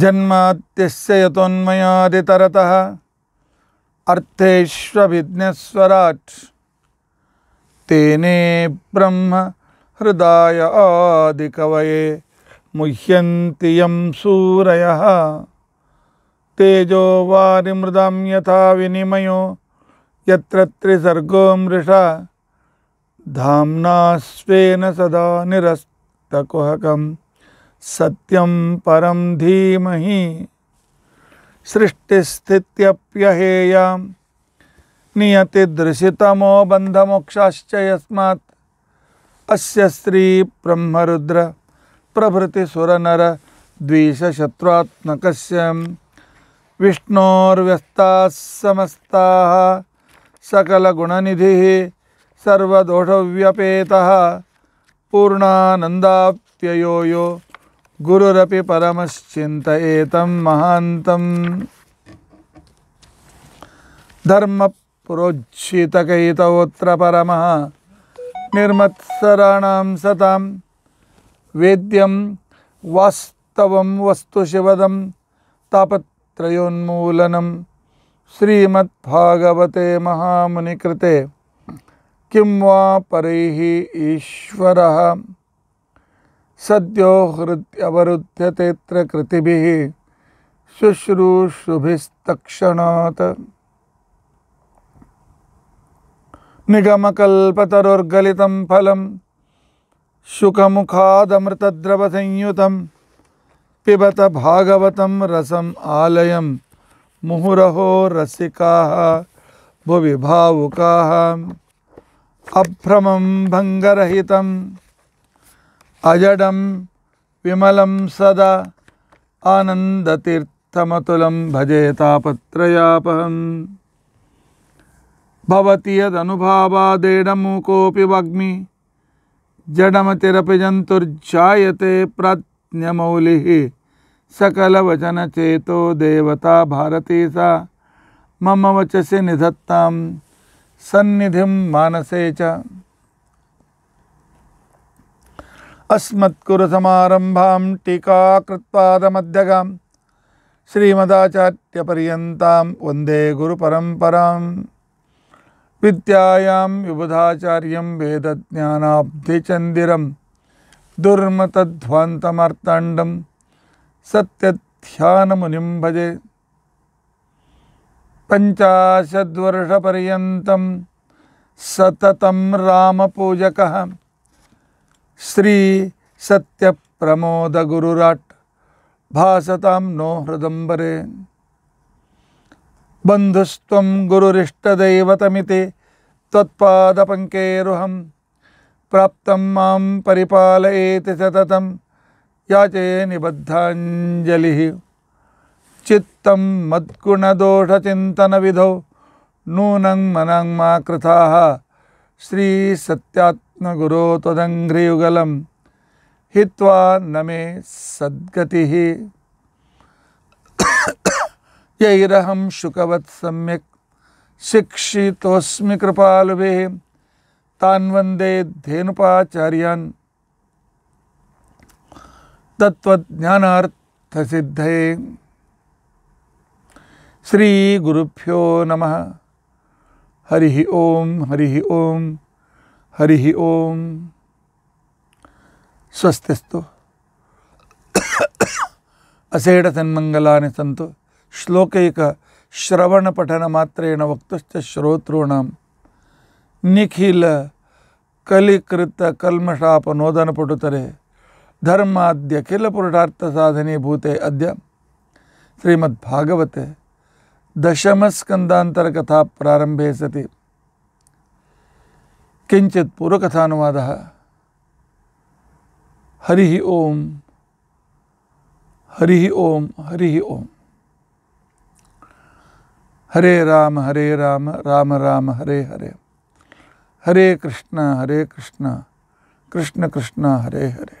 जन्मात्यस्य यतोन्मयादितरतः तेने ब्रह्म हृदय आदि कव मुह्यम सूरय तेजो वारी मृदम यथा विनिमयो यत्र मृषा धामना स्वेन सदा निरस्तकुहक सत्यम परम धीमह सृष्टिस्थित्यप्यहेयां नियतिदृशितमो बन्धमोक्षाश्च यस्मात् अस्य श्रीब्रह्मरुद्र प्रभृतिसुरनरद्विषशत्रुत्मकस्य विष्णोस्ता समस्ता सकल गुणनिधि सर्वोषव्यपेत पूर्णानंदाप्यो यो गुरुरपि परमश्चिन्तयेतं महान्तम् धर्मपुरोज्झितकैतवोऽत्र परमः निर्मत्सराणां सता वेद्यं वास्तव वस्तुशिवदं तापत्रयोन्मूलनं श्रीमद्भागवते महामुनिकृते किं ईश्वर सद्यो ईश्वरः कृति शुश्रूषुभिस्तक्षण कृतिभिः फल शुक मुखादमृतद्रव संयुत पिबत भागवतं रसम आलयम् मुहुरहो रसिका भुवि भावुका अभ्रमं भंगरहित अजडं विमलं सदा आनन्दतीर्थमतुलं भजेतापत्रयापहम् भवति यदनुभावादेडमूकोऽपि वग्मि जडमतिरपि जन्तुर्जायते प्रज्ञमौलिः वचन चेतो देवता भारती सा मम वचसे निधत्ता सन्निधि मानसे च अस्मत्कुरसमारम्भां श्रीमदाचार्यपर्यता वंदे गुरुपरंपरा गुरुपरम्परां विद्यायां विबुधाचार्यं वेदज्ञानाब्धिचन्दिरं दुर्मतध्वान्तमर्ताण्डम् मुनि भजे श्री सत्य प्रमोद गुरुराट भासता नो हृदंबरे बंधुस्व गुरुरिष्टदैवतमिति त्वत्पादपङ्केरुहं प्राप्त मं परिपालयेति सततं याचे निबद्धाञ्जलिः चित्तं मद्गुणदोषचिन्तनविधौ नूनं मनं मा कृथाः श्रीसत्यात्मगुरो तदंग्रियुगल हिवा न मे सद्गति यैरहं शुकवत् सम्यक् शिक्षिस्मे कृपालुभिः तान् वन्दे धेनुपाचार्यान् तत्वज्ञानार्थ श्री गुरुभ्यो नमः हरि ॐ हरिः ॐ हरिः ओम स्वस्तिस्तु असेडसन्मङ्गलानि सन्तु श्लोकैकश्रवणपठनमात्रेण वक्तुश्च श्रोतॄणां निखिलकलिकृतकल्मषापनोदनपटुतरे धर्माद्यखिल पुरुषार्थ साधने भूते अद्य श्रीमद्भागवते दशमस्कंदांतर प्रारंभे सती किंचित पूर्वकथावाद हरि ओम हरि ओम हरि ओम हरे राम हरे राम राम राम हरे हरे हरे कृष्ण हरे कृष्ण कृष्ण कृष्ण हरे हरे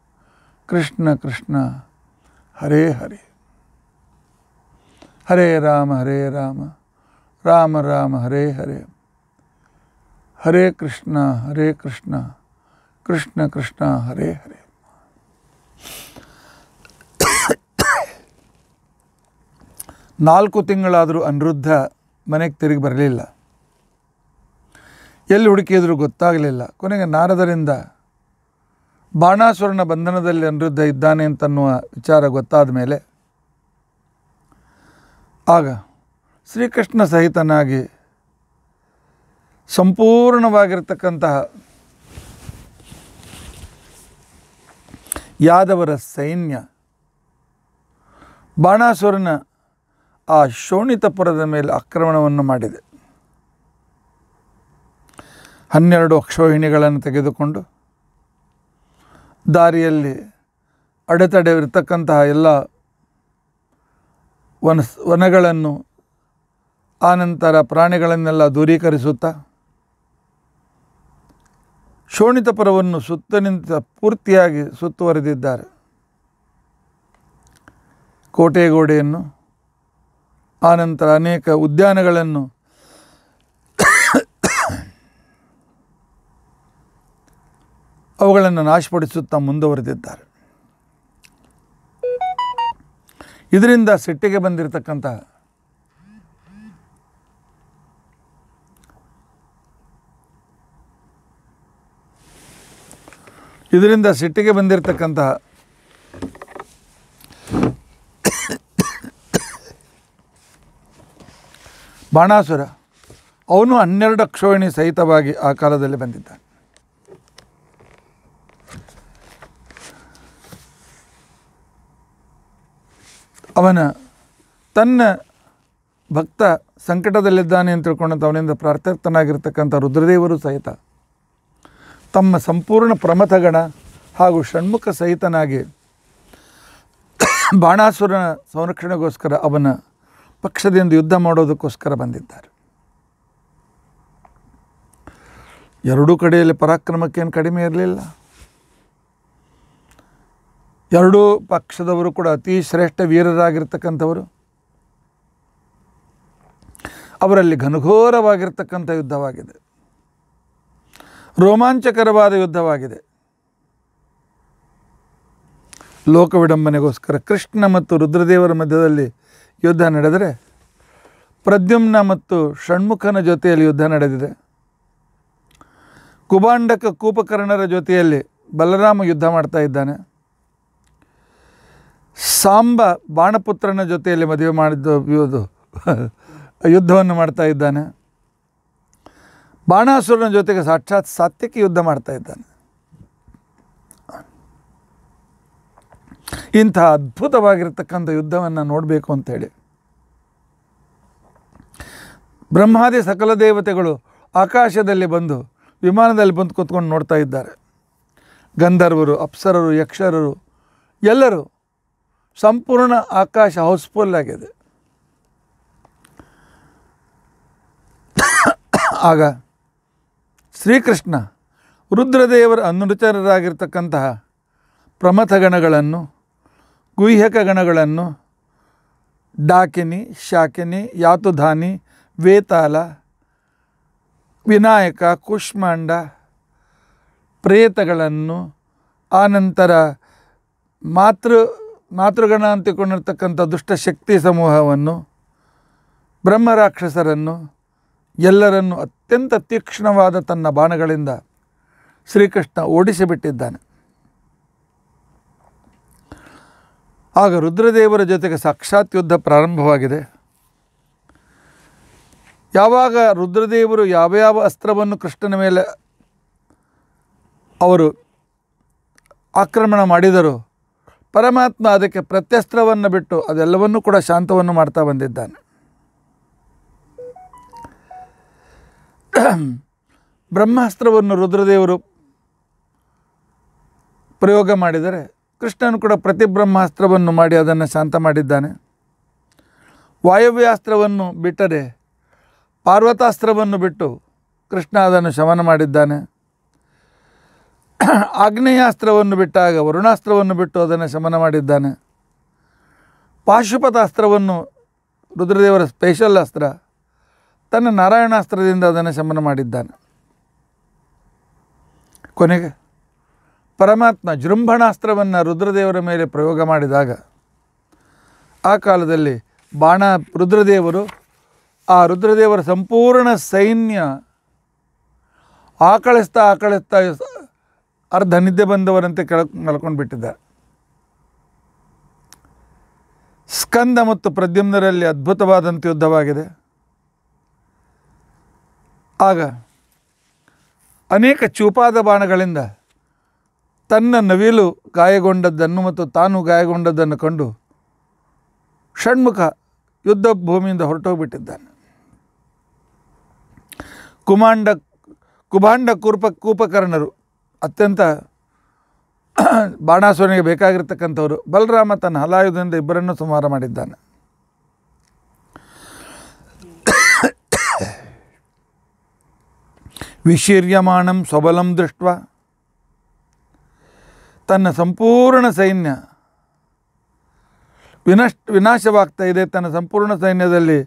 ಕೃಷ್ಣ ಕೃಷ್ಣ ಹರೇ ಹರೇ ಹರೇ ರಾಮ ಹರೇ ರಾಮ ರಾಮ ರಾಮ ಹರೇ ಹರೇ ಹರೇ ಕೃಷ್ಣ ಹರೇ ಕೃಷ್ಣ ಕೃಷ್ಣ ಕೃಷ್ಣ ಹರೇ ಹರೇ ನಾಲ್ಕು ತಿಂಗಳಾದರೂ ಅನಿರುದ್ಧ ಮನೆಗೆ ತಿರುಗಿ ಬರಲಿಲ್ಲ ಎಲ್ಲಿ ಹುಡುಕಿದ್ರು ಗೊತ್ತಾಗಲಿಲ್ಲ ಕೊನೆಗೆ ನಾರದರಿಂದ ಬಾಣಾಸುರನ ಬಂಧನದಲ್ಲಿ ಅನಿರುದ್ಧ ಇದ್ದಾನೆ ಅಂತನ್ನುವ ವಿಚಾರ ಗೊತ್ತಾದ ಮೇಲೆ ಆಗ ಶ್ರೀಕೃಷ್ಣ ಸಹಿತನಾಗಿ ಸಂಪೂರ್ಣವಾಗಿರ್ತಕ್ಕಂತಹ ಯಾದವರ ಸೈನ್ಯ ಬಾಣಾಸುರನ ಆ ಶೋಣಿತಪುರದ ಮೇಲೆ ಆಕ್ರಮಣವನ್ನು ಮಾಡಿದೆ ಹನ್ನೆರಡು ಅಕ್ಷೋಹಿಣಿಗಳನ್ನು ತೆಗೆದುಕೊಂಡು ದಾರಿಯಲ್ಲಿ ಅಡೆತಡೆ ಇರತಕ್ಕಂತಹ ಎಲ್ಲ ವನ ವನಗಳನ್ನು ಆನಂತರ ಪ್ರಾಣಿಗಳನ್ನೆಲ್ಲ ದೂರೀಕರಿಸುತ್ತಾ ಶೋಣಿತಪುರವನ್ನು ಸುತ್ತ ನಿಂತ ಪೂರ್ತಿಯಾಗಿ ಸುತ್ತುವರೆದಿದ್ದಾರೆ ಕೋಟೆಗೋಡೆಯನ್ನು ಆನಂತರ ಅನೇಕ ಉದ್ಯಾನಗಳನ್ನು ಅವುಗಳನ್ನು ನಾಶಪಡಿಸುತ್ತಾ ಮುಂದುವರೆದಿದ್ದಾರೆ ಇದರಿಂದ ಸಿಟ್ಟಿಗೆ ಬಂದಿರತಕ್ಕಂಥ ಇದರಿಂದ ಸಿಟ್ಟಿಗೆ ಬಂದಿರತಕ್ಕಂತಹ ಬಾಣಾಸುರ ಅವನು ಹನ್ನೆರಡು ಅಕ್ಷೋಣಿ ಸಹಿತವಾಗಿ ಆ ಕಾಲದಲ್ಲಿ ಬಂದಿದ್ದಾನೆ ಅವನ ತನ್ನ ಭಕ್ತ ಸಂಕಟದಲ್ಲಿದ್ದಾನೆ ಅಂತ ತಿಳ್ಕೊಂಡಂಥ ಅವನಿಂದ ಪ್ರಾರ್ಥನಾಗಿರ್ತಕ್ಕಂಥ ರುದ್ರದೇವರು ಸಹಿತ ತಮ್ಮ ಸಂಪೂರ್ಣ ಪ್ರಮಥಗಣ ಹಾಗೂ ಷಣ್ಮುಖ ಸಹಿತನಾಗಿ ಬಾಣಾಸುರನ ಸಂರಕ್ಷಣೆಗೋಸ್ಕರ ಅವನ ಪಕ್ಷದಿಂದ ಯುದ್ಧ ಮಾಡೋದಕ್ಕೋಸ್ಕರ ಬಂದಿದ್ದಾರೆ ಎರಡೂ ಕಡೆಯಲ್ಲಿ ಪರಾಕ್ರಮಕ್ಕೇನು ಕಡಿಮೆ ಇರಲಿಲ್ಲ ಎರಡೂ ಪಕ್ಷದವರು ಕೂಡ ಅತಿ ಶ್ರೇಷ್ಠ ವೀರರಾಗಿರ್ತಕ್ಕಂಥವರು ಅವರಲ್ಲಿ ಘನಘೋರವಾಗಿರ್ತಕ್ಕಂಥ ಯುದ್ಧವಾಗಿದೆ ರೋಮಾಂಚಕರವಾದ ಯುದ್ಧವಾಗಿದೆ ಲೋಕ ವಿಡಂಬನೆಗೋಸ್ಕರ ಕೃಷ್ಣ ಮತ್ತು ರುದ್ರದೇವರ ಮಧ್ಯದಲ್ಲಿ ಯುದ್ಧ ನಡೆದರೆ ಪ್ರದ್ಯುಮ್ನ ಮತ್ತು ಷಣ್ಮುಖನ ಜೊತೆಯಲ್ಲಿ ಯುದ್ಧ ನಡೆದಿದೆ ಕುಬಾಂಡಕ ಕೂಪಕರ್ಣರ ಜೊತೆಯಲ್ಲಿ ಬಲರಾಮ ಯುದ್ಧ ಮಾಡ್ತಾ ಇದ್ದಾನೆ ಸಾಂಬ ಬಾಣಪುತ್ರನ ಜೊತೆಯಲ್ಲಿ ಮದುವೆ ಮಾಡಿದ್ದು ಯುದ್ಧವನ್ನು ಮಾಡ್ತಾ ಇದ್ದಾನೆ ಬಾಣಾಸುರನ ಜೊತೆಗೆ ಸಾಕ್ಷಾತ್ ಸಾತ್ಯಕ್ಕೆ ಯುದ್ಧ ಮಾಡ್ತಾ ಇದ್ದಾನೆ ಇಂಥ ಅದ್ಭುತವಾಗಿರ್ತಕ್ಕಂಥ ಯುದ್ಧವನ್ನು ನೋಡಬೇಕು ಅಂತೇಳಿ ಬ್ರಹ್ಮಾದಿ ಸಕಲ ದೇವತೆಗಳು ಆಕಾಶದಲ್ಲಿ ಬಂದು ವಿಮಾನದಲ್ಲಿ ಬಂದು ಕೂತ್ಕೊಂಡು ನೋಡ್ತಾ ಇದ್ದಾರೆ ಗಂಧರ್ವರು ಅಪ್ಸರರು ಯಕ್ಷರರು ಎಲ್ಲರೂ ಸಂಪೂರ್ಣ ಆಕಾಶ ಹೌಸ್ಫುಲ್ ಆಗಿದೆ ಆಗ ಶ್ರೀಕೃಷ್ಣ ರುದ್ರದೇವರ ಅನುಚರರಾಗಿರ್ತಕ್ಕಂತಹ ಪ್ರಮಥ ಗಣಗಳನ್ನು ಗುಹ್ಯಕ ಗಣಗಳನ್ನು ಡಾಕಿನಿ ಶಾಕಿನಿ ಯಾತುಧಾನಿ ವೇತಾಲ ವಿನಾಯಕ ಕುಷ್ಮಾಂಡ ಪ್ರೇತಗಳನ್ನು ಆನಂತರ ಮಾತೃ ಮಾತೃಗಣ ಅಂತಿಕೊಂಡಿರ್ತಕ್ಕಂಥ ದುಷ್ಟಶಕ್ತಿ ಸಮೂಹವನ್ನು ಬ್ರಹ್ಮರಾಕ್ಷಸರನ್ನು ಎಲ್ಲರನ್ನು ಅತ್ಯಂತ ತೀಕ್ಷ್ಣವಾದ ತನ್ನ ಬಾಣಗಳಿಂದ ಶ್ರೀಕೃಷ್ಣ ಓಡಿಸಿಬಿಟ್ಟಿದ್ದಾನೆ ಆಗ ರುದ್ರದೇವರ ಜೊತೆಗೆ ಸಾಕ್ಷಾತ್ ಯುದ್ಧ ಪ್ರಾರಂಭವಾಗಿದೆ ಯಾವಾಗ ರುದ್ರದೇವರು ಯಾವ ಯಾವ ಅಸ್ತ್ರವನ್ನು ಕೃಷ್ಣನ ಮೇಲೆ ಅವರು ಆಕ್ರಮಣ ಮಾಡಿದರು ಪರಮಾತ್ಮ ಅದಕ್ಕೆ ಪ್ರತ್ಯಸ್ತ್ರವನ್ನು ಬಿಟ್ಟು ಅದೆಲ್ಲವನ್ನೂ ಕೂಡ ಶಾಂತವನ್ನು ಮಾಡ್ತಾ ಬಂದಿದ್ದಾನೆ ಬ್ರಹ್ಮಾಸ್ತ್ರವನ್ನು ರುದ್ರದೇವರು ಪ್ರಯೋಗ ಮಾಡಿದರೆ ಕೃಷ್ಣನು ಕೂಡ ಪ್ರತಿ ಬ್ರಹ್ಮಾಸ್ತ್ರವನ್ನು ಮಾಡಿ ಅದನ್ನು ಶಾಂತ ಮಾಡಿದ್ದಾನೆ ವಾಯವ್ಯಾಸ್ತ್ರವನ್ನು ಬಿಟ್ಟರೆ ಪಾರ್ವತಾಸ್ತ್ರವನ್ನು ಬಿಟ್ಟು ಕೃಷ್ಣ ಅದನ್ನು ಶಮನ ಮಾಡಿದ್ದಾನೆ ಆಗ್ನೇಯಾಸ್ತ್ರವನ್ನು ಬಿಟ್ಟಾಗ ವರುಣಾಸ್ತ್ರವನ್ನು ಬಿಟ್ಟು ಅದನ್ನು ಶಮನ ಮಾಡಿದ್ದಾನೆ ಪಾಶುಪತಾಸ್ತ್ರವನ್ನು ರುದ್ರದೇವರ ಸ್ಪೆಷಲ್ ಅಸ್ತ್ರ ತನ್ನ ನಾರಾಯಣಾಸ್ತ್ರದಿಂದ ಅದನ್ನು ಶಮನ ಮಾಡಿದ್ದಾನೆ ಕೊನೆಗೆ ಪರಮಾತ್ಮ ಜೃಂಭಣಾಸ್ತ್ರವನ್ನು ರುದ್ರದೇವರ ಮೇಲೆ ಪ್ರಯೋಗ ಮಾಡಿದಾಗ ಆ ಕಾಲದಲ್ಲಿ ಬಾಣ ರುದ್ರದೇವರು ಆ ರುದ್ರದೇವರ ಸಂಪೂರ್ಣ ಸೈನ್ಯ ಆಕಳಿಸ್ತಾ ಆಕಳಿಸ್ತಾ ಅರ್ಧ ನಿದ್ದೆ ಬಂದವರಂತೆ ಕೆಳ ಮಲ್ಕೊಂಡು ಬಿಟ್ಟಿದ್ದ ಸ್ಕಂದ ಮತ್ತು ಪ್ರದ್ಯುಮ್ನರಲ್ಲಿ ಅದ್ಭುತವಾದಂಥ ಯುದ್ಧವಾಗಿದೆ ಆಗ ಅನೇಕ ಚೂಪಾದ ಬಾಣಗಳಿಂದ ತನ್ನ ನವಿಲು ಗಾಯಗೊಂಡದ್ದನ್ನು ಮತ್ತು ತಾನು ಗಾಯಗೊಂಡದ್ದನ್ನು ಕಂಡು ಷಣ್ಮುಖ ಯುದ್ಧ ಭೂಮಿಯಿಂದ ಹೊರಟೋಗ್ಬಿಟ್ಟಿದ್ದಾನೆ ಕುಮಾಂಡ ಕುಭಾಂಡ ಕೂರ್ಪ ಕೂಪಕರ್ಣರು ಅತ್ಯಂತ ಬಾಣಾಸುರನಿಗೆ ಬೇಕಾಗಿರ್ತಕ್ಕಂಥವರು ಬಲರಾಮ ತನ್ನ ಹಲಾಯುಧದಿಂದ ಇಬ್ಬರನ್ನು ಸಂಹಾರ ಮಾಡಿದ್ದಾನೆ ವಿಶೀರ್ಯಮಾಣಂ ಸ್ವಬಲಂ ದೃಷ್ಟ ತನ್ನ ಸಂಪೂರ್ಣ ಸೈನ್ಯ ವಿನಶ್ ವಿನಾಶವಾಗ್ತಾ ಇದೆ ತನ್ನ ಸಂಪೂರ್ಣ ಸೈನ್ಯದಲ್ಲಿ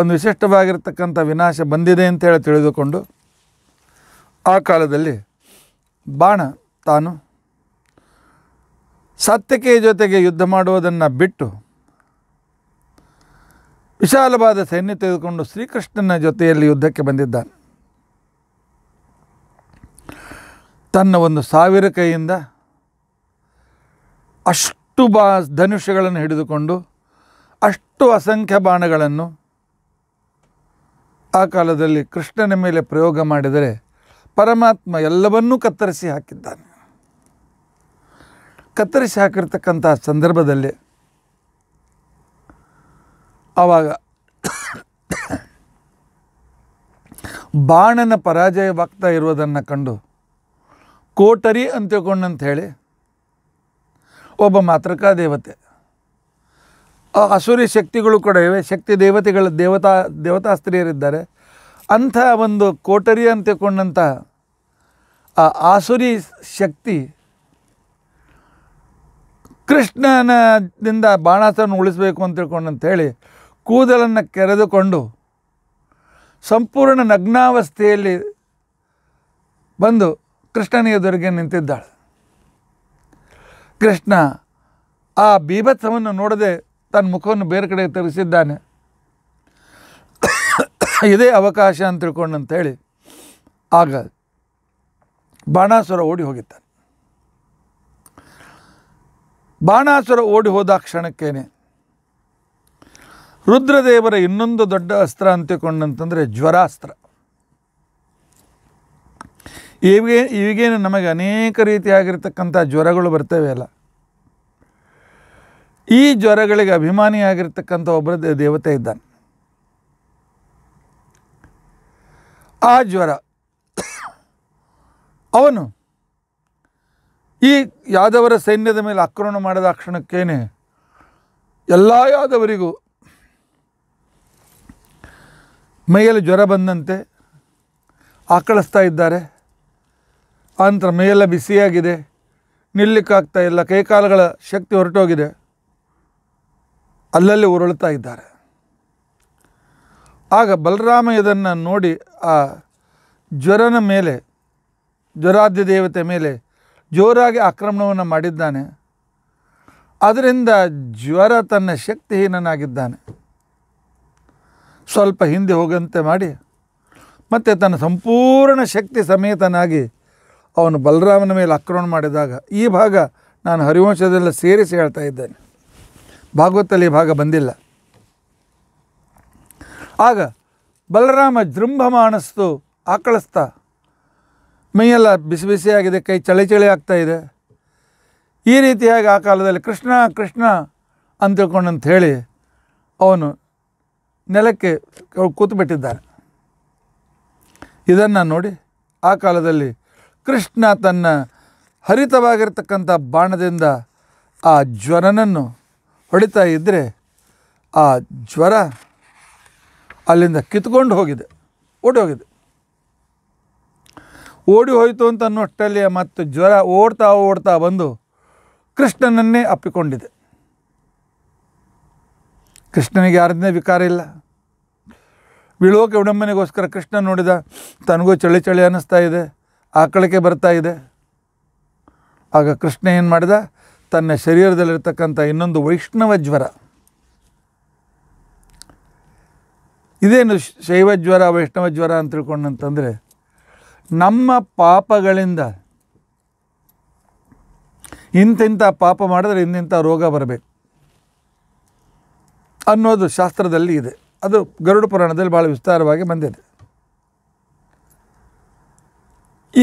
ಒಂದು ವಿಶಿಷ್ಟವಾಗಿರ್ತಕ್ಕಂಥ ವಿನಾಶ ಬಂದಿದೆ ಅಂತೇಳಿ ತಿಳಿದುಕೊಂಡು ಆ ಕಾಲದಲ್ಲಿ ಬಾಣ ತಾನು ಸತ್ಯಕೆಯ ಜೊತೆಗೆ ಯುದ್ಧ ಮಾಡುವುದನ್ನು ಬಿಟ್ಟು ವಿಶಾಲವಾದ ಸೈನ್ಯ ತೆಗೆದುಕೊಂಡು ಶ್ರೀಕೃಷ್ಣನ ಜೊತೆಯಲ್ಲಿ ಯುದ್ಧಕ್ಕೆ ಬಂದಿದ್ದಾನೆ ತನ್ನ ಒಂದು ಸಾವಿರ ಕೈಯಿಂದ ಅಷ್ಟು ಬಾ ಧನುಷ್ಯಗಳನ್ನು ಹಿಡಿದುಕೊಂಡು ಅಷ್ಟು ಅಸಂಖ್ಯ ಬಾಣಗಳನ್ನು ಆ ಕಾಲದಲ್ಲಿ ಕೃಷ್ಣನ ಮೇಲೆ ಪ್ರಯೋಗ ಮಾಡಿದರೆ ಪರಮಾತ್ಮ ಎಲ್ಲವನ್ನೂ ಕತ್ತರಿಸಿ ಹಾಕಿದ್ದಾನೆ ಕತ್ತರಿಸಿ ಹಾಕಿರ್ತಕ್ಕಂಥ ಸಂದರ್ಭದಲ್ಲಿ ಆವಾಗ ಬಾಣನ ಪರಾಜಯವಾಗ್ತಾ ಇರುವುದನ್ನು ಕಂಡು ಕೋಟರಿ ಅಂತ ಹೇಳಿ ಒಬ್ಬ ಮಾತೃಕಾ ದೇವತೆ ಆ ಅಸುರಿ ಶಕ್ತಿಗಳು ಕೂಡ ಇವೆ ಶಕ್ತಿ ದೇವತೆಗಳ ದೇವತಾ ದೇವತಾ ಸ್ತ್ರೀಯರಿದ್ದಾರೆ ಅಂಥ ಒಂದು ಕೋಟರಿ ಅಂತಕೊಂಡಂಥ ಆ ಆಸುರಿ ಶಕ್ತಿ ಕೃಷ್ಣನದಿಂದ ಬಾಣಾಸನ ಉಳಿಸಬೇಕು ಅಂತ ತಿಳ್ಕೊಂಡಂಥೇಳಿ ಕೂದಲನ್ನು ಕೆರೆದುಕೊಂಡು ಸಂಪೂರ್ಣ ನಗ್ನಾವಸ್ಥೆಯಲ್ಲಿ ಬಂದು ಕೃಷ್ಣನ ಎದುರಿಗೆ ನಿಂತಿದ್ದಾಳೆ ಕೃಷ್ಣ ಆ ಬೀಭತ್ಸವನ್ನು ನೋಡದೆ ತನ್ನ ಮುಖವನ್ನು ಬೇರೆ ಕಡೆ ತರಿಸಿದ್ದಾನೆ ಇದೇ ಅವಕಾಶ ಅಂತ ತಿಳ್ಕೊಂಡಂಥೇಳಿ ಆಗ ಬಾಣಾಸುರ ಓಡಿ ಹೋಗಿದ್ದಾನೆ ಬಾಣಾಸುರ ಓಡಿ ಹೋದ ಕ್ಷಣಕ್ಕೇನೆ ರುದ್ರದೇವರ ಇನ್ನೊಂದು ದೊಡ್ಡ ಅಸ್ತ್ರ ಅಂತಿಕೊಂಡಂತಂದರೆ ಜ್ವರಾಸ್ತ್ರ ಇವೇ ಈಗೇನು ನಮಗೆ ಅನೇಕ ರೀತಿಯಾಗಿರ್ತಕ್ಕಂಥ ಜ್ವರಗಳು ಬರ್ತವೆ ಅಲ್ಲ ಈ ಜ್ವರಗಳಿಗೆ ಅಭಿಮಾನಿಯಾಗಿರ್ತಕ್ಕಂಥ ಒಬ್ಬರ ದೇವತೆ ಇದ್ದಾನೆ ಆ ಜ್ವರ ಅವನು ಈ ಯಾದವರ ಸೈನ್ಯದ ಮೇಲೆ ಆಕ್ರಮಣ ಮಾಡಿದ ಆ ಕ್ಷಣಕ್ಕೇನೆ ಎಲ್ಲ ಯಾದವರಿಗೂ ಮೈಯಲ್ಲಿ ಜ್ವರ ಬಂದಂತೆ ಆಕಳಿಸ್ತಾ ಇದ್ದಾರೆ ಆನಂತರ ಮೈಯೆಲ್ಲ ಬಿಸಿಯಾಗಿದೆ ನಿಲ್ಲಕ್ಕಾಗ್ತಾ ಇಲ್ಲ ಕೈಕಾಲುಗಳ ಶಕ್ತಿ ಹೊರಟೋಗಿದೆ ಅಲ್ಲಲ್ಲಿ ಉರುಳ್ತಾ ಇದ್ದಾರೆ ಆಗ ಬಲರಾಮ ಇದನ್ನು ನೋಡಿ ಆ ಜ್ವರನ ಮೇಲೆ ಜ್ವರಾದ್ಯ ದೇವತೆ ಮೇಲೆ ಜೋರಾಗಿ ಆಕ್ರಮಣವನ್ನು ಮಾಡಿದ್ದಾನೆ ಅದರಿಂದ ಜ್ವರ ತನ್ನ ಶಕ್ತಿಹೀನನಾಗಿದ್ದಾನೆ ಸ್ವಲ್ಪ ಹಿಂದೆ ಹೋಗಂತೆ ಮಾಡಿ ಮತ್ತು ತನ್ನ ಸಂಪೂರ್ಣ ಶಕ್ತಿ ಸಮೇತನಾಗಿ ಅವನು ಬಲರಾಮನ ಮೇಲೆ ಆಕ್ರಮಣ ಮಾಡಿದಾಗ ಈ ಭಾಗ ನಾನು ಹರಿವಂಶದೆಲ್ಲ ಸೇರಿಸಿ ಹೇಳ್ತಾ ಇದ್ದೇನೆ ಭಾಗವತಲ್ಲಿ ಈ ಭಾಗ ಬಂದಿಲ್ಲ ಆಗ ಬಲರಾಮ ಜೃಂಭಮಾನಸ್ತು ಆಕಳಿಸ್ತಾ ಮೈಯೆಲ್ಲ ಬಿಸಿ ಬಿಸಿಯಾಗಿದೆ ಕೈ ಚಳಿ ಚಳಿ ಆಗ್ತಾ ಇದೆ ಈ ರೀತಿಯಾಗಿ ಆ ಕಾಲದಲ್ಲಿ ಕೃಷ್ಣ ಕೃಷ್ಣ ಅಂತ ಹೇಳಿ ಅವನು ನೆಲಕ್ಕೆ ಕೂತುಬಿಟ್ಟಿದ್ದಾನೆ ಇದನ್ನು ನೋಡಿ ಆ ಕಾಲದಲ್ಲಿ ಕೃಷ್ಣ ತನ್ನ ಹರಿತವಾಗಿರ್ತಕ್ಕಂಥ ಬಾಣದಿಂದ ಆ ಜ್ವರನನ್ನು ಹೊಡಿತಾ ಇದ್ದರೆ ಆ ಜ್ವರ ಅಲ್ಲಿಂದ ಕಿತ್ಕೊಂಡು ಹೋಗಿದೆ ಓಡಿ ಹೋಗಿದೆ ಓಡಿ ಹೋಯಿತು ಅಂತ ಅನ್ನೋಷ್ಟಲ್ಲಿ ಮತ್ತು ಜ್ವರ ಓಡ್ತಾ ಓಡ್ತಾ ಬಂದು ಕೃಷ್ಣನನ್ನೇ ಅಪ್ಪಿಕೊಂಡಿದೆ ಕೃಷ್ಣನಿಗೆ ಯಾರದೇ ವಿಕಾರ ಇಲ್ಲ ಬೀಳೋಕೆ ವಿಡಂಬನೆಗೋಸ್ಕರ ಕೃಷ್ಣ ನೋಡಿದ ತನಗೂ ಚಳಿ ಚಳಿ ಅನ್ನಿಸ್ತಾ ಇದೆ ಆಕಳಿಕೆ ಬರ್ತಾ ಇದೆ ಆಗ ಕೃಷ್ಣ ಏನು ಮಾಡಿದ ತನ್ನ ಶರೀರದಲ್ಲಿರ್ತಕ್ಕಂಥ ಇನ್ನೊಂದು ವೈಷ್ಣವ ಜ್ವರ ಇದೇನು ಶೈವ ಜ್ವರ ವೈಷ್ಣವ ಜ್ವರ ಅಂತ ತಿಳ್ಕೊಂಡಂತಂದರೆ ನಮ್ಮ ಪಾಪಗಳಿಂದ ಇಂತಿಂಥ ಪಾಪ ಮಾಡಿದ್ರೆ ಇಂತಿಂಥ ರೋಗ ಬರಬೇಕು ಅನ್ನೋದು ಶಾಸ್ತ್ರದಲ್ಲಿ ಇದೆ ಅದು ಗರುಡ ಪುರಾಣದಲ್ಲಿ ಭಾಳ ವಿಸ್ತಾರವಾಗಿ ಬಂದಿದೆ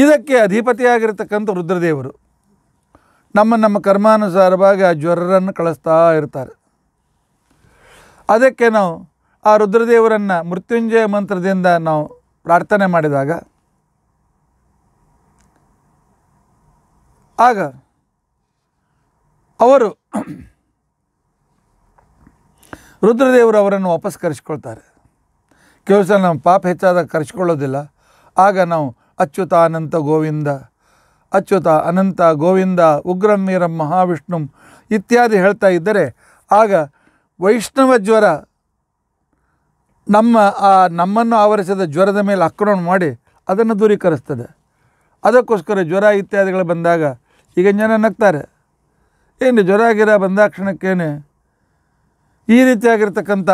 ಇದಕ್ಕೆ ಅಧಿಪತಿಯಾಗಿರ್ತಕ್ಕಂಥ ರುದ್ರದೇವರು ನಮ್ಮ ನಮ್ಮ ಕರ್ಮಾನುಸಾರವಾಗಿ ಆ ಜ್ವರರನ್ನು ಕಳಿಸ್ತಾ ಇರ್ತಾರೆ ಅದಕ್ಕೆ ನಾವು ಆ ರುದ್ರದೇವರನ್ನು ಮೃತ್ಯುಂಜಯ ಮಂತ್ರದಿಂದ ನಾವು ಪ್ರಾರ್ಥನೆ ಮಾಡಿದಾಗ ಆಗ ಅವರು ರುದ್ರದೇವರು ಅವರನ್ನು ವಾಪಸ್ ಕರೆಸ್ಕೊಳ್ತಾರೆ ಕೆಲವು ಸಲ ನಮ್ಮ ಪಾಪ ಹೆಚ್ಚಾದಾಗ ಕರೆಸ್ಕೊಳ್ಳೋದಿಲ್ಲ ಆಗ ನಾವು ಅಚ್ಯುತ ಅನಂತ ಗೋವಿಂದ ಅಚ್ಯುತ ಅನಂತ ಗೋವಿಂದ ಉಗ್ರಂ ವೀರಂ ಮಹಾವಿಷ್ಣು ಇತ್ಯಾದಿ ಹೇಳ್ತಾ ಇದ್ದರೆ ಆಗ ವೈಷ್ಣವ ಜ್ವರ ನಮ್ಮ ಆ ನಮ್ಮನ್ನು ಆವರಿಸಿದ ಜ್ವರದ ಮೇಲೆ ಆಕ್ರಮಣ ಮಾಡಿ ಅದನ್ನು ದೂರೀಕರಿಸ್ತದೆ ಅದಕ್ಕೋಸ್ಕರ ಜ್ವರ ಇತ್ಯಾದಿಗಳು ಬಂದಾಗ ಈಗ ಜನ ನಗ್ತಾರೆ ಏನು ಜ್ವರ ಗಿರ ಬಂದ ಕ್ಷಣಕ್ಕೇನೆ ಈ ರೀತಿಯಾಗಿರ್ತಕ್ಕಂಥ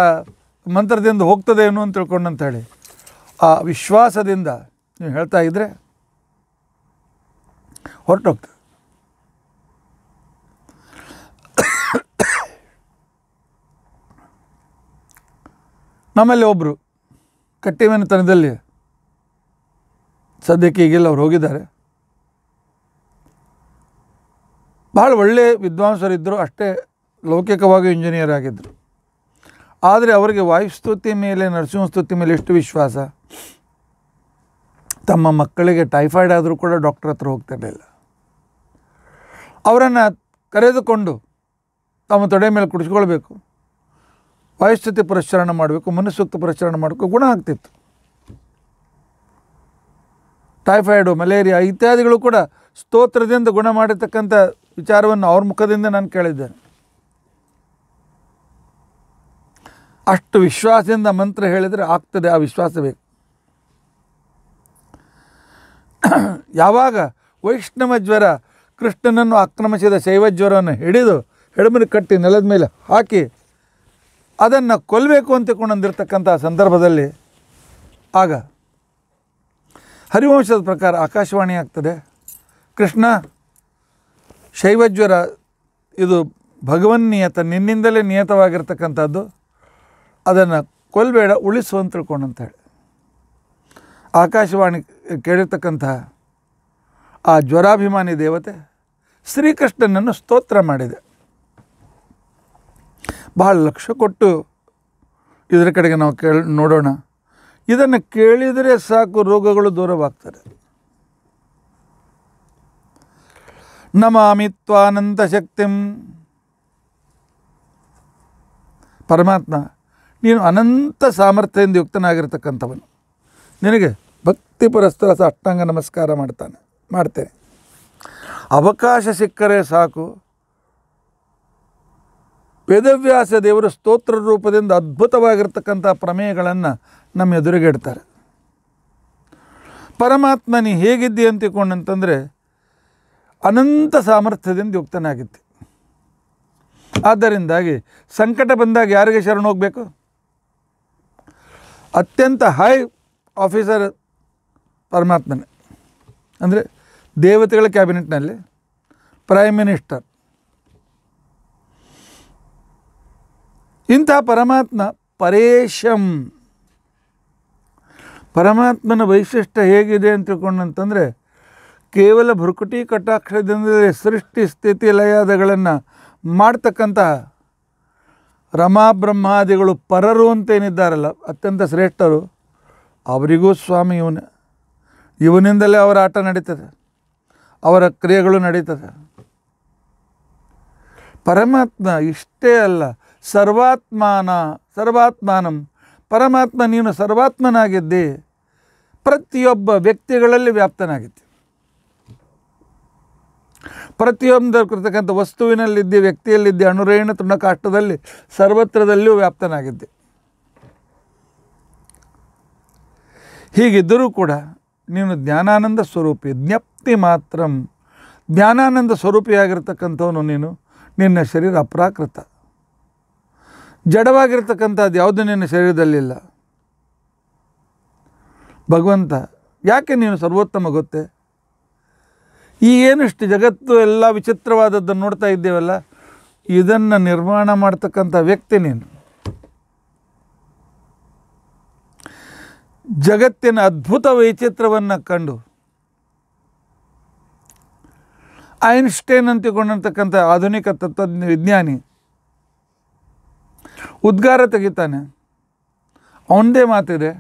ಮಂತ್ರದಿಂದ ಹೋಗ್ತದೆ ಏನು ಅಂತ ತಿಳ್ಕೊಂಡು ಅಂತೇಳಿ ಆ ವಿಶ್ವಾಸದಿಂದ ನೀವು ಹೇಳ್ತಾ ಇದ್ದರೆ ಹೊರಟೋಗ್ತದೆ ನಮ್ಮಲ್ಲಿ ಒಬ್ಬರು ಕಟ್ಟಿಮೆನತನದಲ್ಲಿ ಸದ್ಯಕ್ಕೆ ಈಗೆಲ್ಲ ಅವ್ರು ಹೋಗಿದ್ದಾರೆ ಭಾಳ ಒಳ್ಳೆಯ ವಿದ್ವಾಂಸರಿದ್ದರು ಅಷ್ಟೇ ಲೌಕಿಕವಾಗಿ ಇಂಜಿನಿಯರ್ ಆಗಿದ್ದರು ಆದರೆ ಅವರಿಗೆ ವಾಯುಸ್ತುತಿ ಮೇಲೆ ನರಸಿಂಹಸ್ತುತಿ ಮೇಲೆ ಎಷ್ಟು ವಿಶ್ವಾಸ ತಮ್ಮ ಮಕ್ಕಳಿಗೆ ಟೈಫಾಯ್ಡ್ ಆದರೂ ಕೂಡ ಡಾಕ್ಟರ್ ಹತ್ರ ಹೋಗ್ತಿರಲಿಲ್ಲ ಅವರನ್ನು ಕರೆದುಕೊಂಡು ತಮ್ಮ ತೊಡೆ ಮೇಲೆ ಕುಡಿಸ್ಕೊಳ್ಬೇಕು ವಾಯುಸ್ಥಿತಿ ಪರಿಶ್ರಣ ಮಾಡಬೇಕು ಮನಸ್ಸೂಕ್ತ ಪರಿಶ್ರಣ ಮಾಡಬೇಕು ಗುಣ ಆಗ್ತಿತ್ತು ಟೈಫಾಯ್ಡು ಮಲೇರಿಯಾ ಇತ್ಯಾದಿಗಳು ಕೂಡ ಸ್ತೋತ್ರದಿಂದ ಗುಣ ಮಾಡಿರ್ತಕ್ಕಂಥ ವಿಚಾರವನ್ನು ಅವ್ರ ಮುಖದಿಂದ ನಾನು ಕೇಳಿದ್ದೇನೆ ಅಷ್ಟು ವಿಶ್ವಾಸದಿಂದ ಮಂತ್ರ ಹೇಳಿದರೆ ಆಗ್ತದೆ ಆ ವಿಶ್ವಾಸ ಬೇಕು ಯಾವಾಗ ವೈಷ್ಣವ ಜ್ವರ ಕೃಷ್ಣನನ್ನು ಆಕ್ರಮಿಸಿದ ಶೈವ ಜ್ವರವನ್ನು ಹಿಡಿದು ಹೆಡಮನಿ ಕಟ್ಟಿ ನೆಲದ ಮೇಲೆ ಹಾಕಿ ಅದನ್ನು ಕೊಲ್ಲಬೇಕು ಅಂತ ಕೊಂಡೊಂದಿರ್ತಕ್ಕಂಥ ಸಂದರ್ಭದಲ್ಲಿ ಆಗ ಹರಿವಂಶದ ಪ್ರಕಾರ ಆಕಾಶವಾಣಿ ಆಗ್ತದೆ ಕೃಷ್ಣ ಶೈವಜ್ವರ ಇದು ಭಗವನ್ ನಿಯತ ನಿನ್ನಿಂದಲೇ ನಿಯತವಾಗಿರ್ತಕ್ಕಂಥದ್ದು ಅದನ್ನು ಕೊಲ್ಲಬೇಡ ಉಳಿಸು ಅಂತ ತಿಳ್ಕೊಂಡಂಥೇಳಿ ಆಕಾಶವಾಣಿ ಕೇಳಿರ್ತಕ್ಕಂತಹ ಆ ಜ್ವರಾಭಿಮಾನಿ ದೇವತೆ ಶ್ರೀಕೃಷ್ಣನನ್ನು ಸ್ತೋತ್ರ ಮಾಡಿದೆ ಬಹಳ ಲಕ್ಷ ಕೊಟ್ಟು ಇದರ ಕಡೆಗೆ ನಾವು ಕೇಳಿ ನೋಡೋಣ ಇದನ್ನು ಕೇಳಿದರೆ ಸಾಕು ರೋಗಗಳು ನಮ್ಮ ನಮಾಮಿತ್ವಾನಂದ ಶಕ್ತಿಂ ಪರಮಾತ್ಮ ನೀನು ಅನಂತ ಸಾಮರ್ಥ್ಯದಿಂದ ಯುಕ್ತನಾಗಿರ್ತಕ್ಕಂಥವನು ನಿನಗೆ ಭಕ್ತಿ ಸಹ ಅಷ್ಟಾಂಗ ನಮಸ್ಕಾರ ಮಾಡ್ತಾನೆ ಮಾಡ್ತೇನೆ ಅವಕಾಶ ಸಿಕ್ಕರೆ ಸಾಕು ವೇದವ್ಯಾಸ ದೇವರು ಸ್ತೋತ್ರ ರೂಪದಿಂದ ಅದ್ಭುತವಾಗಿರ್ತಕ್ಕಂಥ ಪ್ರಮೇಯಗಳನ್ನು ನಮ್ಮ ಎದುರಿಗೆ ಇಡ್ತಾರೆ ಪರಮಾತ್ಮ ನೀ ಹೇಗಿದ್ದಿ ಅಂತಿಕೊಂಡಂತಂದರೆ ಅನಂತ ಸಾಮರ್ಥ್ಯದಿಂದ ಯುಕ್ತನಾಗಿತ್ತು ಆದ್ದರಿಂದಾಗಿ ಸಂಕಟ ಬಂದಾಗ ಯಾರಿಗೆ ಶರಣ ಹೋಗಬೇಕು ಅತ್ಯಂತ ಹೈ ಆಫೀಸರ್ ಪರಮಾತ್ಮನೇ ಅಂದರೆ ದೇವತೆಗಳ ಕ್ಯಾಬಿನೆಟ್ನಲ್ಲಿ ಪ್ರೈಮ್ ಮಿನಿಸ್ಟರ್ ಇಂಥ ಪರಮಾತ್ಮ ಪರೇಶಂ ಪರಮಾತ್ಮನ ವೈಶಿಷ್ಟ್ಯ ಹೇಗಿದೆ ಅಂತ ತಿಳ್ಕೊಂಡಂತಂದರೆ ಕೇವಲ ಭ್ರುಕುಟಿ ಕಟಾಕ್ಷದಿಂದಲೇ ಸೃಷ್ಟಿ ಸ್ಥಿತಿ ಲಯಾದಗಳನ್ನು ಮಾಡ್ತಕ್ಕಂತಹ ರಮಾಬ್ರಹ್ಮಾದಿಗಳು ಪರರು ಅಂತೇನಿದ್ದಾರಲ್ಲ ಅತ್ಯಂತ ಶ್ರೇಷ್ಠರು ಅವರಿಗೂ ಸ್ವಾಮಿ ಇವನೇ ಇವನಿಂದಲೇ ಅವರ ಆಟ ನಡೀತದೆ ಅವರ ಕ್ರಿಯೆಗಳು ನಡೀತದೆ ಪರಮಾತ್ಮ ಇಷ್ಟೇ ಅಲ್ಲ ಸರ್ವಾತ್ಮನ ಸರ್ವಾತ್ಮಾನಂ ಪರಮಾತ್ಮ ನೀನು ಸರ್ವಾತ್ಮನಾಗಿದ್ದೆ ಪ್ರತಿಯೊಬ್ಬ ವ್ಯಕ್ತಿಗಳಲ್ಲಿ ವ್ಯಾಪ್ತನಾಗಿದ್ದೆ ಕೃತಕ್ಕಂಥ ವಸ್ತುವಿನಲ್ಲಿದ್ದೆ ವ್ಯಕ್ತಿಯಲ್ಲಿದ್ದೆ ಅಣುರೇಣ ತೃಣಕಾಷ್ಟದಲ್ಲಿ ಸರ್ವತ್ರದಲ್ಲಿಯೂ ವ್ಯಾಪ್ತನಾಗಿದ್ದೆ ಹೀಗಿದ್ದರೂ ಕೂಡ ನೀನು ಜ್ಞಾನಾನಂದ ಸ್ವರೂಪಿ ಜ್ಞಪ್ತಿ ಮಾತ್ರ ಜ್ಞಾನಾನಂದ ಸ್ವರೂಪಿಯಾಗಿರ್ತಕ್ಕಂಥವನು ನೀನು ನಿನ್ನ ಶರೀರ ಅಪ್ರಾಕೃತ ಜಡವಾಗಿರ್ತಕ್ಕಂಥದ್ದು ಯಾವುದು ನಿನ್ನ ಶರೀರದಲ್ಲಿಲ್ಲ ಭಗವಂತ ಯಾಕೆ ನೀನು ಸರ್ವೋತ್ತಮ ಗೊತ್ತೆ ಈ ಏನಿಷ್ಟು ಜಗತ್ತು ಎಲ್ಲ ವಿಚಿತ್ರವಾದದ್ದನ್ನು ನೋಡ್ತಾ ಇದ್ದೇವಲ್ಲ ಇದನ್ನು ನಿರ್ಮಾಣ ಮಾಡ್ತಕ್ಕಂಥ ವ್ಯಕ್ತಿ ನೀನು ಜಗತ್ತಿನ ಅದ್ಭುತ ವೈಚಿತ್ರವನ್ನು ಕಂಡು ಐನ್ಸ್ಟೈನ್ ಅಂತಿಕೊಂಡಿರ್ತಕ್ಕಂಥ ಆಧುನಿಕ ತತ್ವಜ್ಞ ವಿಜ್ಞಾನಿ ಉದ್ಗಾರ ತೆಗಿತಾನೆ ಅವನದೇ ಮಾತಿದೆ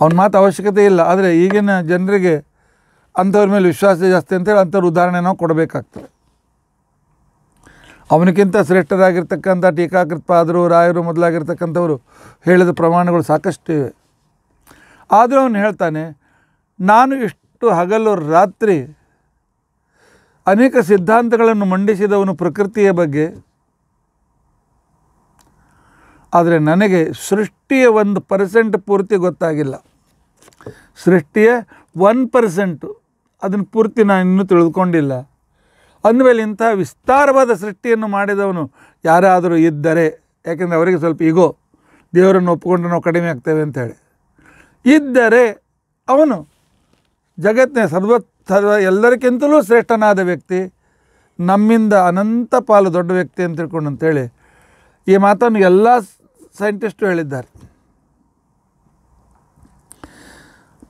ಅವನ ಮಾತು ಅವಶ್ಯಕತೆ ಇಲ್ಲ ಆದರೆ ಈಗಿನ ಜನರಿಗೆ ಅಂಥವ್ರ ಮೇಲೆ ವಿಶ್ವಾಸ ಜಾಸ್ತಿ ಅಂತೇಳಿ ಅಂಥವ್ರ ಉದಾಹರಣೆ ನಾವು ಕೊಡಬೇಕಾಗ್ತದೆ ಅವನಿಗಿಂತ ಶ್ರೇಷ್ಠರಾಗಿರ್ತಕ್ಕಂಥ ಆದರೂ ರಾಯರು ಮೊದಲಾಗಿರ್ತಕ್ಕಂಥವರು ಹೇಳಿದ ಪ್ರಮಾಣಗಳು ಸಾಕಷ್ಟು ಇವೆ ಆದರೂ ಅವನು ಹೇಳ್ತಾನೆ ನಾನು ಇಷ್ಟು ಹಗಲು ರಾತ್ರಿ ಅನೇಕ ಸಿದ್ಧಾಂತಗಳನ್ನು ಮಂಡಿಸಿದವನು ಪ್ರಕೃತಿಯ ಬಗ್ಗೆ ಆದರೆ ನನಗೆ ಸೃಷ್ಟಿಯ ಒಂದು ಪರ್ಸೆಂಟ್ ಪೂರ್ತಿ ಗೊತ್ತಾಗಿಲ್ಲ ಸೃಷ್ಟಿಯ ಒನ್ ಪರ್ಸೆಂಟು ಅದನ್ನು ಪೂರ್ತಿ ನಾನು ಇನ್ನೂ ತಿಳಿದುಕೊಂಡಿಲ್ಲ ಅಂದಮೇಲೆ ಇಂತಹ ವಿಸ್ತಾರವಾದ ಸೃಷ್ಟಿಯನ್ನು ಮಾಡಿದವನು ಯಾರಾದರೂ ಇದ್ದರೆ ಯಾಕೆಂದರೆ ಅವರಿಗೆ ಸ್ವಲ್ಪ ಈಗೋ ದೇವರನ್ನು ಒಪ್ಪಿಕೊಂಡು ನಾವು ಕಡಿಮೆ ಆಗ್ತೇವೆ ಅಂತೇಳಿ ಇದ್ದರೆ ಅವನು ಜಗತ್ತಿನ ಸರ್ವ ಸರ್ವ ಎಲ್ಲರಿಗಿಂತಲೂ ಶ್ರೇಷ್ಠನಾದ ವ್ಯಕ್ತಿ ನಮ್ಮಿಂದ ಅನಂತ ಪಾಲು ದೊಡ್ಡ ವ್ಯಕ್ತಿ ಅಂತ ತಿಳ್ಕೊಂಡು ಅಂತೇಳಿ ಈ ಮಾತನ್ನು ಎಲ್ಲ ಸೈಂಟಿಸ್ಟು ಹೇಳಿದ್ದಾರೆ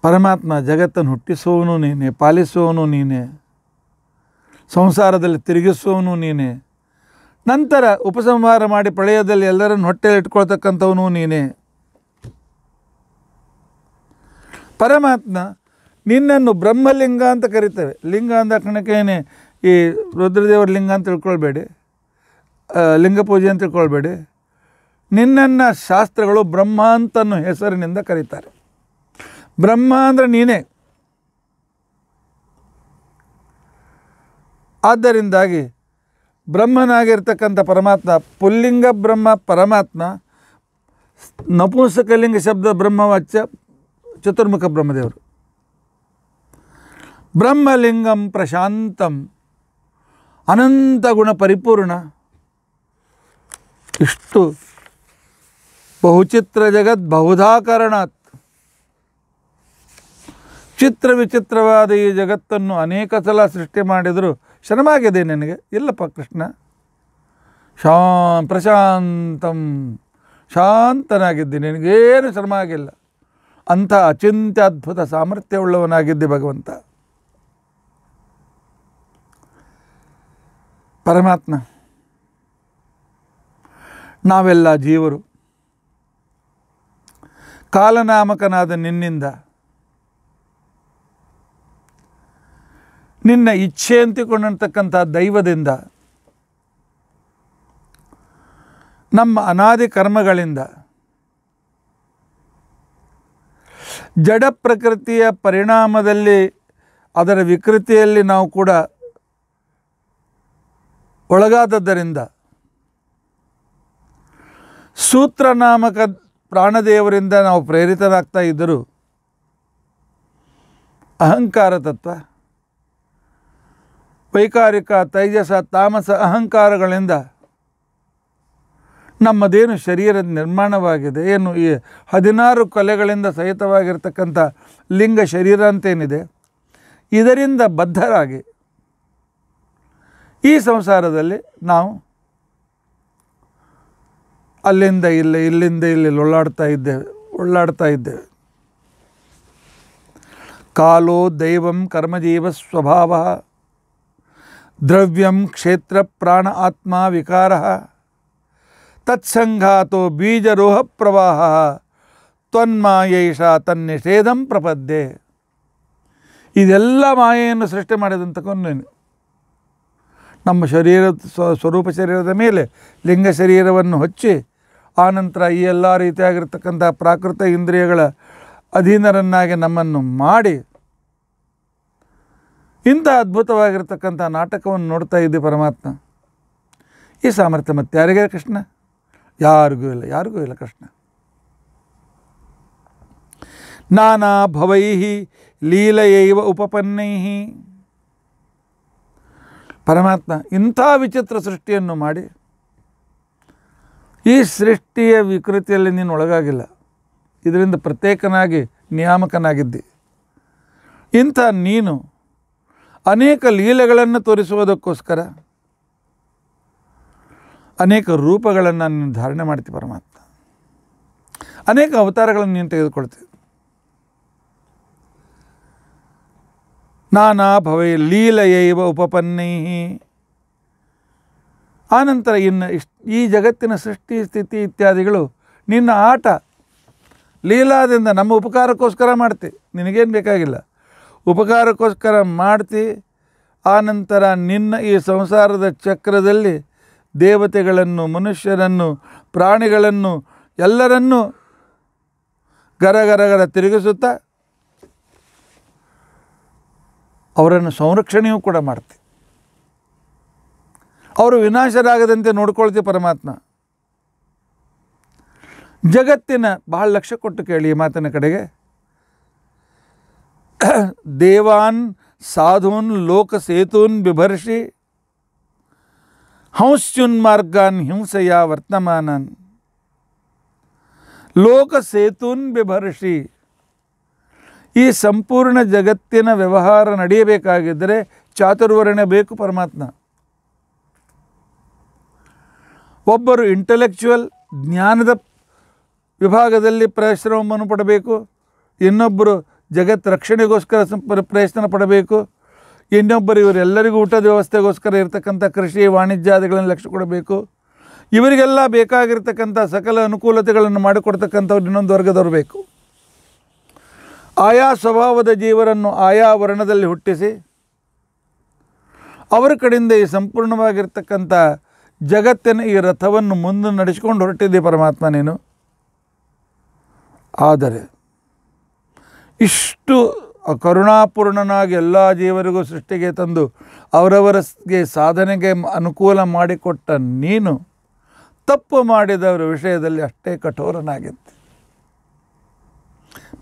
ಪರಮಾತ್ಮ ಜಗತ್ತನ್ನು ಹುಟ್ಟಿಸುವವನು ನೀನೆ ಪಾಲಿಸುವವನು ನೀನೆ ಸಂಸಾರದಲ್ಲಿ ತಿರುಗಿಸುವವನು ನೀನೆ ನಂತರ ಉಪಸಂಹಾರ ಮಾಡಿ ಪಳೆಯದಲ್ಲಿ ಎಲ್ಲರನ್ನು ಹೊಟ್ಟೆಯಲ್ಲಿ ಇಟ್ಕೊಳ್ತಕ್ಕಂಥವನು ನೀನೆ ಪರಮಾತ್ಮ ನಿನ್ನನ್ನು ಬ್ರಹ್ಮಲಿಂಗ ಅಂತ ಕರೀತೇವೆ ಲಿಂಗ ಅಂದ ಕಣಕ್ಕೇನೆ ಈ ರುದ್ರದೇವರ ಲಿಂಗ ಅಂತ ತಿಳ್ಕೊಳ್ಬೇಡಿ ಲಿಂಗ ಪೂಜೆ ಅಂತ ತಿಳ್ಕೊಳ್ಬೇಡಿ ನಿನ್ನನ್ನು ಶಾಸ್ತ್ರಗಳು ಬ್ರಹ್ಮ ಅಂತನೋ ಹೆಸರಿನಿಂದ ಕರೀತಾರೆ ಬ್ರಹ್ಮ ಅಂದರೆ ನೀನೇ ಆದ್ದರಿಂದಾಗಿ ಬ್ರಹ್ಮನಾಗಿರ್ತಕ್ಕಂಥ ಪರಮಾತ್ಮ ಪುಲ್ಲಿಂಗ ಬ್ರಹ್ಮ ಪರಮಾತ್ಮ ನಪುಂಸಕಲಿಂಗ ಶಬ್ದ ಬ್ರಹ್ಮವಾಚ್ಯ ಚತುರ್ಮುಖ ಬ್ರಹ್ಮದೇವರು ಬ್ರಹ್ಮಲಿಂಗಂ ಪ್ರಶಾಂತಂ ಅನಂತ ಗುಣ ಪರಿಪೂರ್ಣ ಇಷ್ಟು ಬಹುಚಿತ್ರ ಜಗತ್ ಬಹುಧಾಕರಣಾತ್ ಚಿತ್ರ ವಿಚಿತ್ರವಾದ ಈ ಜಗತ್ತನ್ನು ಅನೇಕ ಸಲ ಸೃಷ್ಟಿ ಮಾಡಿದರೂ ಶರಮಾಗಿದೆ ನಿನಗೆ ಇಲ್ಲಪ್ಪ ಕೃಷ್ಣ ಶಾ ಪ್ರಶಾಂತಂ ಶಾಂತನಾಗಿದ್ದೆ ನಿನಗೇನು ಶ್ರಮ ಆಗಿಲ್ಲ ಅಂಥ ಅದ್ಭುತ ಸಾಮರ್ಥ್ಯವುಳ್ಳವನಾಗಿದ್ದೆ ಭಗವಂತ ಪರಮಾತ್ಮ ನಾವೆಲ್ಲ ಜೀವರು ಕಾಲನಾಮಕನಾದ ನಿನ್ನಿಂದ ನಿನ್ನ ಇಚ್ಛೆ ದೈವದಿಂದ ನಮ್ಮ ಅನಾದಿ ಕರ್ಮಗಳಿಂದ ಜಡ ಪ್ರಕೃತಿಯ ಪರಿಣಾಮದಲ್ಲಿ ಅದರ ವಿಕೃತಿಯಲ್ಲಿ ನಾವು ಕೂಡ ಒಳಗಾದದ್ದರಿಂದ ಸೂತ್ರನಾಮಕ ಪ್ರಾಣದೇವರಿಂದ ನಾವು ಪ್ರೇರಿತರಾಗ್ತಾ ಇದ್ದರೂ ಅಹಂಕಾರ ತತ್ವ ವೈಕಾರಿಕ ತೈಜಸ ತಾಮಸ ಅಹಂಕಾರಗಳಿಂದ ನಮ್ಮದೇನು ಶರೀರದ ನಿರ್ಮಾಣವಾಗಿದೆ ಏನು ಈ ಹದಿನಾರು ಕಲೆಗಳಿಂದ ಸಹಿತವಾಗಿರ್ತಕ್ಕಂಥ ಲಿಂಗ ಶರೀರ ಅಂತೇನಿದೆ ಇದರಿಂದ ಬದ್ಧರಾಗಿ ಈ ಸಂಸಾರದಲ್ಲಿ ನಾವು ಅಲ್ಲಿಂದ ಇಲ್ಲಿ ಇಲ್ಲಿಂದ ಇಲ್ಲಿ ಒಳ್ಳಾಡ್ತಾ ಇದ್ದೇವೆ ಒಳ್ಳಾಡ್ತಾ ಇದ್ದೇವೆ ಕಾಲೋ ದೈವಂ ಕರ್ಮಜೀವ ಸ್ವಭಾವ ದ್ರವ್ಯಂ ಕ್ಷೇತ್ರ ಪ್ರಾಣ ಆತ್ಮ ವಿಕಾರ ತತ್ಸಂಘಾತೋ ಬೀಜರೋಹ ಪ್ರವಾಹ ತನ್ನ ನಿಷೇಧಂ ಪ್ರಪದ್ದೆ ಇದೆಲ್ಲ ಮಾಯೆಯನ್ನು ಸೃಷ್ಟಿ ಮಾಡಿದಂಥ ಕೊನ್ನೇನು ನಮ್ಮ ಶರೀರ ಸ್ವರೂಪ ಶರೀರದ ಮೇಲೆ ಲಿಂಗ ಶರೀರವನ್ನು ಹೊಚ್ಚಿ ಆನಂತರ ಈ ಎಲ್ಲ ರೀತಿಯಾಗಿರ್ತಕ್ಕಂಥ ಪ್ರಾಕೃತ ಇಂದ್ರಿಯಗಳ ಅಧೀನರನ್ನಾಗಿ ನಮ್ಮನ್ನು ಮಾಡಿ ಇಂಥ ಅದ್ಭುತವಾಗಿರ್ತಕ್ಕಂಥ ನಾಟಕವನ್ನು ನೋಡ್ತಾ ಇದ್ದೆ ಪರಮಾತ್ಮ ಈ ಸಾಮರ್ಥ್ಯ ಮತ್ತೆ ಯಾರಿಗೆ ಕೃಷ್ಣ ಯಾರಿಗೂ ಇಲ್ಲ ಯಾರಿಗೂ ಇಲ್ಲ ಕೃಷ್ಣ ನಾನಾ ಭವೈ ಲೀಲೆಯವ ಉಪಪನ್ನೈ ಪರಮಾತ್ಮ ಇಂಥ ವಿಚಿತ್ರ ಸೃಷ್ಟಿಯನ್ನು ಮಾಡಿ ಈ ಸೃಷ್ಟಿಯ ವಿಕೃತಿಯಲ್ಲಿ ನೀನು ಒಳಗಾಗಿಲ್ಲ ಇದರಿಂದ ಪ್ರತ್ಯೇಕನಾಗಿ ನಿಯಾಮಕನಾಗಿದ್ದಿ ಇಂಥ ನೀನು ಅನೇಕ ಲೀಲೆಗಳನ್ನು ತೋರಿಸುವುದಕ್ಕೋಸ್ಕರ ಅನೇಕ ರೂಪಗಳನ್ನು ನೀನು ಧಾರಣೆ ಮಾಡ್ತೀವಿ ಪರಮಾತ್ಮ ಅನೇಕ ಅವತಾರಗಳನ್ನು ನೀನು ತೆಗೆದುಕೊಳ್ತೀವಿ ನಾನಾ ಭವೈ ಲೀಲೆಯೈವ ಉಪಪನ್ನೈ ಆನಂತರ ಇನ್ನು ಇಷ್ಟು ಈ ಜಗತ್ತಿನ ಸೃಷ್ಟಿ ಸ್ಥಿತಿ ಇತ್ಯಾದಿಗಳು ನಿನ್ನ ಆಟ ಲೀಲಾದಿಂದ ನಮ್ಮ ಉಪಕಾರಕ್ಕೋಸ್ಕರ ಮಾಡ್ತಿ ನಿನಗೇನು ಬೇಕಾಗಿಲ್ಲ ಉಪಕಾರಕ್ಕೋಸ್ಕರ ಮಾಡ್ತಿ ಆನಂತರ ನಿನ್ನ ಈ ಸಂಸಾರದ ಚಕ್ರದಲ್ಲಿ ದೇವತೆಗಳನ್ನು ಮನುಷ್ಯರನ್ನು ಪ್ರಾಣಿಗಳನ್ನು ಎಲ್ಲರನ್ನೂ ಗರಗರಗರ ತಿರುಗಿಸುತ್ತಾ ಅವರನ್ನು ಸಂರಕ್ಷಣೆಯೂ ಕೂಡ ಮಾಡ್ತಿ ಅವರು ವಿನಾಶರಾಗದಂತೆ ನೋಡ್ಕೊಳ್ತೀವಿ ಪರಮಾತ್ಮ ಜಗತ್ತಿನ ಬಹಳ ಲಕ್ಷ ಕೊಟ್ಟು ಕೇಳಿ ಈ ಮಾತಿನ ಕಡೆಗೆ ದೇವಾನ್ ಸಾಧೂನ್ ಸೇತೂನ್ ಬಿಭರ್ಷಿ ಹಂಸ್ಯುನ್ಮಾರ್ಗಾನ್ ಹಿಂಸೆಯ ವರ್ತಮಾನನ್ ಲೋಕಸೇತೂನ್ ಬಿಭರ್ಷಿ ಈ ಸಂಪೂರ್ಣ ಜಗತ್ತಿನ ವ್ಯವಹಾರ ನಡೆಯಬೇಕಾಗಿದ್ದರೆ ಚಾತುರ್ವರ್ಣ ಬೇಕು ಪರಮಾತ್ಮ ಒಬ್ಬರು ಇಂಟೆಲೆಕ್ಚುವಲ್ ಜ್ಞಾನದ ವಿಭಾಗದಲ್ಲಿ ಪ್ರಯಶ್ರಮವನ್ನು ಪಡಬೇಕು ಇನ್ನೊಬ್ಬರು ಜಗತ್ ರಕ್ಷಣೆಗೋಸ್ಕರ ಪ್ರಯತ್ನ ಪಡಬೇಕು ಇನ್ನೊಬ್ಬರು ಇವರೆಲ್ಲರಿಗೂ ಊಟದ ವ್ಯವಸ್ಥೆಗೋಸ್ಕರ ಇರತಕ್ಕಂಥ ಕೃಷಿ ವಾಣಿಜ್ಯಾದಿಗಳನ್ನು ಲಕ್ಷ್ಯ ಕೊಡಬೇಕು ಇವರಿಗೆಲ್ಲ ಬೇಕಾಗಿರ್ತಕ್ಕಂಥ ಸಕಲ ಅನುಕೂಲತೆಗಳನ್ನು ಮಾಡಿಕೊಡ್ತಕ್ಕಂಥವ್ರು ಇನ್ನೊಂದು ವರ್ಗದವ್ರು ಬೇಕು ಆಯಾ ಸ್ವಭಾವದ ಜೀವರನ್ನು ಆಯಾ ವರ್ಣದಲ್ಲಿ ಹುಟ್ಟಿಸಿ ಅವರ ಕಡೆಯಿಂದ ಈ ಸಂಪೂರ್ಣವಾಗಿರ್ತಕ್ಕಂಥ ಜಗತ್ತಿನ ಈ ರಥವನ್ನು ಮುಂದೆ ನಡೆಸಿಕೊಂಡು ಹೊರಟಿದ್ದೆ ಪರಮಾತ್ಮ ನೀನು ಆದರೆ ಇಷ್ಟು ಕರುಣಾಪೂರ್ಣನಾಗಿ ಎಲ್ಲ ಜೀವರಿಗೂ ಸೃಷ್ಟಿಗೆ ತಂದು ಅವರವರಿಗೆ ಸಾಧನೆಗೆ ಅನುಕೂಲ ಮಾಡಿಕೊಟ್ಟ ನೀನು ತಪ್ಪು ಮಾಡಿದವರ ವಿಷಯದಲ್ಲಿ ಅಷ್ಟೇ ಕಠೋರನಾಗಿತ್ತು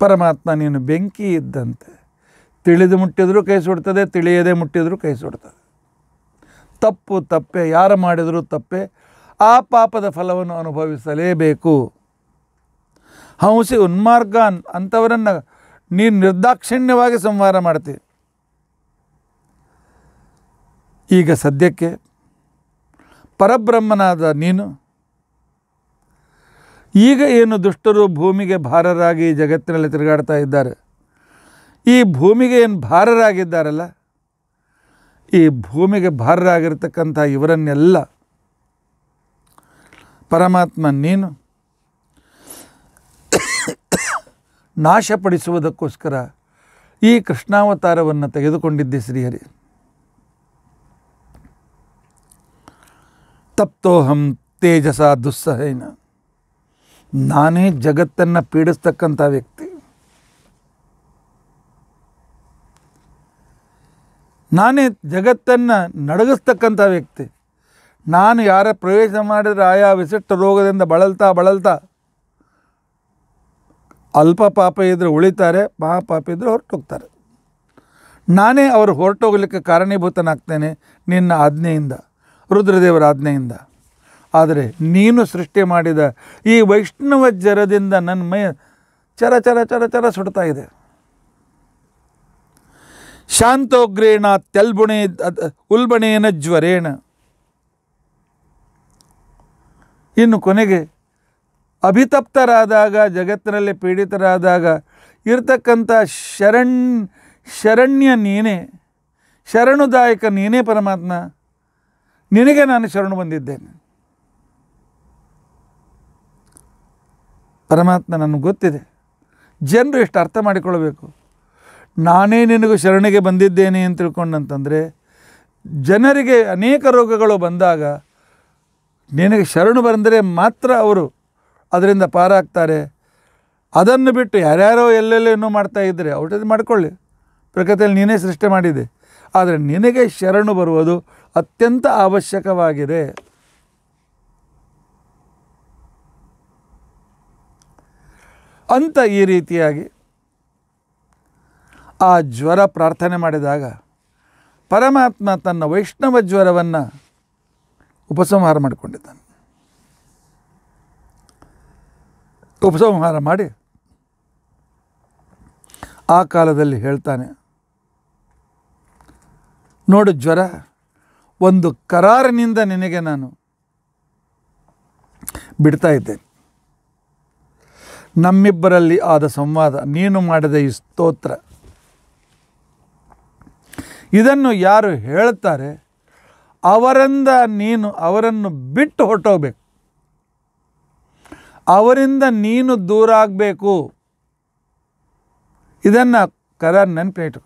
ಪರಮಾತ್ಮ ನೀನು ಬೆಂಕಿ ಇದ್ದಂತೆ ತಿಳಿದು ಮುಟ್ಟಿದರೂ ಕೈ ಸುಡ್ತದೆ ತಿಳಿಯದೆ ಮುಟ್ಟಿದರೂ ಕೈ ಸುಡ್ತದೆ ತಪ್ಪು ತಪ್ಪೆ ಯಾರು ಮಾಡಿದರೂ ತಪ್ಪೆ ಆ ಪಾಪದ ಫಲವನ್ನು ಅನುಭವಿಸಲೇಬೇಕು ಹಂಸಿ ಉನ್ಮಾರ್ಗಾನ್ ಅಂಥವರನ್ನು ನೀನು ನಿರ್ದಾಕ್ಷಿಣ್ಯವಾಗಿ ಸಂವಾರ ಮಾಡ್ತೀವಿ ಈಗ ಸದ್ಯಕ್ಕೆ ಪರಬ್ರಹ್ಮನಾದ ನೀನು ಈಗ ಏನು ದುಷ್ಟರು ಭೂಮಿಗೆ ಭಾರರಾಗಿ ಜಗತ್ತಿನಲ್ಲಿ ತಿರುಗಾಡ್ತಾ ಇದ್ದಾರೆ ಈ ಭೂಮಿಗೆ ಏನು ಭಾರರಾಗಿದ್ದಾರಲ್ಲ ಈ ಭೂಮಿಗೆ ಭಾರರಾಗಿರ್ತಕ್ಕಂಥ ಇವರನ್ನೆಲ್ಲ ಪರಮಾತ್ಮ ನೀನು ನಾಶಪಡಿಸುವುದಕ್ಕೋಸ್ಕರ ಈ ಕೃಷ್ಣಾವತಾರವನ್ನು ತೆಗೆದುಕೊಂಡಿದ್ದೆ ಶ್ರೀಹರಿ ತಪ್ತೋಹಂ ತೇಜಸ ದುಸ್ಸಹೈನ ನಾನೇ ಜಗತ್ತನ್ನು ಪೀಡಿಸ್ತಕ್ಕಂಥ ವ್ಯಕ್ತಿ ನಾನೇ ಜಗತ್ತನ್ನು ನಡಗಿಸ್ತಕ್ಕಂಥ ವ್ಯಕ್ತಿ ನಾನು ಯಾರ ಪ್ರವೇಶ ಮಾಡಿದರೆ ಆಯಾ ವಿಶಿಷ್ಟ ರೋಗದಿಂದ ಬಳಲ್ತಾ ಬಳಲ್ತಾ ಅಲ್ಪ ಪಾಪ ಇದ್ದರೆ ಉಳಿತಾರೆ ಮಹಾಪಾಪ ಇದ್ದರೆ ಹೊರಟೋಗ್ತಾರೆ ನಾನೇ ಅವರು ಹೊರಟೋಗ್ಲಿಕ್ಕೆ ಕಾರಣೀಭೂತನಾಗ್ತೇನೆ ನಿನ್ನ ಆಜ್ಞೆಯಿಂದ ರುದ್ರದೇವರ ಆಜ್ಞೆಯಿಂದ ಆದರೆ ನೀನು ಸೃಷ್ಟಿ ಮಾಡಿದ ಈ ವೈಷ್ಣವ ಜ್ವರದಿಂದ ನನ್ನ ಮೈ ಚರ ಚರ ಚರ ಚರ ಸುಡ್ತಾ ಇದೆ ಶಾಂತೋಗ್ರೇಣ ತೆಲ್ಬುಣೆ ಉಲ್ಬಣೇನ ಜ್ವರೇಣ ಇನ್ನು ಕೊನೆಗೆ ಅಭಿತಪ್ತರಾದಾಗ ಜಗತ್ತಿನಲ್ಲಿ ಪೀಡಿತರಾದಾಗ ಇರತಕ್ಕಂಥ ಶರಣ್ ಶರಣ್ಯ ನೀನೇ ಶರಣುದಾಯಕ ನೀನೇ ಪರಮಾತ್ಮ ನಿನಗೆ ನಾನು ಶರಣು ಬಂದಿದ್ದೇನೆ ಪರಮಾತ್ಮ ನನಗೆ ಗೊತ್ತಿದೆ ಜನರು ಎಷ್ಟು ಅರ್ಥ ಮಾಡಿಕೊಳ್ಬೇಕು ನಾನೇ ನಿನಗೂ ಶರಣೆಗೆ ಬಂದಿದ್ದೇನೆ ಅಂತ ತಿಳ್ಕೊಂಡಂತಂದರೆ ಜನರಿಗೆ ಅನೇಕ ರೋಗಗಳು ಬಂದಾಗ ನಿನಗೆ ಶರಣು ಬಂದರೆ ಮಾತ್ರ ಅವರು ಅದರಿಂದ ಪಾರಾಗ್ತಾರೆ ಅದನ್ನು ಬಿಟ್ಟು ಯಾರ್ಯಾರೋ ಎಲ್ಲೆಲ್ಲೇನೋ ಮಾಡ್ತಾ ಇದ್ದರೆ ಔಷಧಿ ಮಾಡಿಕೊಳ್ಳಿ ಪ್ರಕೃತಿಯಲ್ಲಿ ನೀನೇ ಸೃಷ್ಟಿ ಮಾಡಿದೆ ಆದರೆ ನಿನಗೆ ಶರಣು ಬರುವುದು ಅತ್ಯಂತ ಅವಶ್ಯಕವಾಗಿದೆ ಅಂತ ಈ ರೀತಿಯಾಗಿ ಆ ಜ್ವರ ಪ್ರಾರ್ಥನೆ ಮಾಡಿದಾಗ ಪರಮಾತ್ಮ ತನ್ನ ವೈಷ್ಣವ ಜ್ವರವನ್ನು ಉಪಸಂಹಾರ ಮಾಡಿಕೊಂಡಿದ್ದಾನೆ ಉಪಸಂಹಾರ ಮಾಡಿ ಆ ಕಾಲದಲ್ಲಿ ಹೇಳ್ತಾನೆ ನೋಡು ಜ್ವರ ಒಂದು ಕರಾರಿನಿಂದ ನಿನಗೆ ನಾನು ಬಿಡ್ತಾ ಇದ್ದೇನೆ ನಮ್ಮಿಬ್ಬರಲ್ಲಿ ಆದ ಸಂವಾದ ನೀನು ಮಾಡಿದ ಈ ಸ್ತೋತ್ರ ಇದನ್ನು ಯಾರು ಹೇಳ್ತಾರೆ ಅವರಿಂದ ನೀನು ಅವರನ್ನು ಬಿಟ್ಟು ಹೊರಟೋಗ್ಬೇಕು ಅವರಿಂದ ನೀನು ದೂರ ಆಗಬೇಕು ಇದನ್ನು ಕರ ನೆನಪಿಟ್ಟು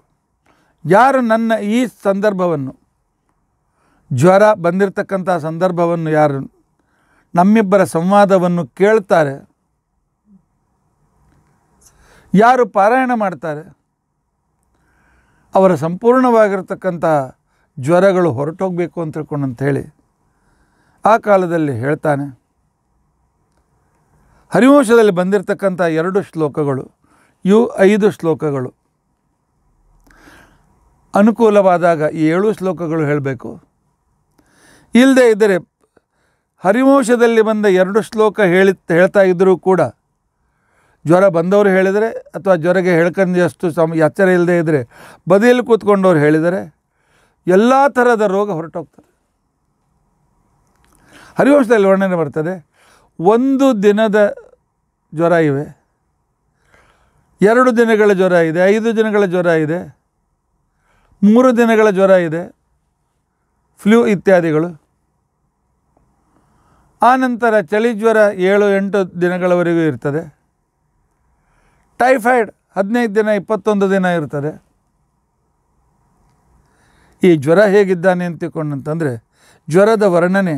ಯಾರು ನನ್ನ ಈ ಸಂದರ್ಭವನ್ನು ಜ್ವರ ಬಂದಿರತಕ್ಕಂಥ ಸಂದರ್ಭವನ್ನು ಯಾರು ನಮ್ಮಿಬ್ಬರ ಸಂವಾದವನ್ನು ಕೇಳ್ತಾರೆ ಯಾರು ಪಾರಾಯಣ ಮಾಡ್ತಾರೆ ಅವರ ಸಂಪೂರ್ಣವಾಗಿರ್ತಕ್ಕಂಥ ಜ್ವರಗಳು ಹೊರಟೋಗಬೇಕು ಅಂತ ತಿಳ್ಕೊಂಡಂಥೇಳಿ ಆ ಕಾಲದಲ್ಲಿ ಹೇಳ್ತಾನೆ ಹರಿವಂಶದಲ್ಲಿ ಬಂದಿರತಕ್ಕಂಥ ಎರಡು ಶ್ಲೋಕಗಳು ಇವು ಐದು ಶ್ಲೋಕಗಳು ಅನುಕೂಲವಾದಾಗ ಈ ಏಳು ಶ್ಲೋಕಗಳು ಹೇಳಬೇಕು ಇಲ್ಲದೆ ಇದ್ದರೆ ಹರಿವಂಶದಲ್ಲಿ ಬಂದ ಎರಡು ಶ್ಲೋಕ ಹೇಳಿ ಹೇಳ್ತಾ ಇದ್ದರೂ ಕೂಡ ಜ್ವರ ಬಂದವರು ಹೇಳಿದರೆ ಅಥವಾ ಜ್ವರಗೆ ಹೇಳ್ಕೊಂಡು ಎಷ್ಟು ಸಮ ಎಚ್ಚರ ಇಲ್ಲದೆ ಇದ್ದರೆ ಬದಿಯಲ್ಲಿ ಕೂತ್ಕೊಂಡವ್ರು ಹೇಳಿದರೆ ಎಲ್ಲ ಥರದ ರೋಗ ಹೊರಟೋಗ್ತದೆ ಹರಿವಂಶದಲ್ಲಿ ವರ್ಣನೆ ಬರ್ತದೆ ಒಂದು ದಿನದ ಜ್ವರ ಇವೆ ಎರಡು ದಿನಗಳ ಜ್ವರ ಇದೆ ಐದು ದಿನಗಳ ಜ್ವರ ಇದೆ ಮೂರು ದಿನಗಳ ಜ್ವರ ಇದೆ ಫ್ಲೂ ಇತ್ಯಾದಿಗಳು ಆನಂತರ ಚಳಿ ಜ್ವರ ಏಳು ಎಂಟು ದಿನಗಳವರೆಗೂ ಇರ್ತದೆ ಟೈಫಾಯ್ಡ್ ಹದಿನೈದು ದಿನ ಇಪ್ಪತ್ತೊಂದು ದಿನ ಇರ್ತದೆ ಈ ಜ್ವರ ಹೇಗಿದ್ದಾನೆ ತಿಳ್ಕೊಂಡಂತಂದರೆ ಜ್ವರದ ವರ್ಣನೆ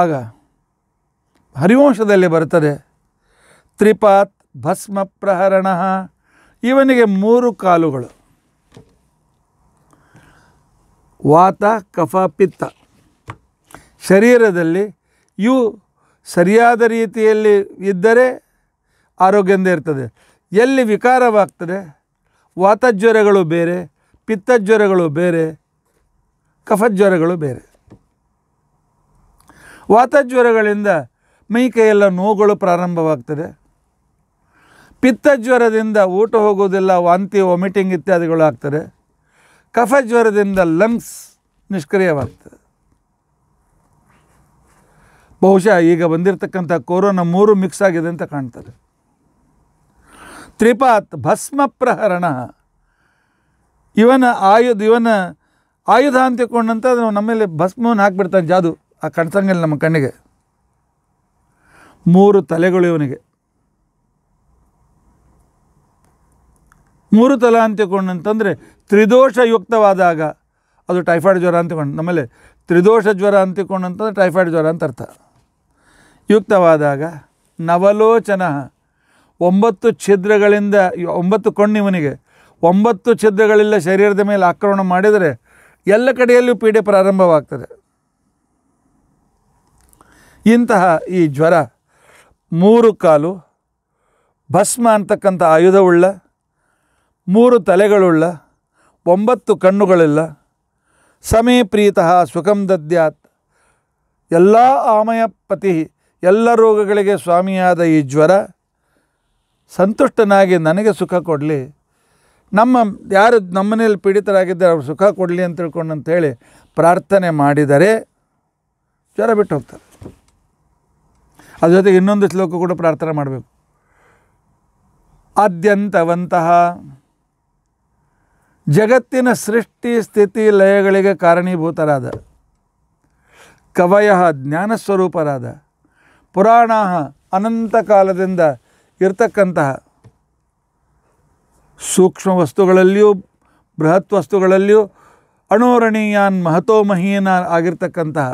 ಆಗ ಹರಿವಂಶದಲ್ಲಿ ಬರ್ತದೆ ತ್ರಿಪಾತ್ ಭಸ್ಮ ಪ್ರಹರಣ ಇವನಿಗೆ ಮೂರು ಕಾಲುಗಳು ವಾತ ಕಫ ಪಿತ್ತ ಶರೀರದಲ್ಲಿ ಇವು ಸರಿಯಾದ ರೀತಿಯಲ್ಲಿ ಇದ್ದರೆ ಆರೋಗ್ಯದಿಂದ ಇರ್ತದೆ ಎಲ್ಲಿ ವಿಕಾರವಾಗ್ತದೆ ವಾತಜ್ವರಗಳು ಬೇರೆ ಪಿತ್ತಜ್ವರಗಳು ಬೇರೆ ಕಫಜ್ವರಗಳು ಬೇರೆ ವಾತಜ್ವರಗಳಿಂದ ಮೈಕೈಯೆಲ್ಲ ನೋವುಗಳು ಪ್ರಾರಂಭವಾಗ್ತದೆ ಪಿತ್ತಜ್ವರದಿಂದ ಊಟ ಹೋಗೋದಿಲ್ಲ ವಾಂತಿ ವಾಮಿಟಿಂಗ್ ಇತ್ಯಾದಿಗಳು ಆಗ್ತದೆ ಕಫಜ್ವರದಿಂದ ಲಂಗ್ಸ್ ನಿಷ್ಕ್ರಿಯವಾಗ್ತದೆ ಬಹುಶಃ ಈಗ ಬಂದಿರತಕ್ಕಂಥ ಕೊರೋನಾ ಮೂರು ಮಿಕ್ಸ್ ಆಗಿದೆ ಅಂತ ಕಾಣ್ತಾರೆ ತ್ರಿಪಾತ್ ಭಸ್ಮ ಪ್ರಹರಣ ಇವನ ಆಯುಧ ಇವನ ಆಯುಧ ಅಂತ ತಿಳ್ಕೊಂಡಂತ ನಮ್ಮಲ್ಲಿ ಭಸ್ಮವನ್ನು ಹಾಕ್ಬಿಡ್ತಾನೆ ಜಾದು ಆ ಕಣ್ಸಂಗಲ್ಲಿ ನಮ್ಮ ಕಣ್ಣಿಗೆ ಮೂರು ತಲೆಗಳು ಇವನಿಗೆ ಮೂರು ತಲೆ ತ್ರಿದೋಷ ತ್ರಿದೋಷಯುಕ್ತವಾದಾಗ ಅದು ಟೈಫಾಯ್ಡ್ ಜ್ವರ ಅಂತಿಕೊಂಡು ನಮ್ಮಲ್ಲಿ ತ್ರಿದೋಷ ಜ್ವರ ಅಂತಿಕೊಂಡಂತಂದ್ರೆ ಟೈಫಾಯ್ಡ್ ಜ್ವರ ಅಂತ ಅರ್ಥ ಯುಕ್ತವಾದಾಗ ನವಲೋಚನ ಒಂಬತ್ತು ಛಿದ್ರಗಳಿಂದ ಒಂಬತ್ತು ಕಣ್ಣಿವನಿಗೆ ಒಂಬತ್ತು ಛಿದ್ರಗಳಿಲ್ಲ ಶರೀರದ ಮೇಲೆ ಆಕ್ರಮಣ ಮಾಡಿದರೆ ಎಲ್ಲ ಕಡೆಯಲ್ಲೂ ಪೀಡೆ ಪ್ರಾರಂಭವಾಗ್ತದೆ ಇಂತಹ ಈ ಜ್ವರ ಮೂರು ಕಾಲು ಭಸ್ಮ ಅಂತಕ್ಕಂಥ ಆಯುಧವುಳ್ಳ ಮೂರು ತಲೆಗಳುಳ್ಳ ಒಂಬತ್ತು ಕಣ್ಣುಗಳಿಲ್ಲ ಸಮೇ ಪ್ರೀತಃ ಸುಖಂ ದದ್ಯಾತ್ ಎಲ್ಲ ಆಮಯ ಪತಿ ಎಲ್ಲ ರೋಗಗಳಿಗೆ ಸ್ವಾಮಿಯಾದ ಈ ಜ್ವರ ಸಂತುಷ್ಟನಾಗಿ ನನಗೆ ಸುಖ ಕೊಡಲಿ ನಮ್ಮ ಯಾರು ನಮ್ಮನೇಲಿ ಪೀಡಿತರಾಗಿದ್ದರೆ ಅವ್ರು ಸುಖ ಕೊಡಲಿ ಅಂತ ತಿಳ್ಕೊಂಡು ಅಂಥೇಳಿ ಪ್ರಾರ್ಥನೆ ಮಾಡಿದರೆ ಜ್ವರ ಬಿಟ್ಟು ಹೋಗ್ತಾರೆ ಅದ್ರ ಜೊತೆಗೆ ಇನ್ನೊಂದು ಶ್ಲೋಕ ಕೂಡ ಪ್ರಾರ್ಥನೆ ಮಾಡಬೇಕು ಆದ್ಯಂತವಂತಹ ಜಗತ್ತಿನ ಸೃಷ್ಟಿ ಸ್ಥಿತಿ ಲಯಗಳಿಗೆ ಕಾರಣೀಭೂತರಾದ ಕವಯ ಜ್ಞಾನಸ್ವರೂಪರಾದ ಪುರಾಣ ಅನಂತಕಾಲದಿಂದ ಇರತಕ್ಕಂತಹ ಸೂಕ್ಷ್ಮ ವಸ್ತುಗಳಲ್ಲಿಯೂ ಬೃಹತ್ ವಸ್ತುಗಳಲ್ಲಿಯೂ ಅಣೋರಣೀಯಾನ್ ಮಹತೋಮಹೀಯನ ಆಗಿರ್ತಕ್ಕಂತಹ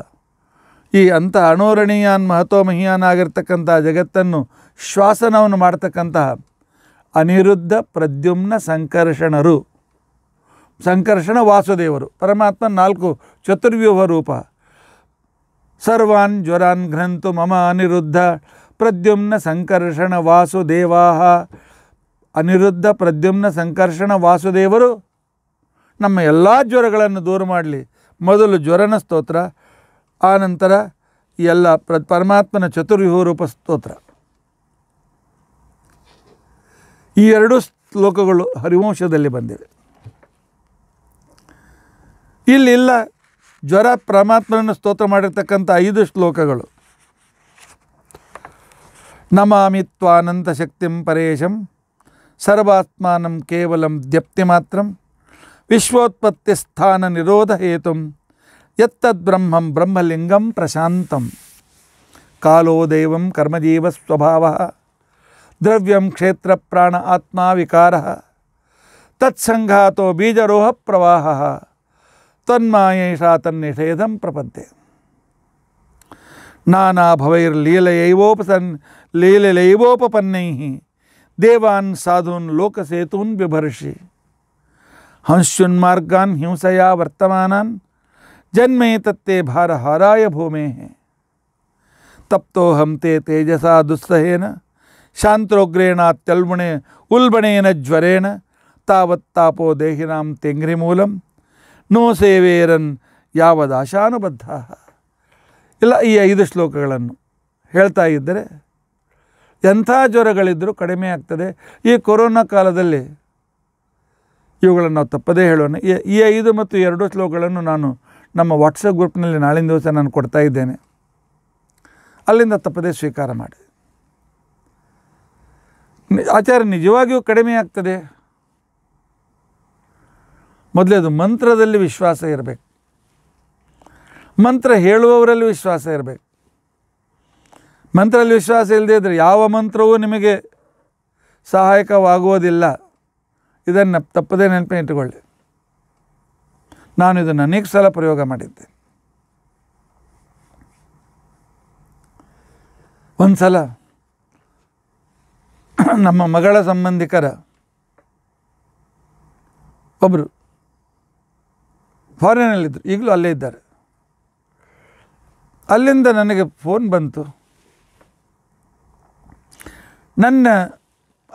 ಈ ಅಂಥ ಅಣೋರಣೀಯಾನ್ ಮಹತೋಮಹೀಯಾನ್ ಆಗಿರ್ತಕ್ಕಂತಹ ಜಗತ್ತನ್ನು ಶ್ವಾಸನವನ್ನು ಮಾಡ್ತಕ್ಕಂತಹ ಅನಿರುದ್ಧ ಪ್ರದ್ಯುಮ್ನ ಸಂಕರ್ಷಣರು ಸಂಕರ್ಷಣ ವಾಸುದೇವರು ಪರಮಾತ್ಮ ನಾಲ್ಕು ಚತುರ್ವ್ಯೂಹ ರೂಪ ಸರ್ವಾನ್ ಜ್ವರಾನ್ ಘ್ರಂತು ಮಮ ಅನಿರುದ್ಧ ಪ್ರದ್ಯುಮ್ನ ಸಂಕರ್ಷಣ ವಾಸುದೇವಾ ಅನಿರುದ್ಧ ಪ್ರದ್ಯುಮ್ನ ಸಂಕರ್ಷಣ ವಾಸುದೇವರು ನಮ್ಮ ಎಲ್ಲ ಜ್ವರಗಳನ್ನು ದೂರ ಮಾಡಲಿ ಮೊದಲು ಜ್ವರನ ಸ್ತೋತ್ರ ಆನಂತರ ಎಲ್ಲ ಪ್ರ ಪರಮಾತ್ಮನ ಚತುರ್ವ್ಯೂಹ ರೂಪ ಸ್ತೋತ್ರ ಈ ಎರಡೂ ಶ್ಲೋಕಗಳು ಹರಿವಂಶದಲ್ಲಿ ಬಂದಿವೆ ಇಲ್ಲಿಲ್ಲ ಜ್ವರ ಪರಮಾತ್ಮನನ್ನು ಸ್ತೋತ್ರ ಮಾಡಿರ್ತಕ್ಕಂಥ ಐದು ಶ್ಲೋಕಗಳು ನಮಾಮಿತ್ವಾನಂತ ಶಕ್ತಿಂ ಪರೇಶಂ ಸರ್ವಾತ್ಮಾನಂ ಕೇವಲಂ ದ್ಯಪ್ತಿ ಮಾತ್ರಂ ವಿಶ್ವೋತ್ಪತ್ತಿ ಸ್ಥಾನ ನಿರೋಧ ಹೇತು ಯತ್ತದ್ ಬ್ರಹ್ಮಂ ಬ್ರಹ್ಮಲಿಂಗಂ ಪ್ರಶಾಂತಂ ಕಾಲೋ ದೈವಂ ಕರ್ಮಜೀವ ಸ್ವಭಾವ द्रव्यम क्षेत्र प्राण आत्मा विकार तत्संघातो बीजरोह प्रवाह तन्मायेषा तन्निषेधं प्रपद्ये नानाभवैर्लीलयैवोपसन् लीलयैवोपपन्नैः देवान् साधून् लोकसेतून् बिभर्षि हंस्युन्मार्गान् हिंसया वर्तमानान् जन्मे तत्ते भारहाराय भूमेः तप्तोऽहं ते तेजसा दुस्सहेन शान्तोग्रेणात्यल्बुणे उल्बणेन ज्वरेण तावत्तापो देहिनां तेङ्घ्रिमूलं ನೋ ಸೇವೇರನ್ ಯಾವ ದಾಶಾನುಬದ್ಧ ಇಲ್ಲ ಈ ಐದು ಶ್ಲೋಕಗಳನ್ನು ಹೇಳ್ತಾ ಇದ್ದರೆ ಎಂಥ ಜ್ವರಗಳಿದ್ದರೂ ಕಡಿಮೆ ಆಗ್ತದೆ ಈ ಕೊರೋನಾ ಕಾಲದಲ್ಲಿ ಇವುಗಳನ್ನು ನಾವು ತಪ್ಪದೇ ಹೇಳೋಣ ಈ ಐದು ಮತ್ತು ಎರಡು ಶ್ಲೋಕಗಳನ್ನು ನಾನು ನಮ್ಮ ವಾಟ್ಸಪ್ ಗ್ರೂಪ್ನಲ್ಲಿ ನಾಳಿನ ದಿವಸ ನಾನು ಕೊಡ್ತಾ ಇದ್ದೇನೆ ಅಲ್ಲಿಂದ ತಪ್ಪದೇ ಸ್ವೀಕಾರ ಮಾಡಿ ಆಚಾರ್ಯ ನಿಜವಾಗಿಯೂ ಕಡಿಮೆ ಆಗ್ತದೆ ಮೊದಲೇದು ಮಂತ್ರದಲ್ಲಿ ವಿಶ್ವಾಸ ಇರಬೇಕು ಮಂತ್ರ ಹೇಳುವವರಲ್ಲಿ ವಿಶ್ವಾಸ ಇರಬೇಕು ಮಂತ್ರದಲ್ಲಿ ವಿಶ್ವಾಸ ಇಲ್ಲದೇ ಇದ್ದರೆ ಯಾವ ಮಂತ್ರವೂ ನಿಮಗೆ ಸಹಾಯಕವಾಗುವುದಿಲ್ಲ ಇದನ್ನು ತಪ್ಪದೇ ನೆನಪಿನ ಇಟ್ಟುಕೊಳ್ಳಿ ನಾನು ಇದನ್ನು ಅನೇಕ ಸಲ ಪ್ರಯೋಗ ಮಾಡಿದ್ದೆ ಒಂದು ಸಲ ನಮ್ಮ ಮಗಳ ಸಂಬಂಧಿಕರ ಒಬ್ಬರು ಫಾರಿನಲ್ಲಿದ್ದರು ಈಗಲೂ ಅಲ್ಲೇ ಇದ್ದಾರೆ ಅಲ್ಲಿಂದ ನನಗೆ ಫೋನ್ ಬಂತು ನನ್ನ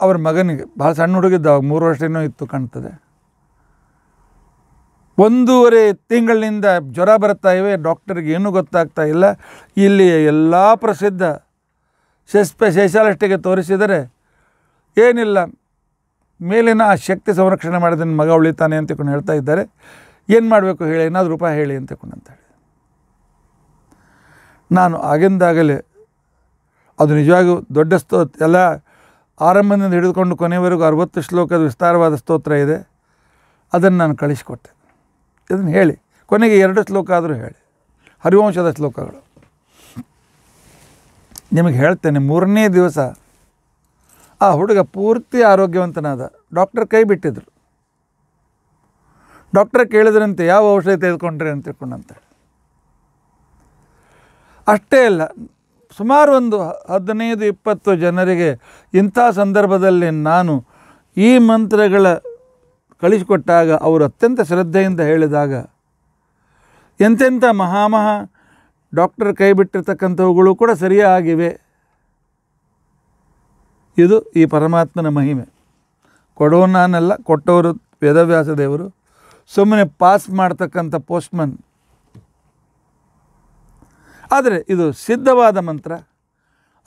ಅವ್ರ ಮಗನಿಗೆ ಭಾಳ ಸಣ್ಣ ಹುಡುಗಿದ್ದ ಅವಾಗ ಮೂರು ವರ್ಷ ಏನೋ ಇತ್ತು ಕಾಣ್ತದೆ ಒಂದೂವರೆ ತಿಂಗಳಿನಿಂದ ಜ್ವರ ಬರ್ತಾ ಇವೆ ಡಾಕ್ಟರ್ಗೆ ಏನೂ ಗೊತ್ತಾಗ್ತಾ ಇಲ್ಲ ಇಲ್ಲಿ ಎಲ್ಲ ಪ್ರಸಿದ್ಧ ಶಸ್ಪ ಶೇಷಾಲಷ್ಟಿಗೆ ತೋರಿಸಿದರೆ ಏನಿಲ್ಲ ಮೇಲಿನ ಆ ಶಕ್ತಿ ಸಂರಕ್ಷಣೆ ಮಾಡಿದ ಮಗ ಉಳಿತಾನೆ ಅಂತ ಹೇಳ್ತಾ ಇದ್ದಾರೆ ಏನು ಮಾಡಬೇಕು ಹೇಳಿ ಏನಾದರೂ ಉಪಾಯ ಹೇಳಿ ಅಂತ ಕೊಂಡಂತ ಹೇಳಿ ನಾನು ಆಗಿಂದಾಗಲೇ ಅದು ನಿಜವಾಗಿಯೂ ದೊಡ್ಡ ಸ್ತೋತ್ರ ಎಲ್ಲ ಆರಂಭದಿಂದ ಹಿಡಿದುಕೊಂಡು ಕೊನೆವರೆಗೂ ಅರವತ್ತು ಶ್ಲೋಕದ ವಿಸ್ತಾರವಾದ ಸ್ತೋತ್ರ ಇದೆ ಅದನ್ನು ನಾನು ಕಳಿಸಿಕೊಟ್ಟೆ ಇದನ್ನು ಹೇಳಿ ಕೊನೆಗೆ ಎರಡು ಶ್ಲೋಕ ಆದರೂ ಹೇಳಿ ಹರಿವಂಶದ ಶ್ಲೋಕಗಳು ನಿಮಗೆ ಹೇಳ್ತೇನೆ ಮೂರನೇ ದಿವಸ ಆ ಹುಡುಗ ಪೂರ್ತಿ ಆರೋಗ್ಯವಂತನಾದ ಡಾಕ್ಟರ್ ಕೈ ಬಿಟ್ಟಿದ್ರು ಡಾಕ್ಟರ್ ಕೇಳಿದ್ರಂತೆ ಯಾವ ಔಷಧಿ ತೆಗೆದುಕೊಂಡ್ರೆ ಅಂತ ತಿಳ್ಕೊಂಡಂತೆ ಅಷ್ಟೇ ಅಲ್ಲ ಸುಮಾರು ಒಂದು ಹದಿನೈದು ಇಪ್ಪತ್ತು ಜನರಿಗೆ ಇಂಥ ಸಂದರ್ಭದಲ್ಲಿ ನಾನು ಈ ಮಂತ್ರಗಳ ಕಳಿಸಿಕೊಟ್ಟಾಗ ಅವರು ಅತ್ಯಂತ ಶ್ರದ್ಧೆಯಿಂದ ಹೇಳಿದಾಗ ಎಂತೆಂಥ ಮಹಾಮಹಾ ಡಾಕ್ಟರ್ ಕೈ ಬಿಟ್ಟಿರ್ತಕ್ಕಂಥವುಗಳು ಕೂಡ ಸರಿಯಾಗಿವೆ ಇದು ಈ ಪರಮಾತ್ಮನ ಮಹಿಮೆ ಕೊಡೋನಾನಲ್ಲ ಕೊಟ್ಟವರು ವೇದವ್ಯಾಸ ದೇವರು ಸುಮ್ಮನೆ ಪಾಸ್ ಮಾಡ್ತಕ್ಕಂಥ ಪೋಸ್ಟ್ಮನ್ ಆದರೆ ಇದು ಸಿದ್ಧವಾದ ಮಂತ್ರ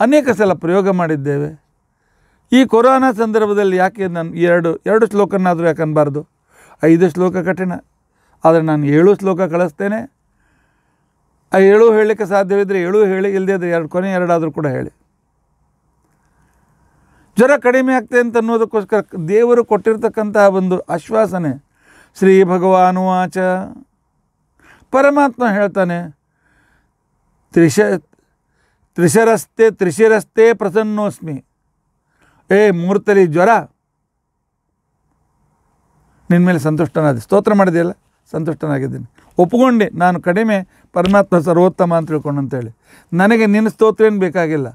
ಅನೇಕ ಸಲ ಪ್ರಯೋಗ ಮಾಡಿದ್ದೇವೆ ಈ ಕೊರೋನಾ ಸಂದರ್ಭದಲ್ಲಿ ಯಾಕೆ ನಾನು ಎರಡು ಎರಡು ಶ್ಲೋಕನಾದರೂ ಯಾಕನ್ನಬಾರ್ದು ಐದು ಶ್ಲೋಕ ಕಠಿಣ ಆದರೆ ನಾನು ಏಳು ಶ್ಲೋಕ ಕಳಿಸ್ತೇನೆ ಆ ಏಳು ಹೇಳಲಿಕ್ಕೆ ಸಾಧ್ಯವಿದ್ದರೆ ಏಳು ಹೇಳಿ ಇಲ್ಲದೇ ಆದರೆ ಎರಡು ಕೊನೆ ಎರಡಾದರೂ ಕೂಡ ಹೇಳಿ ಜ್ವರ ಕಡಿಮೆ ಆಗ್ತದೆ ಅಂತ ಅನ್ನೋದಕ್ಕೋಸ್ಕರ ದೇವರು ಕೊಟ್ಟಿರ್ತಕ್ಕಂತಹ ಒಂದು ಆಶ್ವಾಸನೆ ಶ್ರೀ ಭಗವಾನುವಾಚ ಪರಮಾತ್ಮ ಹೇಳ್ತಾನೆ ತ್ರಿಶ ತ್ರಿಶರಸ್ತೆ ತ್ರಿಶಿರಸ್ತೆ ಪ್ರಸನ್ನೋಸ್ಮಿ ಏ ಮೂರ್ತಲಿ ಜ್ವರ ನಿನ್ನ ಮೇಲೆ ಸಂತುಷ್ಟನಾದ ಸ್ತೋತ್ರ ಮಾಡಿದೆಯಲ್ಲ ಸಂತುಷ್ಟನಾಗಿದ್ದೀನಿ ಒಪ್ಕೊಂಡೆ ನಾನು ಕಡಿಮೆ ಪರಮಾತ್ಮ ಸರ್ವೋತ್ತಮ ಅಂತ ತಿಳ್ಕೊಂಡು ಅಂತೇಳಿ ನನಗೆ ನಿನ್ನ ಸ್ತೋತ್ರ ಏನು ಬೇಕಾಗಿಲ್ಲ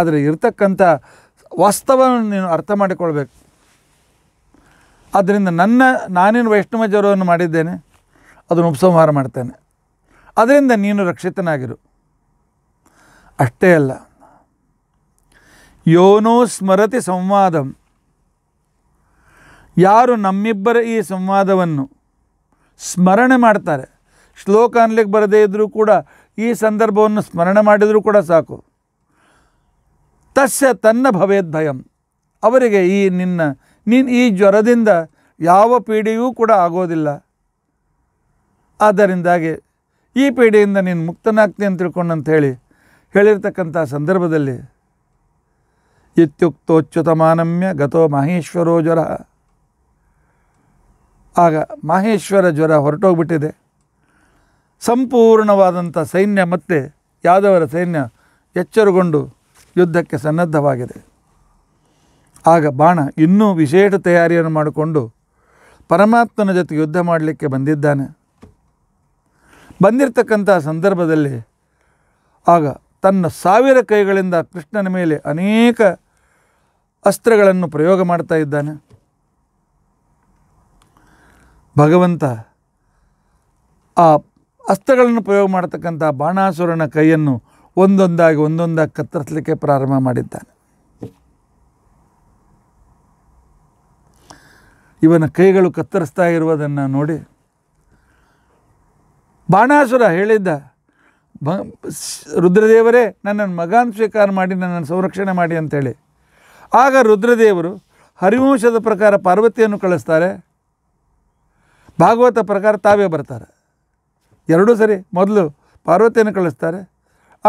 ಆದರೆ ಇರ್ತಕ್ಕಂಥ ವಾಸ್ತವವನ್ನು ನೀನು ಅರ್ಥ ಮಾಡಿಕೊಳ್ಬೇಕು ಆದ್ದರಿಂದ ನನ್ನ ನಾನೇನು ವೈಷ್ಣವ ಜ್ವರವನ್ನು ಮಾಡಿದ್ದೇನೆ ಅದನ್ನು ಉಪಸಂಹಾರ ಮಾಡ್ತೇನೆ ಅದರಿಂದ ನೀನು ರಕ್ಷಿತನಾಗಿರು ಅಷ್ಟೇ ಅಲ್ಲ ಯೋನೋ ಸ್ಮರತಿ ಸಂವಾದಂ ಯಾರು ನಮ್ಮಿಬ್ಬರ ಈ ಸಂವಾದವನ್ನು ಸ್ಮರಣೆ ಮಾಡ್ತಾರೆ ಶ್ಲೋಕ ಅನ್ಲಿಕ್ಕೆ ಬರದೇ ಇದ್ದರೂ ಕೂಡ ಈ ಸಂದರ್ಭವನ್ನು ಸ್ಮರಣೆ ಮಾಡಿದರೂ ಕೂಡ ಸಾಕು ತಸ್ಯ ತನ್ನ ಭವೇದ್ ಭಯಂ ಅವರಿಗೆ ಈ ನಿನ್ನ ನೀನು ಈ ಜ್ವರದಿಂದ ಯಾವ ಪೀಡೆಯೂ ಕೂಡ ಆಗೋದಿಲ್ಲ ಆದ್ದರಿಂದಾಗಿ ಈ ಪೀಡೆಯಿಂದ ನೀನು ಮುಕ್ತನಾಗ್ತಿ ಅಂತ ತಿಳ್ಕೊಂಡು ಹೇಳಿ ಹೇಳಿರ್ತಕ್ಕಂಥ ಸಂದರ್ಭದಲ್ಲಿ ಇತ್ಯುಕ್ತೋಚ್ಯುತಮಾನಮ್ಯ ಗತೋ ಮಹೇಶ್ವರೋ ಜ್ವರ ಆಗ ಮಹೇಶ್ವರ ಜ್ವರ ಹೊರಟೋಗ್ಬಿಟ್ಟಿದೆ ಸಂಪೂರ್ಣವಾದಂಥ ಸೈನ್ಯ ಮತ್ತೆ ಯಾದವರ ಸೈನ್ಯ ಎಚ್ಚರಗೊಂಡು ಯುದ್ಧಕ್ಕೆ ಸನ್ನದ್ಧವಾಗಿದೆ ಆಗ ಬಾಣ ಇನ್ನೂ ವಿಶೇಷ ತಯಾರಿಯನ್ನು ಮಾಡಿಕೊಂಡು ಪರಮಾತ್ಮನ ಜೊತೆ ಯುದ್ಧ ಮಾಡಲಿಕ್ಕೆ ಬಂದಿದ್ದಾನೆ ಬಂದಿರತಕ್ಕಂಥ ಸಂದರ್ಭದಲ್ಲಿ ಆಗ ತನ್ನ ಸಾವಿರ ಕೈಗಳಿಂದ ಕೃಷ್ಣನ ಮೇಲೆ ಅನೇಕ ಅಸ್ತ್ರಗಳನ್ನು ಪ್ರಯೋಗ ಮಾಡ್ತಾ ಇದ್ದಾನೆ ಭಗವಂತ ಆ ಅಸ್ತ್ರಗಳನ್ನು ಪ್ರಯೋಗ ಮಾಡತಕ್ಕಂಥ ಬಾಣಾಸುರನ ಕೈಯನ್ನು ಒಂದೊಂದಾಗಿ ಒಂದೊಂದಾಗಿ ಕತ್ತರಿಸಲಿಕ್ಕೆ ಪ್ರಾರಂಭ ಮಾಡಿದ್ದಾನೆ ಇವನ ಕೈಗಳು ಕತ್ತರಿಸ್ತಾ ಇರುವುದನ್ನು ನೋಡಿ ಬಾಣಾಸುರ ಹೇಳಿದ್ದ ಬ ರುದ್ರದೇವರೇ ನನ್ನನ್ನು ಮಗಾನ್ ಸ್ವೀಕಾರ ಮಾಡಿ ನನ್ನನ್ನು ಸಂರಕ್ಷಣೆ ಮಾಡಿ ಅಂಥೇಳಿ ಆಗ ರುದ್ರದೇವರು ಹರಿವಂಶದ ಪ್ರಕಾರ ಪಾರ್ವತಿಯನ್ನು ಕಳಿಸ್ತಾರೆ ಭಾಗವತ ಪ್ರಕಾರ ತಾವೇ ಬರ್ತಾರೆ ಎರಡೂ ಸರಿ ಮೊದಲು ಪಾರ್ವತಿಯನ್ನು ಕಳಿಸ್ತಾರೆ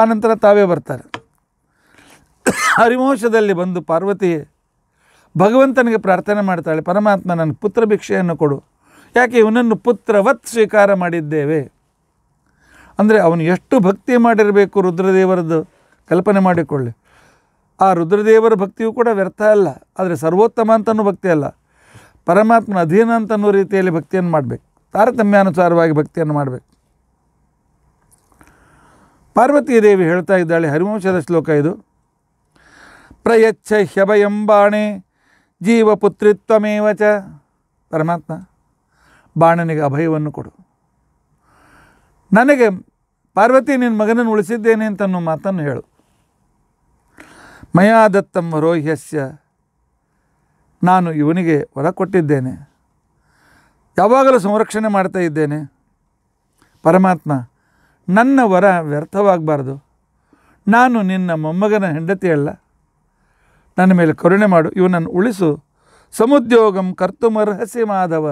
ಆನಂತರ ತಾವೇ ಬರ್ತಾರೆ ಹರಿವಂಶದಲ್ಲಿ ಬಂದು ಪಾರ್ವತಿ ಭಗವಂತನಿಗೆ ಪ್ರಾರ್ಥನೆ ಮಾಡ್ತಾಳೆ ಪರಮಾತ್ಮ ನನ್ನ ಪುತ್ರ ಭಿಕ್ಷೆಯನ್ನು ಕೊಡು ಯಾಕೆ ಇವನನ್ನು ಪುತ್ರವತ್ ಸ್ವೀಕಾರ ಮಾಡಿದ್ದೇವೆ ಅಂದರೆ ಅವನು ಎಷ್ಟು ಭಕ್ತಿ ಮಾಡಿರಬೇಕು ರುದ್ರದೇವರದ್ದು ಕಲ್ಪನೆ ಮಾಡಿಕೊಳ್ಳಿ ಆ ರುದ್ರದೇವರ ಭಕ್ತಿಯು ಕೂಡ ವ್ಯರ್ಥ ಅಲ್ಲ ಆದರೆ ಸರ್ವೋತ್ತಮ ಅಂತನೂ ಭಕ್ತಿ ಅಲ್ಲ ಪರಮಾತ್ಮನ ಅಧೀನ ಅಂತನೋ ರೀತಿಯಲ್ಲಿ ಭಕ್ತಿಯನ್ನು ಮಾಡಬೇಕು ತಾರತಮ್ಯಾನುಸಾರವಾಗಿ ಭಕ್ತಿಯನ್ನು ಮಾಡಬೇಕು ಪಾರ್ವತೀ ದೇವಿ ಹೇಳ್ತಾ ಇದ್ದಾಳೆ ಹರಿವಂಶದ ಶ್ಲೋಕ ಇದು ಪ್ರಯಚ್ಛ ಹ್ಯಭಯಂಬಾಣೆ ಜೀವಪುತ್ರಿತ್ವಮೇವಚ ಪರಮಾತ್ಮ ಬಾಣನಿಗೆ ಅಭಯವನ್ನು ಕೊಡು ನನಗೆ ಪಾರ್ವತಿ ನಿನ್ನ ಮಗನನ್ನು ಉಳಿಸಿದ್ದೇನೆ ಅಂತನ್ನೋ ಮಾತನ್ನು ಹೇಳು ಮಯಾ ರೋಹ್ಯಸ್ಯ ನಾನು ಇವನಿಗೆ ವರ ಕೊಟ್ಟಿದ್ದೇನೆ ಯಾವಾಗಲೂ ಸಂರಕ್ಷಣೆ ಮಾಡ್ತಾ ಇದ್ದೇನೆ ಪರಮಾತ್ಮ ನನ್ನ ವರ ವ್ಯರ್ಥವಾಗಬಾರ್ದು ನಾನು ನಿನ್ನ ಮೊಮ್ಮಗನ ಹೆಂಡತಿಯಲ್ಲ ನನ್ನ ಮೇಲೆ ಕರುಣೆ ಮಾಡು ಇವನನ್ನು ಉಳಿಸು ಸಮುದ್ಯೋಗಂ ಕರ್ತುಮರ್ಹಸಿ ಮಾಧವ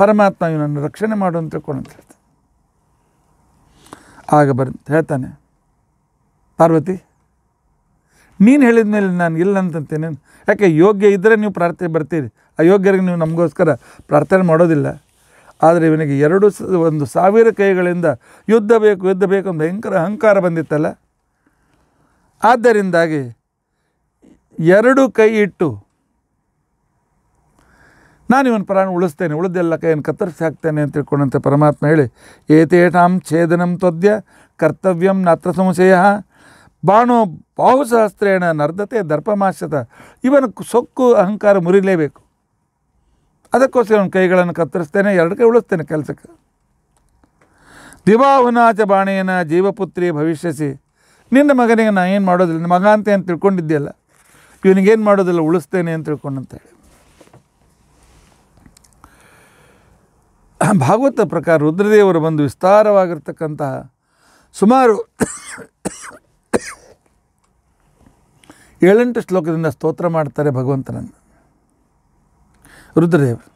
ಪರಮಾತ್ಮ ಇವನನ್ನು ರಕ್ಷಣೆ ಮಾಡು ಅಂತ ತಿಳ್ಕೊಂಡಂತ ಹೇಳ್ತಾನೆ ಆಗ ಬರ್ ಹೇಳ್ತಾನೆ ಪಾರ್ವತಿ ನೀನು ಹೇಳಿದ ಮೇಲೆ ನಾನು ಇಲ್ಲ ಅಂತಂತೇನೆ ಯಾಕೆ ಯೋಗ್ಯ ಇದ್ದರೆ ನೀವು ಪ್ರಾರ್ಥನೆ ಬರ್ತೀರಿ ಅಯೋಗ್ಯರಿಗೆ ನೀವು ನಮಗೋಸ್ಕರ ಪ್ರಾರ್ಥನೆ ಮಾಡೋದಿಲ್ಲ ಆದರೆ ಇವನಿಗೆ ಎರಡು ಸ ಒಂದು ಸಾವಿರ ಕೈಗಳಿಂದ ಯುದ್ಧ ಬೇಕು ಯುದ್ಧ ಬೇಕು ಅಂತ ಭಯಂಕರ ಅಹಂಕಾರ ಬಂದಿತ್ತಲ್ಲ ಆದ್ದರಿಂದಾಗಿ ಎರಡು ಕೈ ಇಟ್ಟು ನಾನು ಇವನ ಪ್ರಾಣ ಉಳಿಸ್ತೇನೆ ಉಳಿದೆಲ್ಲ ಕೈಯನ್ನು ಕತ್ತರಿಸಿ ಹಾಕ್ತೇನೆ ಅಂತ ತಿಳ್ಕೊಂಡಂತೆ ಪರಮಾತ್ಮ ಹೇಳಿ ಏತೇಟಾಂ ಛೇದನಂ ತ್ವದ್ಯ ಕರ್ತವ್ಯಂ ನಾತ್ರ ಸಂಶಯ ಬಾಣೋ ಬಾಹುಸಹಸ್ತ್ರೇಣ ನರ್ಧತೆ ದರ್ಪಮಾಶ್ಯತ ಇವನ ಸೊಕ್ಕು ಅಹಂಕಾರ ಮುರಿಲೇಬೇಕು ಅದಕ್ಕೋಸ್ಕರ ಅವನ ಕೈಗಳನ್ನು ಕತ್ತರಿಸ್ತೇನೆ ಎರಡು ಕೈ ಉಳಿಸ್ತೇನೆ ಕೆಲಸಕ್ಕೆ ದಿವಾಹುನಾಚ ಬಾಣೆಯನ್ನು ಜೀವಪುತ್ರಿ ಭವಿಷ್ಯಸಿ ನಿನ್ನ ಮಗನಿಗೆ ನಾನು ಏನು ಮಾಡೋದಿಲ್ಲ ನಿನ್ನ ಮಗ ಅಂತ ಏನು ತಿಳ್ಕೊಂಡಿದ್ದೆಯಲ್ಲ ಇವನಿಗೇನು ಮಾಡೋದಿಲ್ಲ ಉಳಿಸ್ತೇನೆ ಅಂತ ತಿಳ್ಕೊಂಡಂತೇಳಿ ಭಾಗವತ ಪ್ರಕಾರ ರುದ್ರದೇವರು ಬಂದು ವಿಸ್ತಾರವಾಗಿರ್ತಕ್ಕಂತಹ ಸುಮಾರು ಏಳೆಂಟು ಶ್ಲೋಕದಿಂದ ಸ್ತೋತ್ರ ಮಾಡ್ತಾರೆ ಭಗವಂತನನ್ನು ರುದ್ರದೇವರು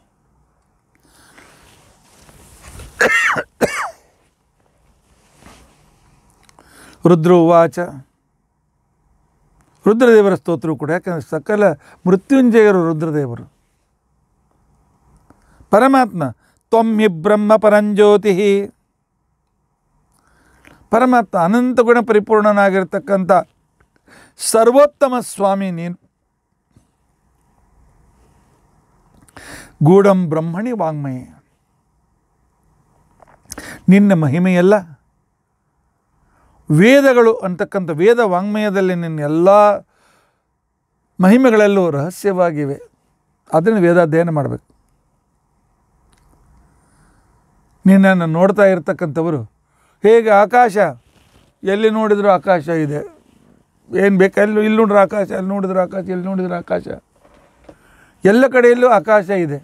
ರುದ್ರೋವಾಚ ರುದ್ರದೇವರ ಸ್ತೋತ್ರವು ಕೂಡ ಯಾಕಂದರೆ ಸಕಲ ಮೃತ್ಯುಂಜಯರು ರುದ್ರದೇವರು ಪರಮಾತ್ಮ ಹಿ ಬ್ರಹ್ಮ ಪರಂಜ್ಯೋತಿ ಪರಮಾತ್ಮ ಅನಂತ ಗುಣ ಪರಿಪೂರ್ಣನಾಗಿರ್ತಕ್ಕಂಥ ಸರ್ವೋತ್ತಮ ಸ್ವಾಮಿ ನೀನು ಗೂಢಂ ಬ್ರಹ್ಮಣಿ ವಾಂಗ್ಮಯ ನಿನ್ನ ಮಹಿಮೆಯಲ್ಲ ವೇದಗಳು ಅಂತಕ್ಕಂಥ ವೇದ ವಾಂಗ್ಮಯದಲ್ಲಿ ನಿನ್ನ ಎಲ್ಲ ಮಹಿಮೆಗಳೆಲ್ಲೂ ರಹಸ್ಯವಾಗಿವೆ ಅದನ್ನು ವೇದಾಧ್ಯಯನ ಮಾಡಬೇಕು ನಿನ್ನನ್ನು ನೋಡ್ತಾ ಇರತಕ್ಕಂಥವರು ಹೇಗೆ ಆಕಾಶ ಎಲ್ಲಿ ನೋಡಿದರೂ ಆಕಾಶ ಇದೆ ಏನು ಬೇಕು ಎಲ್ಲಿ ಇಲ್ಲಿ ನೋಡಿದ್ರೆ ಆಕಾಶ ಅಲ್ಲಿ ನೋಡಿದ್ರೆ ಆಕಾಶ ಎಲ್ಲಿ ನೋಡಿದ್ರೆ ಆಕಾಶ ಎಲ್ಲ ಕಡೆಯಲ್ಲೂ ಆಕಾಶ ಇದೆ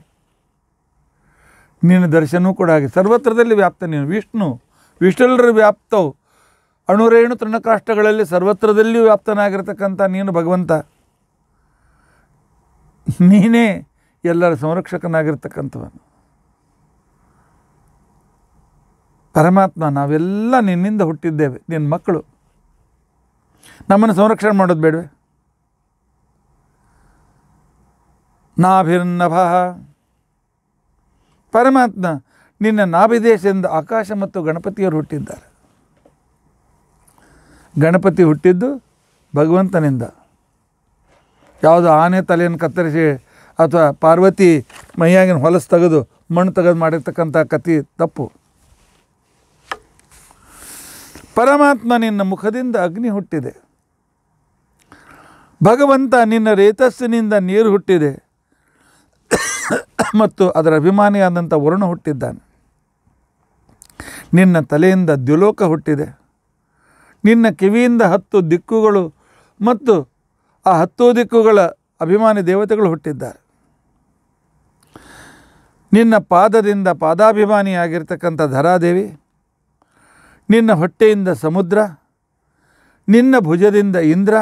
ನಿನ್ನ ದರ್ಶನವೂ ಕೂಡ ಹಾಗೆ ಸರ್ವತ್ರದಲ್ಲಿ ವ್ಯಾಪ್ತ ನೀನು ವಿಷ್ಣು ವಿಷ್ಣುಲ್ರ ವ್ಯಾಪ್ತವು ಅಣುರೇಣು ತೃಣಕಾಷ್ಟಗಳಲ್ಲಿ ಸರ್ವತ್ರದಲ್ಲಿಯೂ ವ್ಯಾಪ್ತನಾಗಿರ್ತಕ್ಕಂಥ ನೀನು ಭಗವಂತ ನೀನೇ ಎಲ್ಲರ ಸಂರಕ್ಷಕನಾಗಿರ್ತಕ್ಕಂಥವನು ಪರಮಾತ್ಮ ನಾವೆಲ್ಲ ನಿನ್ನಿಂದ ಹುಟ್ಟಿದ್ದೇವೆ ನಿನ್ನ ಮಕ್ಕಳು ನಮ್ಮನ್ನು ಸಂರಕ್ಷಣೆ ಮಾಡೋದು ಬೇಡವೆ ನಾಭಿರ್ನಭ ಪರಮಾತ್ಮ ನಿನ್ನ ನಾಭಿದೇಶದಿಂದ ಆಕಾಶ ಮತ್ತು ಗಣಪತಿಯವರು ಹುಟ್ಟಿದ್ದಾರೆ ಗಣಪತಿ ಹುಟ್ಟಿದ್ದು ಭಗವಂತನಿಂದ ಯಾವುದು ಆನೆ ತಲೆಯನ್ನು ಕತ್ತರಿಸಿ ಅಥವಾ ಪಾರ್ವತಿ ಮೈಯಾಗಿನ ಹೊಲಸು ತೆಗೆದು ಮಣ್ಣು ತೆಗೆದು ಮಾಡಿರ್ತಕ್ಕಂಥ ಕತಿ ತಪ್ಪು ಪರಮಾತ್ಮ ನಿನ್ನ ಮುಖದಿಂದ ಅಗ್ನಿ ಹುಟ್ಟಿದೆ ಭಗವಂತ ನಿನ್ನ ರೇತಸ್ಸಿನಿಂದ ನೀರು ಹುಟ್ಟಿದೆ ಮತ್ತು ಅದರ ಅಭಿಮಾನಿಯಾದಂಥ ವರುಣ ಹುಟ್ಟಿದ್ದಾನೆ ನಿನ್ನ ತಲೆಯಿಂದ ದ್ಯುಲೋಕ ಹುಟ್ಟಿದೆ ನಿನ್ನ ಕಿವಿಯಿಂದ ಹತ್ತು ದಿಕ್ಕುಗಳು ಮತ್ತು ಆ ಹತ್ತು ದಿಕ್ಕುಗಳ ಅಭಿಮಾನಿ ದೇವತೆಗಳು ಹುಟ್ಟಿದ್ದಾರೆ ನಿನ್ನ ಪಾದದಿಂದ ಪಾದಾಭಿಮಾನಿಯಾಗಿರ್ತಕ್ಕಂಥ ಧರಾದೇವಿ ನಿನ್ನ ಹೊಟ್ಟೆಯಿಂದ ಸಮುದ್ರ ನಿನ್ನ ಭುಜದಿಂದ ಇಂದ್ರ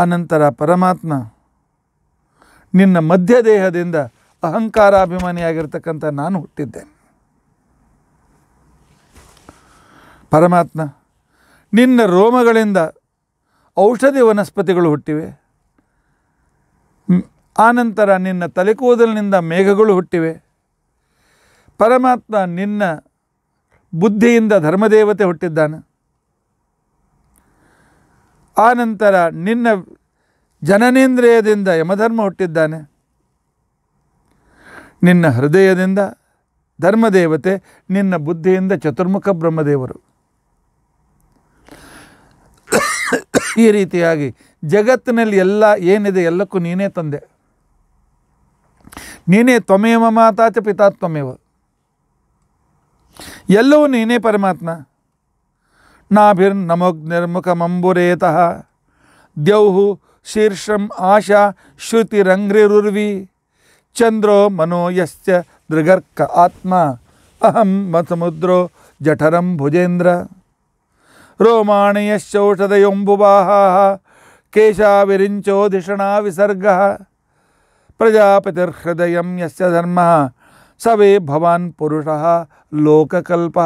ಆನಂತರ ಪರಮಾತ್ಮ ನಿನ್ನ ಮಧ್ಯದೇಹದಿಂದ ಅಹಂಕಾರಾಭಿಮಾನಿಯಾಗಿರ್ತಕ್ಕಂಥ ನಾನು ಹುಟ್ಟಿದ್ದೇನೆ ಪರಮಾತ್ಮ ನಿನ್ನ ರೋಮಗಳಿಂದ ಔಷಧಿ ವನಸ್ಪತಿಗಳು ಹುಟ್ಟಿವೆ ಆನಂತರ ನಿನ್ನ ತಲೆಕೂದಲಿನಿಂದ ಮೇಘಗಳು ಹುಟ್ಟಿವೆ ಪರಮಾತ್ಮ ನಿನ್ನ ಬುದ್ಧಿಯಿಂದ ಧರ್ಮದೇವತೆ ಹುಟ್ಟಿದ್ದಾನೆ ಆನಂತರ ನಿನ್ನ ಜನನೇಂದ್ರಿಯದಿಂದ ಯಮಧರ್ಮ ಹುಟ್ಟಿದ್ದಾನೆ ನಿನ್ನ ಹೃದಯದಿಂದ ಧರ್ಮದೇವತೆ ನಿನ್ನ ಬುದ್ಧಿಯಿಂದ ಚತುರ್ಮುಖ ಬ್ರಹ್ಮದೇವರು ಈ ರೀತಿಯಾಗಿ ಜಗತ್ತಿನಲ್ಲಿ ಎಲ್ಲ ಏನಿದೆ ಎಲ್ಲಕ್ಕೂ ನೀನೇ ತಂದೆ ನೀನೇ ತ್ವಮೇವ ಮಾತಾಚ ಪಿತಾ ತ್ವಮೇವ ಎಲ್ಲವೂ ನೀನೇ ಪರಮಾತ್ಮ ನಾಭಿರ್ ನಮಗ್ ನಿರ್ಮುಖ ಮಂಬುರೇತಃ ದ್ಯೌಹು ಶೀರ್ಷಂ ಆಶಾ ರಂಗ್ರಿರುರ್ವಿ ಚಂದ್ರೋ ಯಶ್ಚ ದೃಗರ್ಕ ಆತ್ಮ ಅಹಂ ಮಸಮುದ್ರೋ ಜಠರಂ ಭುಜೇಂದ್ರ ರೋಮಾಣಿಯ ಕೇಶಾವಿರಿಂಚೋ ಕೇಶಾವಿರಿಂಚೋಧಿಷಣಾ ವಿಸರ್ಗ ಪ್ರಜಾಪತಿರ್ಹೃದಯ ಯಸ್ಯ ಧರ್ಮ ಸವೇ ಭವಾನ್ ಪುರುಷ ಲೋಕಕಲ್ಪ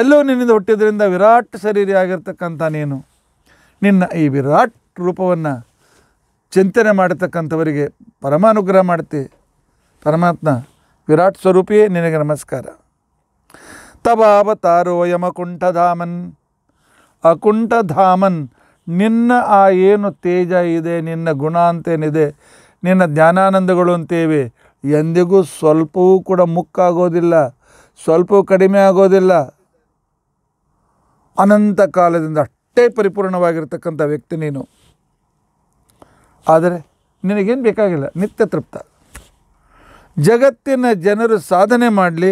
ಎಲ್ಲೋ ನಿನ್ನಿಂದ ಹುಟ್ಟಿದ್ರಿಂದ ವಿರಾಟ್ ಆಗಿರ್ತಕ್ಕಂಥ ನೀನು ನಿನ್ನ ಈ ವಿರಾಟ್ ರೂಪವನ್ನು ಚಿಂತನೆ ಮಾಡತಕ್ಕಂಥವರಿಗೆ ಪರಮಾನುಗ್ರಹ ಮಾಡ್ತಿ ಪರಮಾತ್ಮ ವಿರಾಟ್ ಸ್ವರೂಪಿಯೇ ನಿನಗೆ ನಮಸ್ಕಾರ ತವಾವತಾರೋ ಯಮಕುಂಠಧಾಮನ್ ಅಕುಂಠಧಾಮನ್ ನಿನ್ನ ಆ ಏನು ತೇಜ ಇದೆ ನಿನ್ನ ಗುಣ ಅಂತೇನಿದೆ ನಿನ್ನ ಜ್ಞಾನಾನಂದಗಳು ಅಂತೇವೆ ಎಂದಿಗೂ ಸ್ವಲ್ಪವೂ ಕೂಡ ಮುಕ್ಕಾಗೋದಿಲ್ಲ ಸ್ವಲ್ಪವೂ ಕಡಿಮೆ ಆಗೋದಿಲ್ಲ ಅನಂತ ಕಾಲದಿಂದ ಅಷ್ಟೇ ಪರಿಪೂರ್ಣವಾಗಿರ್ತಕ್ಕಂಥ ವ್ಯಕ್ತಿ ನೀನು ಆದರೆ ನಿನಗೇನು ಬೇಕಾಗಿಲ್ಲ ನಿತ್ಯ ತೃಪ್ತ ಜಗತ್ತಿನ ಜನರು ಸಾಧನೆ ಮಾಡಲಿ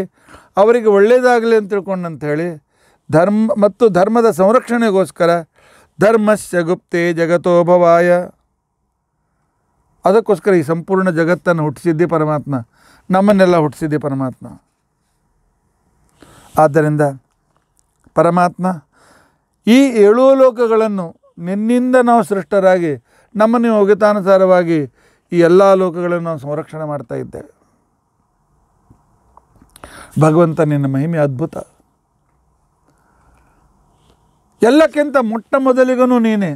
ಅವರಿಗೆ ಒಳ್ಳೆಯದಾಗಲಿ ಅಂತ ತಿಳ್ಕೊಂಡು ಅಂತ ಹೇಳಿ ಧರ್ಮ ಮತ್ತು ಧರ್ಮದ ಸಂರಕ್ಷಣೆಗೋಸ್ಕರ ಧರ್ಮಸ್ಯ ಗುಪ್ತೇ ಜಗತೋಭವಾಯ ಅದಕ್ಕೋಸ್ಕರ ಈ ಸಂಪೂರ್ಣ ಜಗತ್ತನ್ನು ಹುಟ್ಟಿಸಿದ್ದೆ ಪರಮಾತ್ಮ ನಮ್ಮನ್ನೆಲ್ಲ ಹುಟ್ಟಿಸಿದ್ದೆ ಪರಮಾತ್ಮ ಆದ್ದರಿಂದ ಪರಮಾತ್ಮ ಈ ಏಳು ಲೋಕಗಳನ್ನು ನಿನ್ನಿಂದ ನಾವು ಸೃಷ್ಟರಾಗಿ ನಮ್ಮನ್ನು ಯೋಗ್ಯತಾನುಸಾರವಾಗಿ ಈ ಎಲ್ಲ ಲೋಕಗಳನ್ನು ನಾವು ಸಂರಕ್ಷಣೆ ಮಾಡ್ತಾ ಇದ್ದೇವೆ ಭಗವಂತ ನಿನ್ನ ಮಹಿಮೆ ಅದ್ಭುತ ಎಲ್ಲಕ್ಕಿಂತ ಮೊಟ್ಟ ಮೊದಲಿಗೂ ನೀನೇ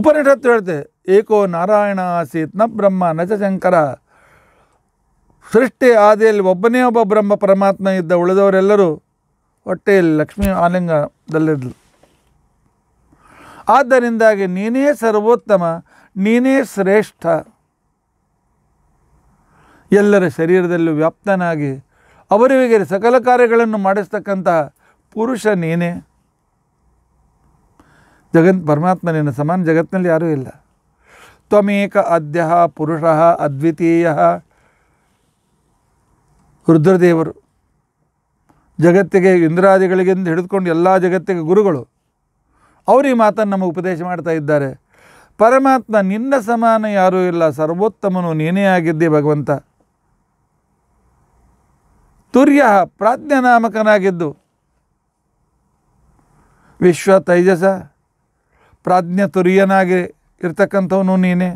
ಉಪನಿಷತ್ತು ಹೇಳ್ತೆ ಏಕೋ ನಾರಾಯಣ ಆಸೀತ್ ನ ಬ್ರಹ್ಮ ನಜ ಶಂಕರ ಸೃಷ್ಟಿ ಆದಿಯಲ್ಲಿ ಒಬ್ಬನೇ ಒಬ್ಬ ಬ್ರಹ್ಮ ಪರಮಾತ್ಮ ಇದ್ದ ಉಳಿದವರೆಲ್ಲರೂ ಹೊಟ್ಟೆಯಲ್ಲಿ ಲಕ್ಷ್ಮೀ ಆಲಿಂಗದಲ್ಲಿದ್ದರು ಆದ್ದರಿಂದಾಗಿ ನೀನೇ ಸರ್ವೋತ್ತಮ ನೀನೇ ಶ್ರೇಷ್ಠ ಎಲ್ಲರ ಶರೀರದಲ್ಲೂ ವ್ಯಾಪ್ತನಾಗಿ ಅವರಿಗೆ ಸಕಲ ಕಾರ್ಯಗಳನ್ನು ಮಾಡಿಸ್ತಕ್ಕಂತಹ ಪುರುಷ ನೀನೇ ಜಗನ್ ಪರಮಾತ್ಮ ನಿನ್ನ ಸಮಾನ ಜಗತ್ತಿನಲ್ಲಿ ಯಾರೂ ಇಲ್ಲ ತ್ವಮೇಕ ಅದ್ಯ ಪುರುಷ ಅದ್ವಿತೀಯ ರುದ್ರದೇವರು ಜಗತ್ತಿಗೆ ಇಂದ್ರಾದಿಗಳಿಗಿಂದ ಹಿಡಿದುಕೊಂಡು ಎಲ್ಲ ಜಗತ್ತಿಗೆ ಗುರುಗಳು ಅವರು ಈ ಮಾತನ್ನು ನಮಗೆ ಉಪದೇಶ ಮಾಡ್ತಾ ಇದ್ದಾರೆ ಪರಮಾತ್ಮ ನಿನ್ನ ಸಮಾನ ಯಾರೂ ಇಲ್ಲ ಸರ್ವೋತ್ತಮನು ನೀನೇ ಆಗಿದ್ದೆ ಭಗವಂತ ತುರ್ಯ ಪ್ರಾಜ್ಞನಾಮಕನಾಗಿದ್ದು ವಿಶ್ವ ತೈಜಸ ಪ್ರಾಜ್ಞ ತುರ್ಯನಾಗಿ ಇರ್ತಕ್ಕಂಥವನು ನೀನೇ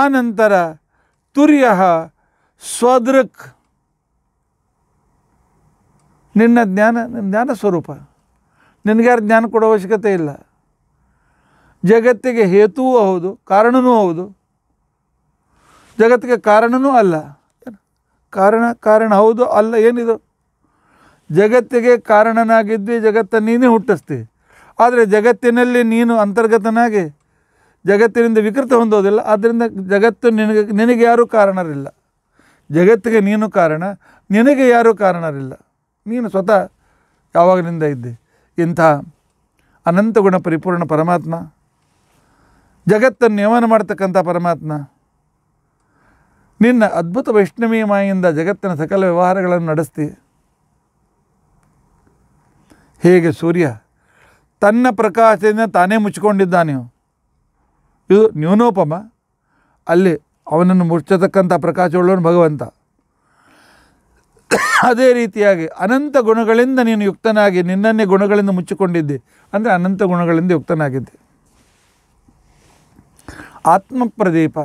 ಆನಂತರ ತುರ್ಯ ಸ್ವದೃಕ್ ನಿನ್ನ ಜ್ಞಾನ ನಿನ್ನ ಜ್ಞಾನ ಸ್ವರೂಪ ನಿನಗ್ಯಾರು ಜ್ಞಾನ ಕೊಡೋ ಅವಶ್ಯಕತೆ ಇಲ್ಲ ಜಗತ್ತಿಗೆ ಹೇತುವೂ ಹೌದು ಕಾರಣನೂ ಹೌದು ಜಗತ್ತಿಗೆ ಕಾರಣವೂ ಅಲ್ಲ ಕಾರಣ ಕಾರಣ ಹೌದು ಅಲ್ಲ ಏನಿದು ಜಗತ್ತಿಗೆ ಕಾರಣನಾಗಿದ್ವಿ ಜಗತ್ತ ನೀನೇ ಹುಟ್ಟಿಸ್ತಿ ಆದರೆ ಜಗತ್ತಿನಲ್ಲಿ ನೀನು ಅಂತರ್ಗತನಾಗಿ ಜಗತ್ತಿನಿಂದ ವಿಕೃತ ಹೊಂದೋದಿಲ್ಲ ಆದ್ದರಿಂದ ಜಗತ್ತು ನಿನಗೆ ನಿನಗೆ ಯಾರೂ ಕಾರಣರಿಲ್ಲ ಜಗತ್ತಿಗೆ ನೀನು ಕಾರಣ ನಿನಗೆ ಯಾರೂ ಕಾರಣರಿಲ್ಲ ನೀನು ಸ್ವತಃ ಯಾವಾಗಲಿಂದ ಇದ್ದೆ ಇಂಥ ಅನಂತ ಗುಣ ಪರಿಪೂರ್ಣ ಪರಮಾತ್ಮ ಜಗತ್ತನ್ನು ನಿಯಮನ ಮಾಡ್ತಕ್ಕಂಥ ಪರಮಾತ್ಮ ನಿನ್ನ ಅದ್ಭುತ ವೈಷ್ಣವೀಯ ಮಾಯಿಂದ ಜಗತ್ತಿನ ಸಕಲ ವ್ಯವಹಾರಗಳನ್ನು ನಡೆಸ್ತಿ ಹೇಗೆ ಸೂರ್ಯ ತನ್ನ ಪ್ರಕಾಶದಿಂದ ತಾನೇ ಮುಚ್ಚಿಕೊಂಡಿದ್ದಾನೆ ಇದು ನ್ಯೂನೋಪಮ ಅಲ್ಲಿ ಅವನನ್ನು ಮುಚ್ಚತಕ್ಕಂಥ ಪ್ರಕಾಶವುಳ್ಳವನು ಭಗವಂತ ಅದೇ ರೀತಿಯಾಗಿ ಅನಂತ ಗುಣಗಳಿಂದ ನೀನು ಯುಕ್ತನಾಗಿ ನಿನ್ನನ್ನೇ ಗುಣಗಳಿಂದ ಮುಚ್ಚಿಕೊಂಡಿದ್ದೆ ಅಂದರೆ ಅನಂತ ಗುಣಗಳಿಂದ ಯುಕ್ತನಾಗಿದ್ದೆ ಆತ್ಮಪ್ರದೀಪ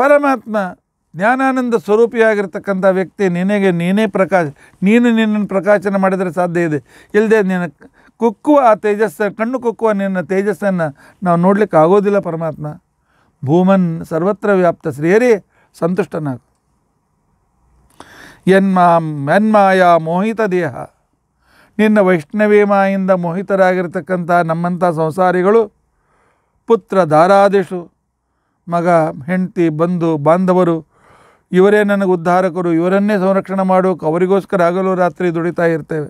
ಪರಮಾತ್ಮ ಜ್ಞಾನಾನಂದ ಸ್ವರೂಪಿಯಾಗಿರ್ತಕ್ಕಂಥ ವ್ಯಕ್ತಿ ನಿನಗೆ ನೀನೇ ಪ್ರಕಾಶ ನೀನು ನಿನ್ನನ್ನು ಪ್ರಕಾಶನ ಮಾಡಿದರೆ ಸಾಧ್ಯ ಇದೆ ಇಲ್ಲದೆ ನಿನ್ನ ಕುಕ್ಕುವ ಆ ತೇಜಸ್ಸ ಕಣ್ಣು ಕುಕ್ಕುವ ನಿನ್ನ ತೇಜಸ್ಸನ್ನು ನಾವು ನೋಡಲಿಕ್ಕೆ ಆಗೋದಿಲ್ಲ ಪರಮಾತ್ಮ ಭೂಮನ್ ಸರ್ವತ್ರ ವ್ಯಾಪ್ತ ಸ್ತ್ರೀಯರಿ ಸಂತುಷ್ಟನಾಗ ಎನ್ಮಾ ಎನ್ಮಾಯ ಮೋಹಿತ ದೇಹ ನಿನ್ನ ವೈಷ್ಣವೀ ಮಾಯಿಂದ ಮೋಹಿತರಾಗಿರ್ತಕ್ಕಂಥ ನಮ್ಮಂಥ ಸಂಸಾರಿಗಳು ಪುತ್ರ ದಾರಾದಿಷು ಮಗ ಹೆಂಡತಿ ಬಂಧು ಬಾಂಧವರು ಇವರೇ ನನಗೆ ಉದ್ಧಾರಕರು ಇವರನ್ನೇ ಸಂರಕ್ಷಣೆ ಮಾಡೋಕೆ ಅವರಿಗೋಸ್ಕರ ಆಗಲು ರಾತ್ರಿ ದುಡಿತಾ ಇರ್ತೇವೆ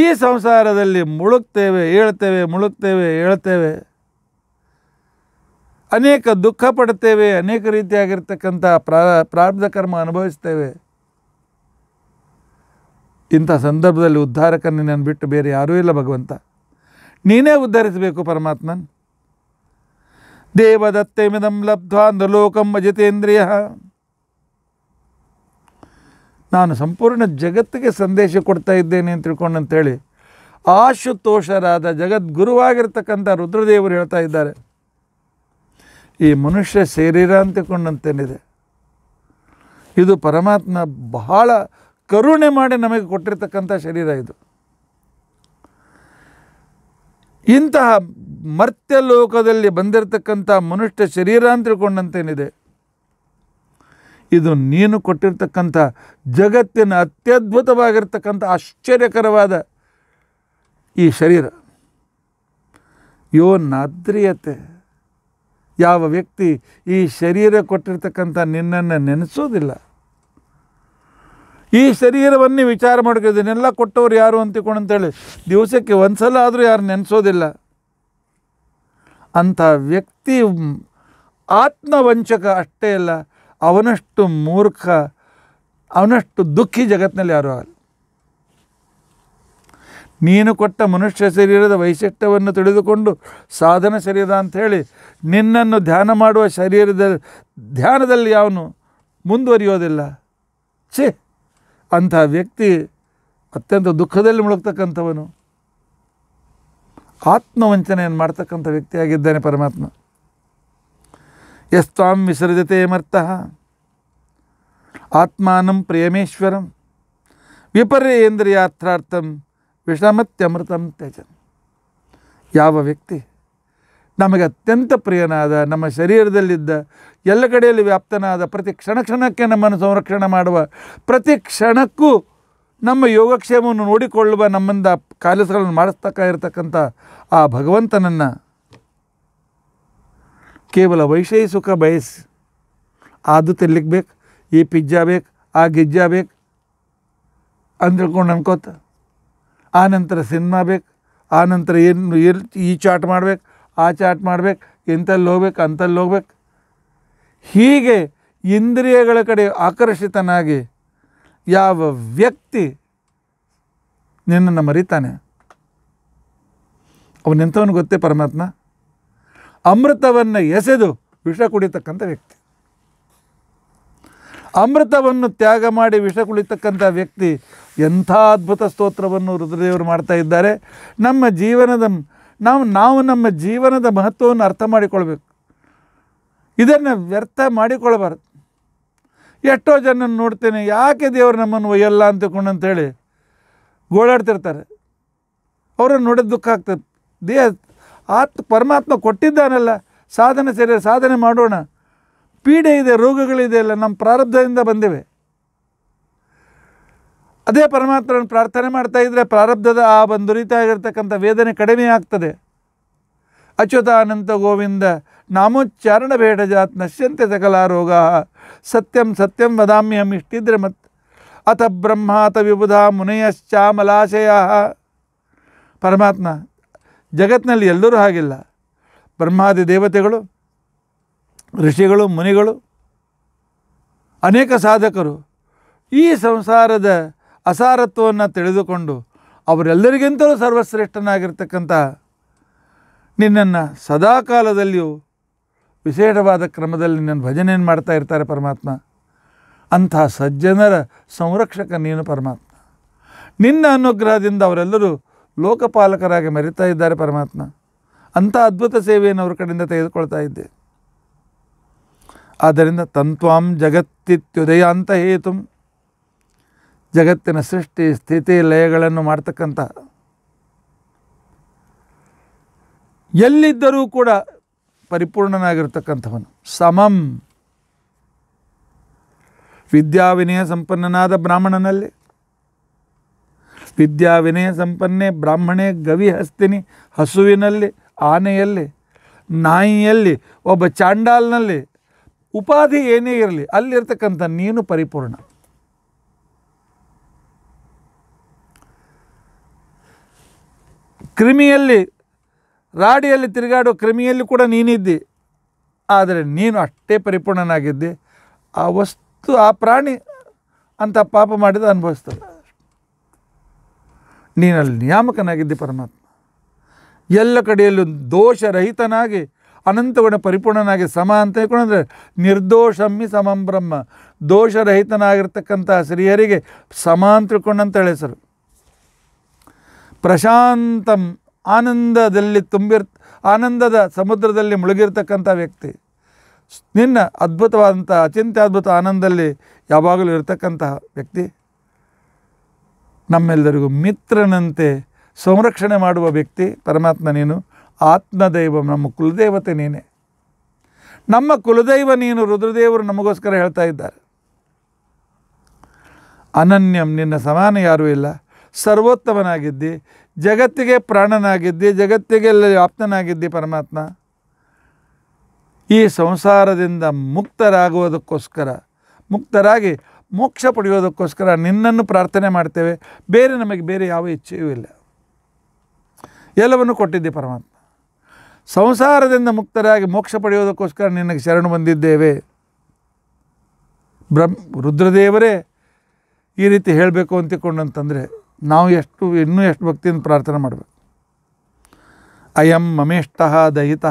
ಈ ಸಂಸಾರದಲ್ಲಿ ಮುಳುಗ್ತೇವೆ ಏಳ್ತೇವೆ ಮುಳುಗ್ತೇವೆ ಏಳ್ತೇವೆ ಅನೇಕ ದುಃಖ ಪಡ್ತೇವೆ ಅನೇಕ ರೀತಿಯಾಗಿರ್ತಕ್ಕಂಥ ಪ್ರಾ ಪ್ರಾರಬ್ಧ ಕರ್ಮ ಅನುಭವಿಸ್ತೇವೆ ಇಂಥ ಸಂದರ್ಭದಲ್ಲಿ ಉದ್ಧಾರಕನ ನಾನು ಬಿಟ್ಟು ಬೇರೆ ಯಾರೂ ಇಲ್ಲ ಭಗವಂತ ನೀನೇ ಉದ್ಧರಿಸಬೇಕು ಪರಮಾತ್ಮನ್ ದೇವದತ್ತೆಮಿದಂ ಲಬ್ಧ್ವಾ ಲೋಕಂ ಅಜಿತೇಂದ್ರಿಯ ನಾನು ಸಂಪೂರ್ಣ ಜಗತ್ತಿಗೆ ಸಂದೇಶ ಕೊಡ್ತಾ ಇದ್ದೇನೆ ಅಂತ ತಿಳ್ಕೊಂಡು ಅಂತೇಳಿ ಆಶುತೋಷರಾದ ಜಗದ್ಗುರುವಾಗಿರ್ತಕ್ಕಂಥ ರುದ್ರದೇವರು ಹೇಳ್ತಾ ಇದ್ದಾರೆ ಈ ಮನುಷ್ಯ ಶರೀರ ಅಂತಕೊಂಡಂತೇನಿದೆ ಇದು ಪರಮಾತ್ಮ ಬಹಳ ಕರುಣೆ ಮಾಡಿ ನಮಗೆ ಕೊಟ್ಟಿರ್ತಕ್ಕಂಥ ಶರೀರ ಇದು ಇಂತಹ ಮರ್ತ್ಯ ಲೋಕದಲ್ಲಿ ಬಂದಿರತಕ್ಕಂಥ ಮನುಷ್ಯ ಶರೀರ ಅಂತ ತಿಳ್ಕೊಂಡಂತೇನಿದೆ ಇದು ನೀನು ಕೊಟ್ಟಿರ್ತಕ್ಕಂಥ ಜಗತ್ತಿನ ಅತ್ಯದ್ಭುತವಾಗಿರ್ತಕ್ಕಂಥ ಆಶ್ಚರ್ಯಕರವಾದ ಈ ಶರೀರ ಯೋ ನಾದ್ರಿಯತೆ ಯಾವ ವ್ಯಕ್ತಿ ಈ ಶರೀರ ಕೊಟ್ಟಿರ್ತಕ್ಕಂಥ ನಿನ್ನನ್ನು ನೆನೆಸೋದಿಲ್ಲ ಈ ಶರೀರವನ್ನೇ ವಿಚಾರ ಮಾಡ್ಕೊ ಇದನ್ನೆಲ್ಲ ಕೊಟ್ಟವ್ರು ಯಾರು ಅಂತಿಕೊಂಡು ಅಂತೇಳಿ ದಿವಸಕ್ಕೆ ಒಂದು ಸಲ ಆದರೂ ಯಾರು ನೆನೆಸೋದಿಲ್ಲ ಅಂಥ ವ್ಯಕ್ತಿ ಆತ್ಮವಂಚಕ ಅಷ್ಟೇ ಅಲ್ಲ ಅವನಷ್ಟು ಮೂರ್ಖ ಅವನಷ್ಟು ದುಃಖಿ ಜಗತ್ತಿನಲ್ಲಿ ಯಾರು ಆಗಲಿ ನೀನು ಕೊಟ್ಟ ಮನುಷ್ಯ ಶರೀರದ ವೈಶಿಷ್ಟ್ಯವನ್ನು ತಿಳಿದುಕೊಂಡು ಸಾಧನ ಶರೀರ ಅಂಥೇಳಿ ನಿನ್ನನ್ನು ಧ್ಯಾನ ಮಾಡುವ ಶರೀರದ ಧ್ಯಾನದಲ್ಲಿ ಯಾವನು ಮುಂದುವರಿಯೋದಿಲ್ಲ ಛೇ ಅಂಥ ವ್ಯಕ್ತಿ ಅತ್ಯಂತ ದುಃಖದಲ್ಲಿ ಮುಳುಗ್ತಕ್ಕಂಥವನು ಆತ್ಮವಂಚನೆಯನ್ನು ಮಾಡ್ತಕ್ಕಂಥ ವ್ಯಕ್ತಿಯಾಗಿದ್ದಾನೆ ಪರಮಾತ್ಮ ಯಸ್ವಾಂ ವಿಸರ್ಜತೆ ಮರ್ತಃ ಆತ್ಮಾನಂ ಪ್ರೇಮೇಶ್ವರಂ ವಿಪರ್ಯೇಂದ್ರಿಯಾರ್ಥಾರ್ಥಂ ವಿಷಮತ್ಯಮೃತಂ ತ್ಯಜ ಯಾವ ವ್ಯಕ್ತಿ ನಮಗೆ ಅತ್ಯಂತ ಪ್ರಿಯನಾದ ನಮ್ಮ ಶರೀರದಲ್ಲಿದ್ದ ಎಲ್ಲ ಕಡೆಯಲ್ಲಿ ವ್ಯಾಪ್ತನಾದ ಪ್ರತಿ ಕ್ಷಣ ಕ್ಷಣಕ್ಕೆ ನಮ್ಮನ್ನು ಸಂರಕ್ಷಣೆ ಮಾಡುವ ಪ್ರತಿ ಕ್ಷಣಕ್ಕೂ ನಮ್ಮ ಯೋಗಕ್ಷೇಮವನ್ನು ನೋಡಿಕೊಳ್ಳುವ ನಮ್ಮಿಂದ ಕಾಲಸಗಳನ್ನು ಮಾಡಿಸ್ತಕ್ಕ ಇರತಕ್ಕಂಥ ಆ ಭಗವಂತನನ್ನು ಕೇವಲ ವೈಷಯ ಸುಖ ಬಯಸಿ ಅದು ತಿನ್ಲಿಕ್ಕೆ ಈ ಪಿಜ್ಜಾ ಬೇಕು ಆ ಗಿಜ್ಜಾ ಬೇಕು ಅಂದ್ಕೊಂಡು ಅನ್ಕೋತ ಆನಂತರ ಸಿನಿಮಾ ಬೇಕು ಆನಂತರ ಏನು ಈ ಚಾಟ್ ಮಾಡ್ಬೇಕು ಆ ಚಾಟ್ ಮಾಡಬೇಕು ಇಂಥಲ್ಲಿ ಹೋಗ್ಬೇಕು ಅಂಥಲ್ಲಿ ಹೋಗ್ಬೇಕು ಹೀಗೆ ಇಂದ್ರಿಯಗಳ ಕಡೆ ಆಕರ್ಷಿತನಾಗಿ ಯಾವ ವ್ಯಕ್ತಿ ನಿನ್ನನ್ನು ಮರಿತಾನೆ ಅವನೆಂಥವನು ಗೊತ್ತೇ ಪರಮಾತ್ಮ ಅಮೃತವನ್ನು ಎಸೆದು ವಿಷ ಕುಡಿತಕ್ಕಂಥ ವ್ಯಕ್ತಿ ಅಮೃತವನ್ನು ತ್ಯಾಗ ಮಾಡಿ ವಿಷ ಕುಳಿತಕ್ಕಂಥ ವ್ಯಕ್ತಿ ಎಂಥ ಅದ್ಭುತ ಸ್ತೋತ್ರವನ್ನು ರುದ್ರದೇವರು ಮಾಡ್ತಾ ಇದ್ದಾರೆ ನಮ್ಮ ಜೀವನದ ನಾವು ನಾವು ನಮ್ಮ ಜೀವನದ ಮಹತ್ವವನ್ನು ಅರ್ಥ ಮಾಡಿಕೊಳ್ಬೇಕು ಇದನ್ನು ವ್ಯರ್ಥ ಮಾಡಿಕೊಳ್ಬಾರ್ದು ಎಷ್ಟೋ ಜನ ನೋಡ್ತೇನೆ ಯಾಕೆ ದೇವರು ನಮ್ಮನ್ನು ಒಯ್ಯಲ್ಲ ಅಂತಕೊಂಡು ಅಂತೇಳಿ ಗೋಳಾಡ್ತಿರ್ತಾರೆ ಅವರನ್ನು ನೋಡಿದ ದುಃಖ ಆಗ್ತದೆ ದೇಹ ಆತ್ ಪರಮಾತ್ಮ ಕೊಟ್ಟಿದ್ದಾನಲ್ಲ ಸಾಧನೆ ಸರಿ ಸಾಧನೆ ಮಾಡೋಣ ಪೀಡೆ ಇದೆ ರೋಗಗಳಿದೆ ಅಲ್ಲ ನಮ್ಮ ಪ್ರಾರಬ್ಧದಿಂದ ಬಂದಿವೆ ಅದೇ ಪರಮಾತ್ಮನ ಪ್ರಾರ್ಥನೆ ಮಾಡ್ತಾ ಇದ್ದರೆ ಪ್ರಾರಬ್ಧದ ಆ ಒಂದು ರೀತಿಯಾಗಿರ್ತಕ್ಕಂಥ ವೇದನೆ ಕಡಿಮೆ ಆಗ್ತದೆ ಅಚ್ಯುತಾನಂತ ಗೋವಿಂದ ನಾಮೋಚ್ಚಾರಣ ಬೇಡ ಜಾತ್ ನಶ್ಯಂತೆ ಸಕಲ ರೋಗ ಸತ್ಯಂ ಸತ್ಯಂ ವದಾಮ್ಯಹಂ ಇಷ್ಟಿದ್ರೆ ಮತ್ ಅಥ ಬ್ರಹ್ಮಾತ ವಿಬುಧ ಮುನೆಯಶ್ಚಾಮಲಾಶಯ ಪರಮಾತ್ಮ ಜಗತ್ತಿನಲ್ಲಿ ಎಲ್ಲರೂ ಹಾಗಿಲ್ಲ ಬ್ರಹ್ಮಾದಿ ದೇವತೆಗಳು ಋಷಿಗಳು ಮುನಿಗಳು ಅನೇಕ ಸಾಧಕರು ಈ ಸಂಸಾರದ ಅಸಾರತ್ವವನ್ನು ತಿಳಿದುಕೊಂಡು ಅವರೆಲ್ಲರಿಗಿಂತಲೂ ಸರ್ವಶ್ರೇಷ್ಠನಾಗಿರ್ತಕ್ಕಂಥ ನಿನ್ನನ್ನು ಸದಾ ಕಾಲದಲ್ಲಿಯೂ ವಿಶೇಷವಾದ ಕ್ರಮದಲ್ಲಿ ನಿನ್ನ ಭಜನೆಯನ್ನು ಮಾಡ್ತಾ ಇರ್ತಾರೆ ಪರಮಾತ್ಮ ಅಂಥ ಸಜ್ಜನರ ಸಂರಕ್ಷಕ ನೀನು ಪರಮಾತ್ಮ ನಿನ್ನ ಅನುಗ್ರಹದಿಂದ ಅವರೆಲ್ಲರೂ ಲೋಕಪಾಲಕರಾಗಿ ಮರಿತಾ ಇದ್ದಾರೆ ಪರಮಾತ್ಮ ಅಂಥ ಅದ್ಭುತ ಸೇವೆಯನ್ನು ಅವ್ರ ಕಡೆಯಿಂದ ತೆಗೆದುಕೊಳ್ತಾ ಇದ್ದೆ ಆದ್ದರಿಂದ ತಂತ್ವಾಂ ಜಗತ್ತಿತ್ಯುದಯ ಅಂತ ಹೇತು ಜಗತ್ತಿನ ಸೃಷ್ಟಿ ಸ್ಥಿತಿ ಲಯಗಳನ್ನು ಮಾಡ್ತಕ್ಕಂಥ ಎಲ್ಲಿದ್ದರೂ ಕೂಡ ಪರಿಪೂರ್ಣನಾಗಿರ್ತಕ್ಕಂಥವನು ಸಮಂ ವಿದ್ಯಾ ವಿನಯ ಸಂಪನ್ನನಾದ ಬ್ರಾಹ್ಮಣನಲ್ಲಿ ವಿದ್ಯಾ ವಿನಯ ಸಂಪನ್ನೆ ಬ್ರಾಹ್ಮಣೆ ಗವಿ ಹಸ್ತಿನಿ ಹಸುವಿನಲ್ಲಿ ಆನೆಯಲ್ಲಿ ನಾಯಿಯಲ್ಲಿ ಒಬ್ಬ ಚಾಂಡಾಲ್ನಲ್ಲಿ ಉಪಾಧಿ ಏನೇ ಇರಲಿ ಅಲ್ಲಿರ್ತಕ್ಕಂಥ ನೀನು ಪರಿಪೂರ್ಣ ಕ್ರಿಮಿಯಲ್ಲಿ ರಾಡಿಯಲ್ಲಿ ತಿರುಗಾಡೋ ಕ್ರಿಮಿಯಲ್ಲಿ ಕೂಡ ನೀನಿದ್ದಿ ಆದರೆ ನೀನು ಅಷ್ಟೇ ಪರಿಪೂರ್ಣನಾಗಿದ್ದಿ ಆ ವಸ್ತು ಆ ಪ್ರಾಣಿ ಅಂತ ಪಾಪ ಮಾಡಿದ ಅನುಭವಿಸ್ತದೆ ನೀನಲ್ಲಿ ನಿಯಾಮಕನಾಗಿದ್ದಿ ಪರಮಾತ್ಮ ಎಲ್ಲ ಕಡೆಯಲ್ಲೂ ದೋಷರಹಿತನಾಗಿ ಅನಂತಗುಣ ಪರಿಪೂರ್ಣನಾಗಿ ಸಮ ಅಂತ ಹೇಳ್ಕೊಂಡ್ರೆ ನಿರ್ದೋಷಮ್ಮಿ ಸಮಂ ಬ್ರಹ್ಮ ದೋಷರಹಿತನಾಗಿರ್ತಕ್ಕಂಥ ಸ್ತ್ರೀಯರಿಗೆ ಸಮ ಅಂತ ತಿಳ್ಕೊಂಡಂತ ಹೆಸರು ಪ್ರಶಾಂತಂ ಆನಂದದಲ್ಲಿ ತುಂಬಿರ್ ಆನಂದದ ಸಮುದ್ರದಲ್ಲಿ ಮುಳುಗಿರ್ತಕ್ಕಂಥ ವ್ಯಕ್ತಿ ನಿನ್ನ ಅದ್ಭುತವಾದಂಥ ಅತ್ಯಂತ ಅದ್ಭುತ ಆನಂದದಲ್ಲಿ ಯಾವಾಗಲೂ ಇರತಕ್ಕಂತಹ ವ್ಯಕ್ತಿ ನಮ್ಮೆಲ್ಲರಿಗೂ ಮಿತ್ರನಂತೆ ಸಂರಕ್ಷಣೆ ಮಾಡುವ ವ್ಯಕ್ತಿ ಪರಮಾತ್ಮ ನೀನು ಆತ್ಮದೈವ ನಮ್ಮ ಕುಲದೇವತೆ ನೀನೇ ನಮ್ಮ ಕುಲದೈವ ನೀನು ರುದ್ರದೇವರು ನಮಗೋಸ್ಕರ ಹೇಳ್ತಾ ಇದ್ದಾರೆ ಅನನ್ಯಂ ನಿನ್ನ ಸಮಾನ ಯಾರೂ ಇಲ್ಲ ಸರ್ವೋತ್ತಮನಾಗಿದ್ದಿ ಜಗತ್ತಿಗೆ ಪ್ರಾಣನಾಗಿದ್ದಿ ಜಗತ್ತಿಗೆ ವ್ಯಾಪ್ತನಾಗಿದ್ದಿ ಪರಮಾತ್ಮ ಈ ಸಂಸಾರದಿಂದ ಮುಕ್ತರಾಗುವುದಕ್ಕೋಸ್ಕರ ಮುಕ್ತರಾಗಿ ಮೋಕ್ಷ ಪಡೆಯೋದಕ್ಕೋಸ್ಕರ ನಿನ್ನನ್ನು ಪ್ರಾರ್ಥನೆ ಮಾಡ್ತೇವೆ ಬೇರೆ ನಮಗೆ ಬೇರೆ ಯಾವ ಇಚ್ಛೆಯೂ ಇಲ್ಲ ಎಲ್ಲವನ್ನು ಕೊಟ್ಟಿದ್ದೆ ಪರಮಾತ್ಮ ಸಂಸಾರದಿಂದ ಮುಕ್ತರಾಗಿ ಮೋಕ್ಷ ಪಡೆಯೋದಕ್ಕೋಸ್ಕರ ನಿನಗೆ ಶರಣು ಬಂದಿದ್ದೇವೆ ಬ್ರಹ್ಮ ರುದ್ರದೇವರೇ ಈ ರೀತಿ ಹೇಳಬೇಕು ಅಂತಿಕೊಂಡಂತಂದರೆ ನಾವು ಎಷ್ಟು ಇನ್ನೂ ಎಷ್ಟು ಭಕ್ತಿಯಿಂದ ಪ್ರಾರ್ಥನೆ ಮಾಡಬೇಕು ಅಯಂ ಮಮೇಷ್ಟಃ ದಯಿತ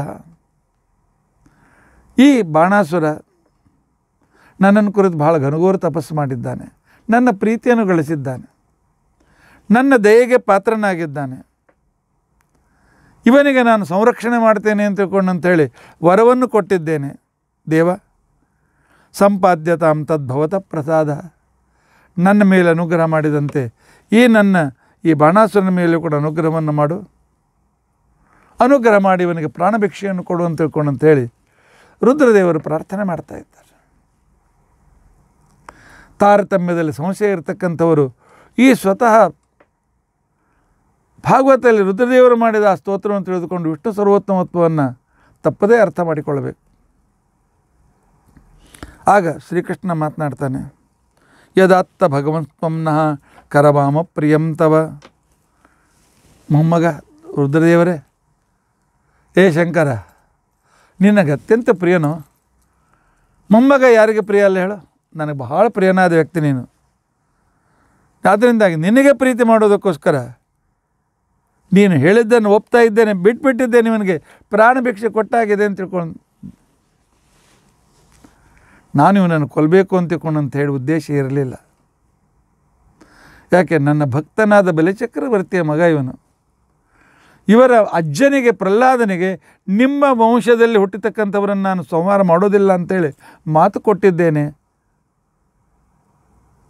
ಈ ಬಾಣಾಸುರ ನನ್ನನ್ನು ಕುರಿತು ಬಹಳ ಘನಘೋರ ತಪಸ್ಸು ಮಾಡಿದ್ದಾನೆ ನನ್ನ ಪ್ರೀತಿಯನ್ನು ಗಳಿಸಿದ್ದಾನೆ ನನ್ನ ದಯೆಗೆ ಪಾತ್ರನಾಗಿದ್ದಾನೆ ಇವನಿಗೆ ನಾನು ಸಂರಕ್ಷಣೆ ಮಾಡ್ತೇನೆ ಅಂತ ತಿಳ್ಕೊಂಡಂಥೇಳಿ ವರವನ್ನು ಕೊಟ್ಟಿದ್ದೇನೆ ದೇವ ಸಂಪಾದ್ಯತಾಂ ತದ್ಭವತ ಪ್ರಸಾದ ನನ್ನ ಮೇಲೆ ಅನುಗ್ರಹ ಮಾಡಿದಂತೆ ಈ ನನ್ನ ಈ ಬಾಣಾಸುರನ ಮೇಲೆ ಕೂಡ ಅನುಗ್ರಹವನ್ನು ಮಾಡು ಅನುಗ್ರಹ ಮಾಡಿ ಇವನಿಗೆ ಪ್ರಾಣಭಿಕ್ಷೆಯನ್ನು ಕೊಡು ಅಂತ ತಿಳ್ಕೊಂಡು ಹೇಳಿ ರುದ್ರದೇವರು ಪ್ರಾರ್ಥನೆ ಮಾಡ್ತಾ ಇದ್ದಾರೆ ತಾರತಮ್ಯದಲ್ಲಿ ಸಮಸ್ಯೆ ಇರತಕ್ಕಂಥವರು ಈ ಸ್ವತಃ ಭಾಗವತದಲ್ಲಿ ರುದ್ರದೇವರು ಮಾಡಿದ ಆ ಸ್ತೋತ್ರವನ್ನು ತಿಳಿದುಕೊಂಡು ವಿಷ್ಣು ಸರ್ವೋತ್ತಮತ್ವವನ್ನು ತಪ್ಪದೇ ಅರ್ಥ ಮಾಡಿಕೊಳ್ಳಬೇಕು ಆಗ ಶ್ರೀಕೃಷ್ಣ ಮಾತನಾಡ್ತಾನೆ ಯದತ್ತ ಭಗವಂತ ಕರಭಾಮ ಪ್ರಿಯಂತವ ಮೊಮ್ಮಗ ರುದ್ರದೇವರೇ ಏ ಶಂಕರ ನಿನಗೆ ಅತ್ಯಂತ ಪ್ರಿಯನು ಮೊಮ್ಮಗ ಯಾರಿಗೆ ಪ್ರಿಯ ಅಲ್ಲ ಹೇಳು ನನಗೆ ಬಹಳ ಪ್ರಿಯನಾದ ವ್ಯಕ್ತಿ ನೀನು ಆದ್ದರಿಂದಾಗಿ ನಿನಗೆ ಪ್ರೀತಿ ಮಾಡೋದಕ್ಕೋಸ್ಕರ ನೀನು ಹೇಳಿದ್ದನ್ನು ಒಪ್ತಾ ಇದ್ದೇನೆ ಬಿಟ್ಬಿಟ್ಟಿದ್ದೇನೆ ನಿಮಗೆ ಪ್ರಾಣ ಭಿಕ್ಷೆ ಕೊಟ್ಟಾಗಿದೆ ಅಂತ ತಿಳ್ಕೊಂಡು ನಾನು ಇವನನ್ನು ಕೊಲ್ಲಬೇಕು ಅಂತ ತಿಳ್ಕೊಂಡು ಅಂತ ಹೇಳಿ ಉದ್ದೇಶ ಇರಲಿಲ್ಲ ಯಾಕೆ ನನ್ನ ಭಕ್ತನಾದ ಬಲಿಚಕ್ರವರ್ತಿಯ ಮಗ ಇವನು ಇವರ ಅಜ್ಜನಿಗೆ ಪ್ರಹ್ಲಾದನಿಗೆ ನಿಮ್ಮ ವಂಶದಲ್ಲಿ ಹುಟ್ಟಿತಕ್ಕಂಥವರನ್ನು ನಾನು ಸಂಹಾರ ಮಾಡೋದಿಲ್ಲ ಅಂತೇಳಿ ಮಾತು ಕೊಟ್ಟಿದ್ದೇನೆ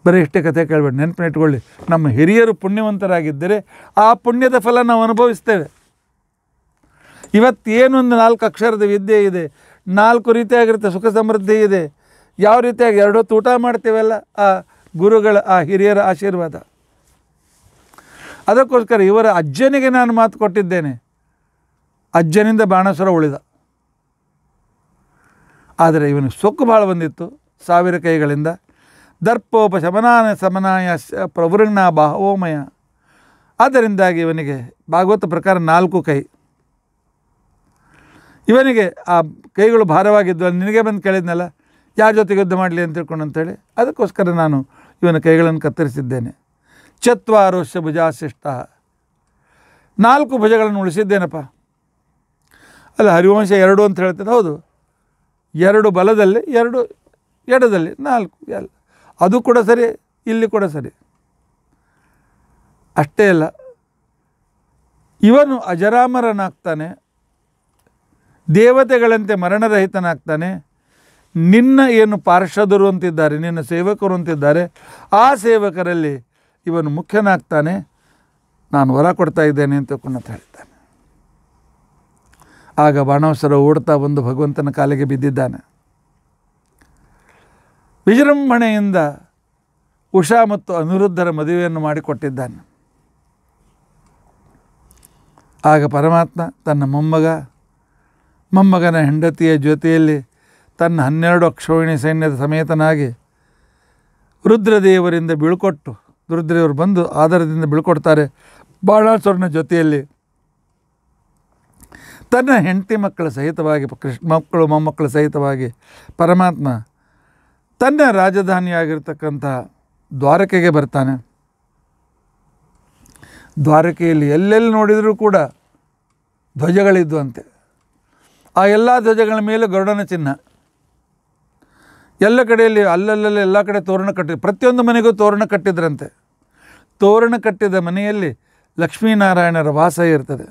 ಬರೀ ಇಷ್ಟೇ ಕಥೆ ಕೇಳಬೇಡಿ ನೆನಪಿನ ಇಟ್ಕೊಳ್ಳಿ ನಮ್ಮ ಹಿರಿಯರು ಪುಣ್ಯವಂತರಾಗಿದ್ದರೆ ಆ ಪುಣ್ಯದ ಫಲ ನಾವು ಅನುಭವಿಸ್ತೇವೆ ಇವತ್ತೇನೊಂದು ನಾಲ್ಕು ಅಕ್ಷರದ ವಿದ್ಯೆ ಇದೆ ನಾಲ್ಕು ರೀತಿಯಾಗಿರುತ್ತೆ ಸುಖ ಸಮೃದ್ಧಿ ಇದೆ ಯಾವ ರೀತಿಯಾಗಿ ಎರಡೂ ಊಟ ಮಾಡ್ತೀವಲ್ಲ ಆ ಗುರುಗಳ ಆ ಹಿರಿಯರ ಆಶೀರ್ವಾದ ಅದಕ್ಕೋಸ್ಕರ ಇವರ ಅಜ್ಜನಿಗೆ ನಾನು ಮಾತು ಕೊಟ್ಟಿದ್ದೇನೆ ಅಜ್ಜನಿಂದ ಬಾಣಾಸುರ ಉಳಿದ ಆದರೆ ಇವನು ಸೊಕ್ಕು ಭಾಳ ಬಂದಿತ್ತು ಸಾವಿರ ಕೈಗಳಿಂದ ದರ್ಪೋಪ ಶಮನಾನ ಸಮನಾಯ ಪ್ರವೃಣ್ಣ ಬಾಹೋಮಯ ಅದರಿಂದಾಗಿ ಇವನಿಗೆ ಭಾಗವತ ಪ್ರಕಾರ ನಾಲ್ಕು ಕೈ ಇವನಿಗೆ ಆ ಕೈಗಳು ಭಾರವಾಗಿದ್ದು ನಿನಗೆ ಬಂದು ಕೇಳಿದ್ನಲ್ಲ ಯಾರ ಜೊತೆಗೆ ಯುದ್ಧ ಮಾಡಲಿ ಅಂತ ತಿಳ್ಕೊಂಡು ಅಂತೇಳಿ ಅದಕ್ಕೋಸ್ಕರ ನಾನು ಇವನ ಕೈಗಳನ್ನು ಕತ್ತರಿಸಿದ್ದೇನೆ ಚತ್ವಾರೋಶ ಭುಜಾಶಿಷ್ಟ ನಾಲ್ಕು ಭುಜಗಳನ್ನು ಉಳಿಸಿದ್ದೇನಪ್ಪ ಅಲ್ಲ ಹರಿವಂಶ ಎರಡು ಅಂತ ಹೇಳ್ತೇನೆ ಹೌದು ಎರಡು ಬಲದಲ್ಲಿ ಎರಡು ಎಡದಲ್ಲಿ ನಾಲ್ಕು ಎಲ್ಲ ಅದು ಕೂಡ ಸರಿ ಇಲ್ಲಿ ಕೂಡ ಸರಿ ಅಷ್ಟೇ ಅಲ್ಲ ಇವನು ಅಜರಾಮರನಾಗ್ತಾನೆ ದೇವತೆಗಳಂತೆ ಮರಣರಹಿತನಾಗ್ತಾನೆ ನಿನ್ನ ಏನು ಪಾರ್ಷದರು ಅಂತಿದ್ದಾರೆ ನಿನ್ನ ಸೇವಕರು ಅಂತಿದ್ದಾರೆ ಆ ಸೇವಕರಲ್ಲಿ ಇವನು ಮುಖ್ಯನಾಗ್ತಾನೆ ನಾನು ಹೊರ ಕೊಡ್ತಾ ಇದ್ದೇನೆ ಅಂತ ಕೂಡ ಹೇಳ್ತಾನೆ ಆಗ ಬಾಣವಸರ ಓಡ್ತಾ ಬಂದು ಭಗವಂತನ ಕಾಲಿಗೆ ಬಿದ್ದಿದ್ದಾನೆ ವಿಜೃಂಭಣೆಯಿಂದ ಉಷಾ ಮತ್ತು ಅನಿರುದ್ಧರ ಮದುವೆಯನ್ನು ಮಾಡಿಕೊಟ್ಟಿದ್ದಾನೆ ಆಗ ಪರಮಾತ್ಮ ತನ್ನ ಮೊಮ್ಮಗ ಮೊಮ್ಮಗನ ಹೆಂಡತಿಯ ಜೊತೆಯಲ್ಲಿ ತನ್ನ ಹನ್ನೆರಡು ಅಕ್ಷೋಣಿ ಸೈನ್ಯದ ಸಮೇತನಾಗಿ ರುದ್ರದೇವರಿಂದ ಬೀಳ್ಕೊಟ್ಟು ದುರುದ್ರಿಯವರು ಬಂದು ಆಧಾರದಿಂದ ಬೀಳ್ಕೊಡ್ತಾರೆ ಬಾಳಾಸುರನ ಜೊತೆಯಲ್ಲಿ ತನ್ನ ಹೆಂಡತಿ ಮಕ್ಕಳ ಸಹಿತವಾಗಿ ಕೃಷ್ಣ ಮಕ್ಕಳು ಮೊಮ್ಮಕ್ಕಳ ಸಹಿತವಾಗಿ ಪರಮಾತ್ಮ ತನ್ನ ರಾಜಧಾನಿಯಾಗಿರ್ತಕ್ಕಂಥ ದ್ವಾರಕೆಗೆ ಬರ್ತಾನೆ ದ್ವಾರಕೆಯಲ್ಲಿ ಎಲ್ಲೆಲ್ಲಿ ನೋಡಿದರೂ ಕೂಡ ಧ್ವಜಗಳಿದ್ದುವಂತೆ ಆ ಎಲ್ಲ ಧ್ವಜಗಳ ಮೇಲೆ ಗರುಡನ ಚಿಹ್ನ ಎಲ್ಲ ಕಡೆಯಲ್ಲಿ ಅಲ್ಲಲ್ಲಲ್ಲಿ ಎಲ್ಲ ಕಡೆ ತೋರಣ ಕಟ್ಟಿ ಪ್ರತಿಯೊಂದು ಮನೆಗೂ ತೋರಣ ಕಟ್ಟಿದ್ರಂತೆ ತೋರಣ ಕಟ್ಟಿದ ಮನೆಯಲ್ಲಿ ಲಕ್ಷ್ಮೀನಾರಾಯಣರ ವಾಸ ಇರ್ತದೆ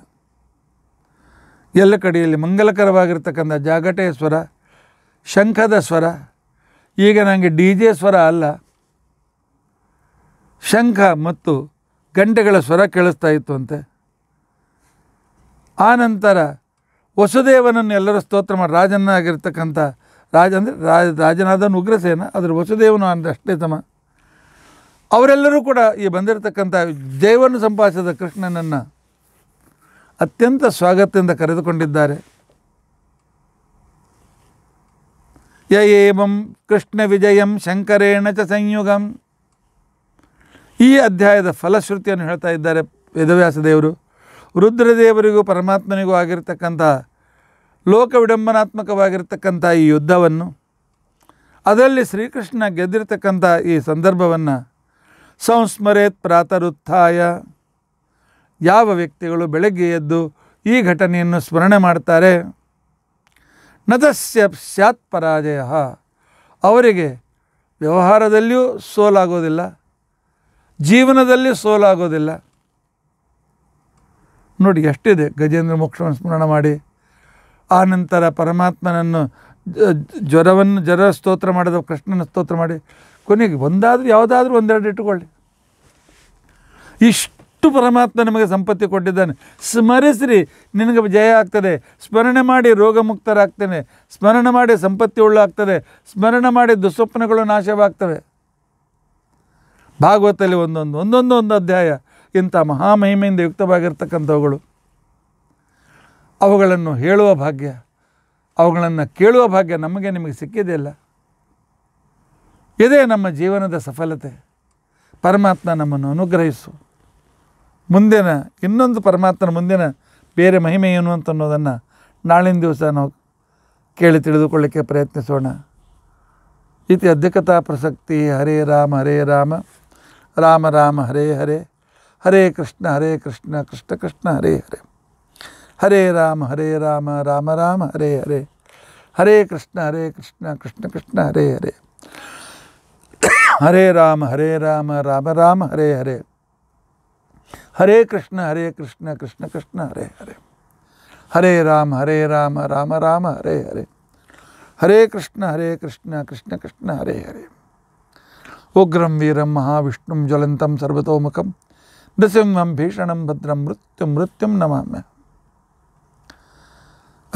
ಎಲ್ಲ ಕಡೆಯಲ್ಲಿ ಮಂಗಲಕರವಾಗಿರ್ತಕ್ಕಂಥ ಜಾಗಟೆಯ ಸ್ವರ ಶಂಖದ ಸ್ವರ ಈಗ ನನಗೆ ಡಿ ಜೆ ಸ್ವರ ಅಲ್ಲ ಶಂಖ ಮತ್ತು ಗಂಟೆಗಳ ಸ್ವರ ಕೇಳಿಸ್ತಾ ಇತ್ತು ಅಂತೆ ಆನಂತರ ವಸುದೇವನನ್ನು ಎಲ್ಲರೂ ಸ್ತೋತ್ರ ಮಾಡಿ ರಾಜನಾಗಿರ್ತಕ್ಕಂಥ ರಾಜ ಅಂದರೆ ರಾಜ ರಾಜನಾದನು ಉಗ್ರಸೇನ ಅದರ ವಸುದೇವನು ಅಷ್ಟೇ ತಮ ಅವರೆಲ್ಲರೂ ಕೂಡ ಈ ಬಂದಿರತಕ್ಕಂಥ ಜಯವನ್ನು ಸಂಪಾದಿಸಿದ ಕೃಷ್ಣನನ್ನು ಅತ್ಯಂತ ಸ್ವಾಗತದಿಂದ ಕರೆದುಕೊಂಡಿದ್ದಾರೆ ಯ ಕೃಷ್ಣ ವಿಜಯಂ ಶಂಕರೇಣ ಚ ಸಂಯುಗಂ ಈ ಅಧ್ಯಾಯದ ಫಲಶ್ರುತಿಯನ್ನು ಹೇಳ್ತಾ ಇದ್ದಾರೆ ವೇದವ್ಯಾಸ ದೇವರು ರುದ್ರದೇವರಿಗೂ ಪರಮಾತ್ಮನಿಗೂ ಆಗಿರತಕ್ಕಂಥ ಲೋಕ ವಿಡಂಬನಾತ್ಮಕವಾಗಿರ್ತಕ್ಕಂಥ ಈ ಯುದ್ಧವನ್ನು ಅದರಲ್ಲಿ ಶ್ರೀಕೃಷ್ಣ ಗೆದ್ದಿರ್ತಕ್ಕಂಥ ಈ ಸಂದರ್ಭವನ್ನು ಸಂಸ್ಮರೇತ್ ಪ್ರಾತರುತ್ಥಾಯ ಯಾವ ವ್ಯಕ್ತಿಗಳು ಬೆಳಗ್ಗೆ ಎದ್ದು ಈ ಘಟನೆಯನ್ನು ಸ್ಮರಣೆ ಮಾಡ್ತಾರೆ ನತಸ್ಯ ಸ್ಯಾತ್ ಪರಾಜಯ ಅವರಿಗೆ ವ್ಯವಹಾರದಲ್ಲಿಯೂ ಸೋಲಾಗೋದಿಲ್ಲ ಜೀವನದಲ್ಲಿ ಸೋಲಾಗೋದಿಲ್ಲ ನೋಡಿ ಎಷ್ಟಿದೆ ಗಜೇಂದ್ರ ಮೋಕ್ಷವನ್ನು ಸ್ಮರಣ ಮಾಡಿ ಆನಂತರ ಪರಮಾತ್ಮನನ್ನು ಜ್ವರವನ್ನು ಜ್ವರ ಸ್ತೋತ್ರ ಮಾಡಿದ ಕೃಷ್ಣನ ಸ್ತೋತ್ರ ಮಾಡಿ ಕೊನೆಗೆ ಒಂದಾದರೂ ಯಾವುದಾದ್ರೂ ಒಂದೆರಡು ಇಟ್ಟುಕೊಳ್ಳಿ ಇಷ್ಟು ಪರಮಾತ್ಮ ನಿಮಗೆ ಸಂಪತ್ತಿ ಕೊಟ್ಟಿದ್ದಾನೆ ಸ್ಮರಿಸಿರಿ ನಿನಗೆ ಜಯ ಆಗ್ತದೆ ಸ್ಮರಣೆ ಮಾಡಿ ರೋಗ ಮುಕ್ತರಾಗ್ತೇನೆ ಸ್ಮರಣೆ ಮಾಡಿ ಸಂಪತ್ತಿ ಉಳ್ಳಾಗ್ತದೆ ಸ್ಮರಣೆ ಮಾಡಿ ದುಸ್ವಪ್ನಗಳು ನಾಶವಾಗ್ತವೆ ಭಾಗವತದಲ್ಲಿ ಒಂದೊಂದು ಒಂದೊಂದು ಒಂದು ಅಧ್ಯಾಯ ಇಂಥ ಮಹಾಮಹಿಮೆಯಿಂದ ಯುಕ್ತವಾಗಿರ್ತಕ್ಕಂಥವುಗಳು ಅವುಗಳನ್ನು ಹೇಳುವ ಭಾಗ್ಯ ಅವುಗಳನ್ನು ಕೇಳುವ ಭಾಗ್ಯ ನಮಗೆ ನಿಮಗೆ ಸಿಕ್ಕಿದೆಯಲ್ಲ ಇದೇ ನಮ್ಮ ಜೀವನದ ಸಫಲತೆ ಪರಮಾತ್ಮ ನಮ್ಮನ್ನು ಅನುಗ್ರಹಿಸು ಮುಂದಿನ ಇನ್ನೊಂದು ಪರಮಾತ್ಮನ ಮುಂದಿನ ಬೇರೆ ಮಹಿಮೆ ಏನು ಅಂತ ಅನ್ನೋದನ್ನು ನಾಳಿನ ದಿವಸ ನಾವು ಕೇಳಿ ತಿಳಿದುಕೊಳ್ಳಿಕ್ಕೆ ಪ್ರಯತ್ನಿಸೋಣ ಇತಿ ಅಧ್ಯಕ್ಷತಾ ಪ್ರಸಕ್ತಿ ಹರೇ ರಾಮ ಹರೇ ರಾಮ ರಾಮ ರಾಮ ಹರೇ ಹರೇ ಹರೇ ಕೃಷ್ಣ ಹರೇ ಕೃಷ್ಣ ಕೃಷ್ಣ ಕೃಷ್ಣ ಹರೇ ಹರೇ हरे राम हरे राम राम राम हरे हरे हरे कृष्ण हरे कृष्ण कृष्ण कृष्ण हरे हरे हरे राम हरे राम राम राम हरे हरे हरे कृष्ण हरे कृष्ण कृष्ण कृष्ण हरे हरे हरे राम हरे राम राम राम हरे हरे हरे कृष्ण हरे कृष्ण कृष्ण कृष्ण हरे हरे उग्रम वीरम महाविष्णु ज्वलंतम सर्वतोमुखम नृसिंहम भीषण भद्रम मृत्यु मृत्युम मैं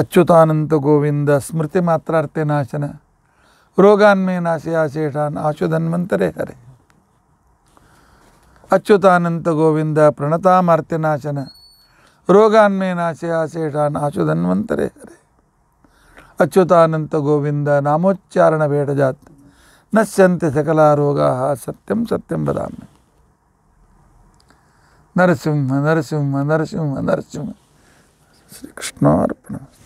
अच्युतानंद गोविंद स्मृति मात्रार्थे नाशन रोगान्मे नाशे आशेषा आशुधन्वंतरे हरे अच्युतानंद गोविंद प्रणतामर्ते नाशन रोगान्मे नाशे आशेषा आशुधन्वंतरे हरे अच्युतानंद गोविंद नामोच्चारण भेट जात नश्यन्ते सकला रोगा सत्यम सत्यम बदा नरसिंह नरसिंह नरसिंह नरसिंह श्रीकृष्णार्पणमस्तु